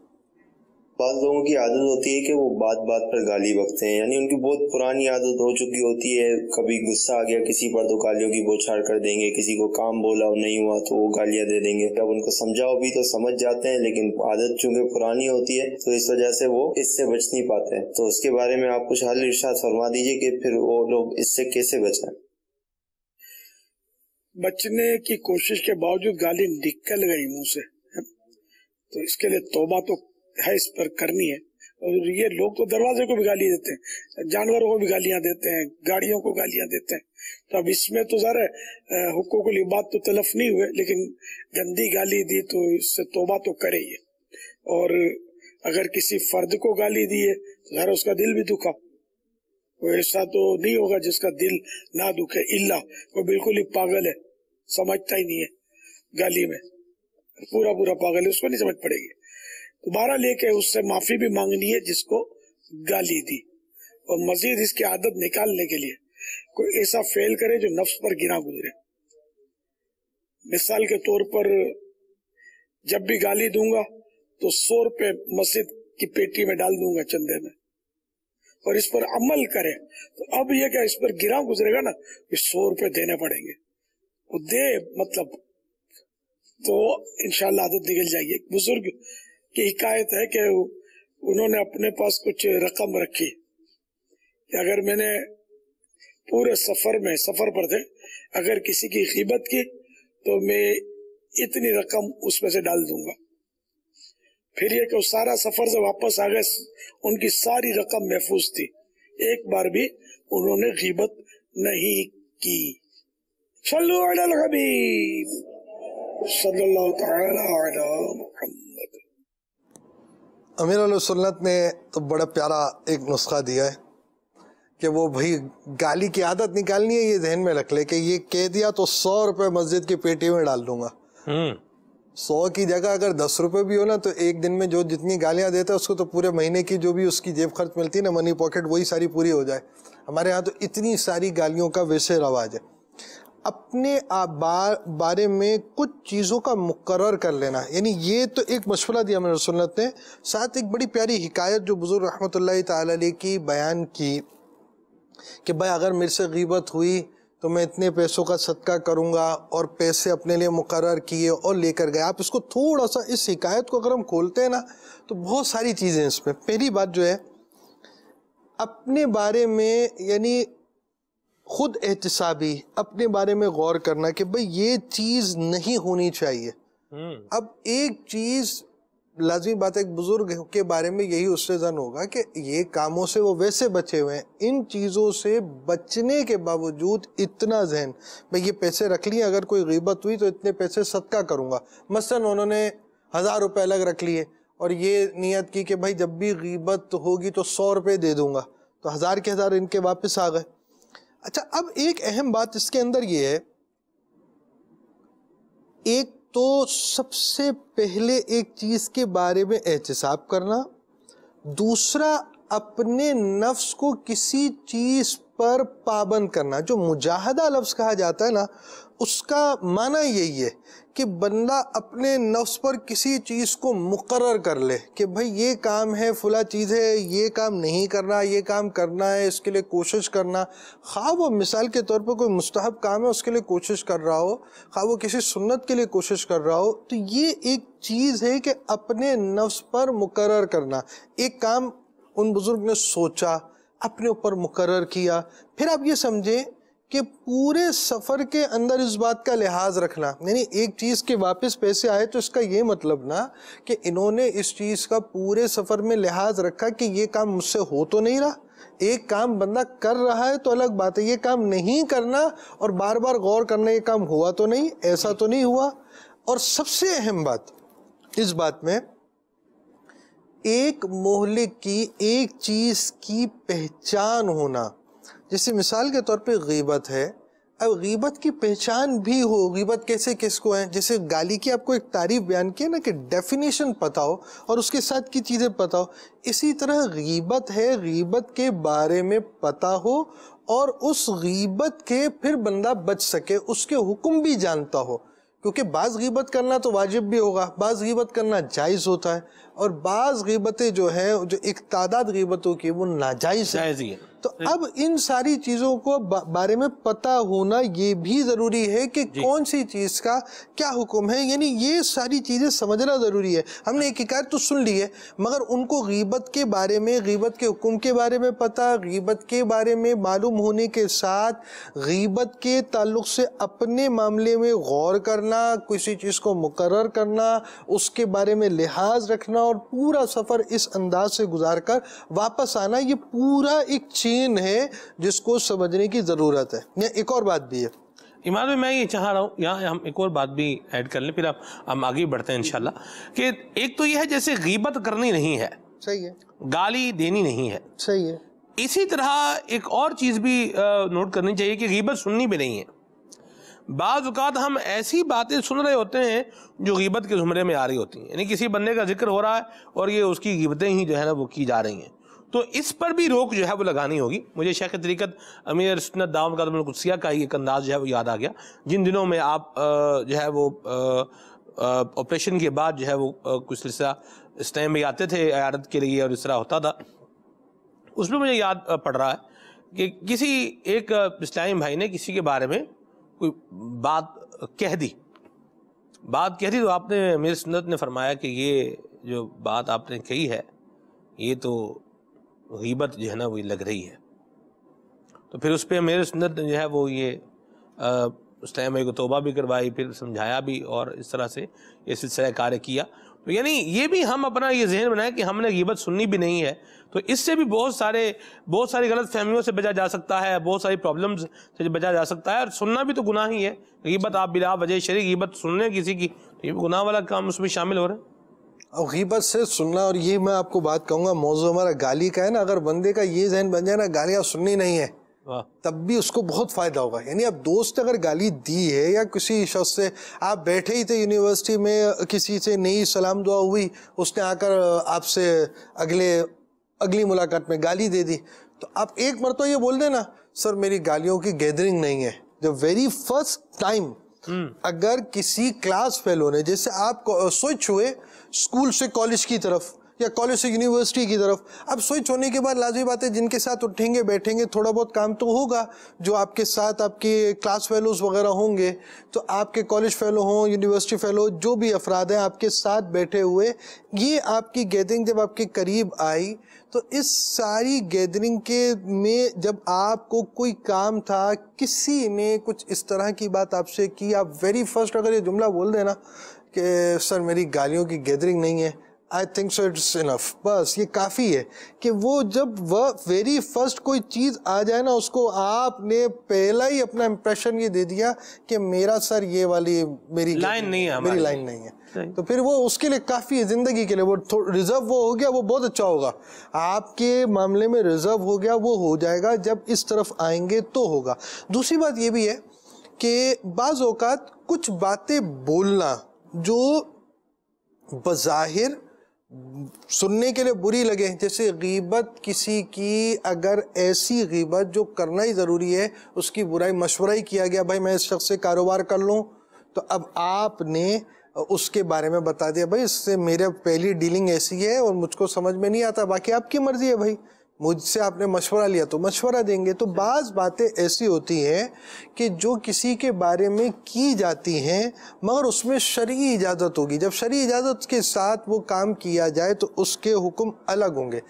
बाद लोगों की आदत होती है कि वो बात बात पर गाली बकते हैं यानी उनकी बहुत पुरानी आदत हो चुकी होती है कभी गुस्सा आ गया किसी पर तो गालियों की बोछार कर देंगे किसी को काम बोला नहीं हुआ तो वो गालियां दे देंगे जब उनको समझाओ भी तो समझ जाते हैं लेकिन आदत चूंकि पुरानी होती है तो इस वजह से वो इससे बच नहीं पाते हैं तो उसके बारे में आप कुछ हल इर्शाद फरमा दीजिए कि फिर वो लोग इससे कैसे बचाए बचने की कोशिश के बावजूद गाली निकल गई मुंह से तो इसके लिए तोबा तो है इस पर करनी है और ये लोग तो दरवाजे को भी गाली देते हैं जानवरों को भी गालियां देते हैं गाड़ियों को गालियां देते हैं तो अब इसमें तो ज़रा के लिए बात तो तलफ नहीं हुए लेकिन गंदी गाली दी तो इससे तोबा तो करे ही और अगर किसी फर्द को गाली दी है तो ज़रा उसका दिल भी दुखा वो ऐसा तो नहीं होगा जिसका दिल ना दुखे इल्ला वो बिल्कुल ही पागल है समझता ही नहीं है गाली में पूरा पूरा पागल है उसको नहीं समझ पड़ेगी दोबारा लेके उससे माफी भी मांगनी है जिसको गाली दी और मजीद इसकी आदत निकालने के लिए कोई ऐसा फेल करे जो नफ्स पर गिरा गुजरे मिसाल के तौर पर जब भी गाली दूंगा तो सौ रुपये मस्जिद की पेटी में डाल दूंगा चंदे में और इस पर अमल करे तो अब यह क्या इस पर गिरा गुजरेगा ना कि सौ रुपये देने पड़ेंगे वो तो दे मतलब तो इनशाला आदत निकल जाएगी बुजुर्ग की हिकायत है कि उन्होंने अपने पास कुछ रकम रखी कि अगर मैंने पूरे सफर में सफर पर थे अगर किसी की खिबत की तो मैं इतनी रकम उसमें से डाल दूंगा फिर ये कि सारा सफर से वापस आ गए उनकी सारी रकम महफूज थी एक बार भी उन्होंने गिबत नहीं की सल्लल्लाहु अलैहि वसल्लम अमीर सुन्नत ने तो बड़ा प्यारा एक नुस्खा दिया है कि वो भाई गाली की आदत निकालनी है ये जहन में रख ले कि ये कह दिया तो सौ रुपये मस्जिद की पेटी में डाल दूंगा हम्म। सौ की जगह अगर दस रुपये भी हो ना तो एक दिन में जो जितनी गालियाँ देता है उसको तो पूरे महीने की जो भी उसकी जेब खर्च मिलती है ना मनी पॉकेट वही सारी पूरी हो जाए हमारे यहाँ तो इतनी सारी गालियों का वैसे रवाज है अपने बारे में कुछ चीज़ों का मुकर कर लेना यानी ये तो एक मशवरा दिया मेरे सुनत ने साथ एक बड़ी प्यारी हिकायत जो बुज़ुर्ग रहमत ला की बयान की कि भाई अगर मेरे से गीबत हुई तो मैं इतने पैसों का सदका करूँगा और पैसे अपने लिए मुकर किए और लेकर गए आप इसको थोड़ा सा इस शिकायत को अगर हम खोलते हैं ना तो बहुत सारी चीज़ें इसमें पहली बात जो है अपने बारे में यानी खुद एहतसाबी अपने बारे में गौर करना कि भाई ये चीज़ नहीं होनी चाहिए हम्म। अब एक चीज़ लाजमी बात है एक बुज़ुर्ग के बारे में यही उससे जन होगा कि ये कामों से वो वैसे बचे हुए हैं इन चीज़ों से बचने के बावजूद इतना जहन भाई ये पैसे रख लिए अगर कोई गिबत हुई तो इतने पैसे सदका करूंगा मसलन उन्होंने हज़ार रुपए अलग रख लिए और ये नीयत की कि भाई जब भी गिबत होगी तो सौ रुपये दे दूंगा तो हज़ार के हज़ार इनके वापस आ गए अच्छा अब एक अहम बात इसके अंदर ये है एक तो सबसे पहले एक चीज के बारे में एहतसाब करना दूसरा अपने नफ्स को किसी चीज पर पाबंद करना जो मुजाहदा लफ्ज कहा जाता है ना उसका माना यही है कि बंदा अपने नफ्स पर किसी चीज़ को मुकर कर ले कि भाई ये काम है फुला चीज़ है ये काम नहीं करना ये काम करना है इसके लिए कोशिश करना खा वो मिसाल के तौर पर कोई मुस्तहब काम है उसके लिए कोशिश कर रहा हो खा वो किसी सुन्नत के लिए कोशिश कर रहा हो तो ये एक चीज़ है कि अपने नफ्स पर मुकर करना एक काम उन बुज़ुर्ग ने सोचा अपने ऊपर मुकर किया फिर आप ये समझें कि पूरे सफ़र के अंदर इस बात का लिहाज रखना यानी एक चीज़ के वापस पैसे आए तो इसका ये मतलब ना कि इन्होंने इस चीज़ का पूरे सफ़र में लिहाज रखा कि ये काम मुझसे हो तो नहीं रहा एक काम बंदा कर रहा है तो अलग बात है ये काम नहीं करना और बार बार गौर करना ये काम हुआ तो नहीं ऐसा तो नहीं हुआ और सबसे अहम बात इस बात में एक मोहल्ले की एक चीज़ की पहचान होना जैसे मिसाल के तौर पे गीबत है अब गीबत की पहचान भी हो गीबत कैसे किसको है जैसे गाली की आपको एक तारीफ बयान की ना कि डेफिनेशन पता हो और उसके साथ की चीज़ें पता हो इसी तरह गीबत है गीबत के बारे में पता हो और उस गीबत के फिर बंदा बच सके उसके हुक्म भी जानता हो क्योंकि बाज़ गीबत करना तो वाजिब भी होगा बाज़ गीबत करना जायज़ होता है और बाज़ गीबतें जो हैं जो एक तादाद गीबतों की वो नाजायज़ है तो अब इन सारी चीज़ों को बारे में पता होना ये भी ज़रूरी है कि कौन सी चीज़ का क्या हुक्म है यानी ये सारी चीज़ें समझना ज़रूरी है हमने एक शिकायत तो सुन ली है मगर उनको गीबत के बारे में गीबत के हुक्म के बारे में पता गीबत के बारे में मालूम होने के साथ गीबत के ताल्लुक से अपने मामले में गौर करना किसी चीज़ को मुकर करना उसके बारे में लिहाज रखना और पूरा सफ़र इस अंदाज से गुजार कर वापस आना ये पूरा एक चेन है जिसको समझने की ज़रूरत है या एक और बात भी है ईमान में मैं ये चाह रहा हूँ यहाँ हम एक और बात भी ऐड कर लें फिर आप हम आगे बढ़ते हैं इनशाला कि एक तो यह है जैसे गीबत करनी नहीं है सही है गाली देनी नहीं है सही है इसी तरह एक और चीज़ भी नोट करनी चाहिए कि गीबत सुननी भी नहीं है बाज़ात हम ऐसी बातें सुन रहे होते हैं जो गीबत के ज़ुमरे में आ रही होती हैं यानी किसी बंदे का जिक्र हो रहा है और ये उसकी गीबतें ही जो है ना वो की जा रही हैं तो इस पर भी रोक जो है वो लगानी होगी मुझे शेख तरीकत अमीर सुनत दाम कदमकुसिया का एक अंदाज जो है वो याद आ गया जिन दिनों में आप जो है वो ऑपरेशन के बाद जो है वो कुछ सिलसिला इस टाइम में आते थे अयारत के लिए और इस तरह होता था उसमें मुझे याद पड़ रहा है कि किसी एक इस्लाइम भाई ने किसी के बारे में कोई बात कह दी बात कह दी तो आपने मेरे सुन्नत ने फरमाया कि ये जो बात आपने कही है ये तो गीबत जो है ना वो लग रही है तो फिर उस पर मेरे सुन्नत ने जो है वो ये आ, उस टाइम को तोबा भी करवाई फिर समझाया भी और इस तरह से ये सिलसिला कार्य किया तो यानी ये भी हम अपना ये जहन बनाए कि हमने गिबत सुननी भी नहीं है तो इससे भी बहुत सारे बहुत सारी गलत फहमियों से बचा जा सकता है बहुत सारी प्रॉब्लम्स से बचा जा सकता है और सुनना भी तो गुनाह ही है गिबत आप बिला वजह शरी सुन सुनने किसी की तो ये गुनाह वाला काम उसमें शामिल हो रहे हैं और गीबत से सुनना और ये मैं आपको बात कहूँगा मौजू हमारा गाली का है ना अगर बंदे का ये जहन बन जाए ना गालियाँ सुननी नहीं है तब भी उसको बहुत फ़ायदा होगा यानी आप दोस्त अगर गाली दी है या किसी शख्स से आप बैठे ही थे यूनिवर्सिटी में किसी से नई सलाम दुआ हुई उसने आकर आपसे अगले अगली मुलाकात में गाली दे दी तो आप एक मरतबा ये बोल देना सर मेरी गालियों की गैदरिंग नहीं है द वेरी फर्स्ट टाइम अगर किसी क्लास फेलो ने जैसे आप स्विच हुए स्कूल से कॉलेज की तरफ या कॉलेज से यूनिवर्सिटी की तरफ अब स्विच होने के बाद लाजमी बात है जिनके साथ उठेंगे बैठेंगे थोड़ा बहुत काम तो होगा जो आपके साथ आपके क्लास फेलोज़ वगैरह होंगे तो आपके कॉलेज फेलो हों यूनिवर्सिटी फेलो जो भी अफराद हैं आपके साथ बैठे हुए ये आपकी गैदरिंग जब आपके करीब आई तो इस सारी गैदरिंग के में जब आपको कोई काम था किसी ने कुछ इस तरह की बात आपसे की आप वेरी फर्स्ट अगर ये जुमला बोल देना कि सर मेरी गालियों की गैदरिंग नहीं है I think so it's enough बस ये काफ़ी है कि वो जब वह वेरी फर्स्ट कोई चीज़ आ जाए ना उसको आपने पहला ही अपना इम्प्रेशन ये दे दिया कि मेरा सर ये वाली मेरी लाइन नहीं है मेरी लाइन नहीं है तो फिर वो उसके लिए काफ़ी है ज़िंदगी के लिए वो रिजर्व वो हो गया वो बहुत अच्छा होगा आपके मामले में रिजर्व हो गया वो हो जाएगा जब इस तरफ आएंगे तो होगा दूसरी बात ये भी है कि बाज़ अवत कुछ बातें बोलना जो बज़ाहिर सुनने के लिए बुरी लगे जैसे गीबत किसी की अगर ऐसी गीबत जो करना ही ज़रूरी है उसकी बुराई मशवरा ही किया गया भाई मैं इस शख्स से कारोबार कर लूँ तो अब आपने उसके बारे में बता दिया भाई इससे मेरे पहली डीलिंग ऐसी है और मुझको समझ में नहीं आता बाकी आपकी मर्ज़ी है भाई मुझसे आपने मशवरा लिया तो मशवरा देंगे तो बाज़ बातें ऐसी होती हैं कि जो किसी के बारे में की जाती हैं मगर उसमें शरी इजाज़त होगी जब शरी इजाज़त के साथ वो काम किया जाए तो उसके हुक्म अलग होंगे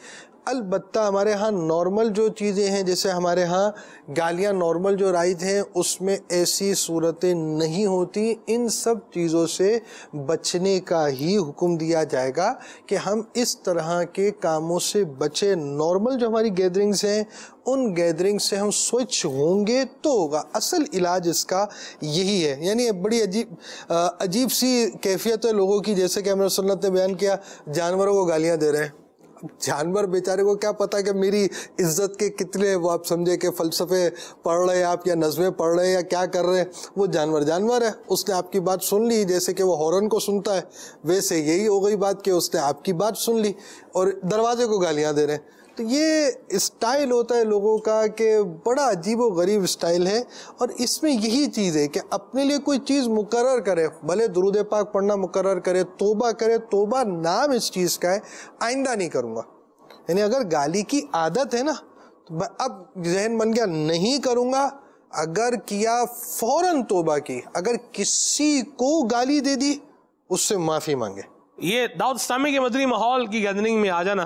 अलबत् हमारे यहाँ नॉर्मल जो चीज़ें हैं जैसे हमारे यहाँ गालियाँ नॉर्मल जो राइज हैं उसमें ऐसी सूरतें नहीं होती इन सब चीज़ों से बचने का ही हुक्म दिया जाएगा कि हम इस तरह के कामों से बचे नॉर्मल जो हमारी गैदरिंग्स हैं उन गैदरिंग से हम स्वच्छ होंगे तो होगा असल इलाज इसका यही है यानी बड़ी अजीब अजीब सी कैफियत है लोगों की जैसे कि हमने सुनत ने बयान किया जानवरों को गालियाँ दे रहे हैं जानवर बेचारे को क्या पता कि मेरी इज्जत के कितने वो आप समझे कि फ़लसफ़े पढ़ रहे हैं आप या नज़में पढ़ रहे हैं या क्या कर रहे हैं वो जानवर जानवर है उसने आपकी बात सुन ली जैसे कि वो हॉर्न को सुनता है वैसे यही हो गई बात कि उसने आपकी बात सुन ली और दरवाजे को गालियाँ दे रहे हैं तो ये स्टाइल होता है लोगों का कि बड़ा अजीब गरीब स्टाइल है और इसमें यही चीज़ है कि अपने लिए कोई चीज़ मुकर करे भले दरूद पाक पढ़ना मुकर करे तोबा करे तोबा नाम इस चीज़ का है आइंदा नहीं करूँगा यानी अगर गाली की आदत है ना तो अब जहन बन गया नहीं करूँगा अगर किया फ़ौरन तोबा की अगर किसी को गाली दे दी उससे माफ़ी मांगे ये दाऊद इस्लामी के मदनी माहौल की गैदरिंग में आ जाना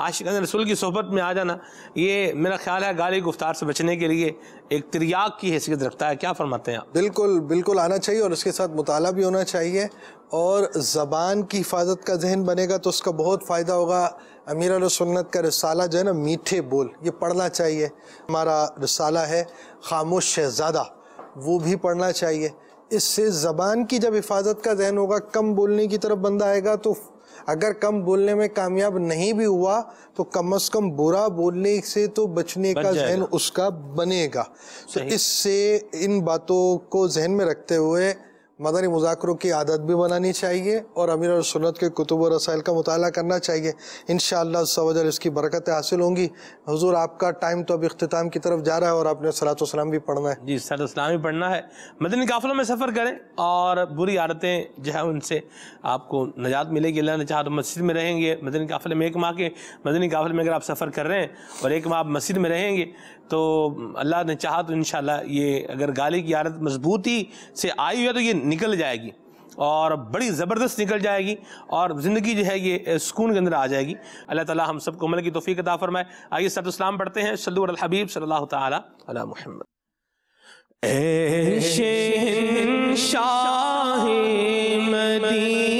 आशिक रसूल की सोहबत में आ जाना ये मेरा ख्याल है गाली गुफ्तार से बचने के लिए एक त्रियाग की हैसियत रखता है क्या फरमाते हैं आप बिल्कुल बिल्कुल आना चाहिए और उसके साथ मुताला भी होना चाहिए और ज़बान की हिफाजत का जहन बनेगा तो उसका बहुत फ़ायदा होगा अमीर सुन्नत का रसाला जो है ना मीठे बोल ये पढ़ना चाहिए हमारा रसाला है खामोश शहज़ादा वो भी पढ़ना चाहिए इससे ज़बान की जब हिफाजत का जहन होगा कम बोलने की तरफ बंदा आएगा तो अगर कम बोलने में कामयाब नहीं भी हुआ तो कम अज कम बुरा बोलने से तो बचने बच का जहन उसका बनेगा तो इससे इन बातों को जहन में रखते हुए मदनी मुजाकरों की आदत भी बनानी चाहिए और अमीर और सुन्नत के कुतुब और रसाइल का मुताला करना चाहिए इन शजल इसकी बरकतें हासिल होंगी हजूर आपका टाइम तो अब अख्ताम की तरफ जा रहा है और आपने सलातम भी पढ़ना है जी सलातम भी पढ़ना है मदनी काफिलों में सफ़र करें और बुरी आदतें जो है उनसे आपको नजात मिलेगी अल्लाह ने चाह तो मस्जिद में रहेंगे मदनी काफिले में एक माह के मदनी काफिले में अगर आप सफ़र कर रहे हैं और एक माह आप मस्जिद में रहेंगे तो अल्लाह ने चाहा तो इन ये अगर गाली की आदत मजबूती से आई हुई है तो ये निकल जाएगी और बड़ी ज़बरदस्त निकल जाएगी और ज़िंदगी जो है ये सुकून के अंदर आ जाएगी अल्लाह ताला हम सबको मल की तोफ़ी ताफ़र फरमाए आइए सत इस्लाम पढ़ते हैं सल्लू हबीब सल्ला तला महमद शाह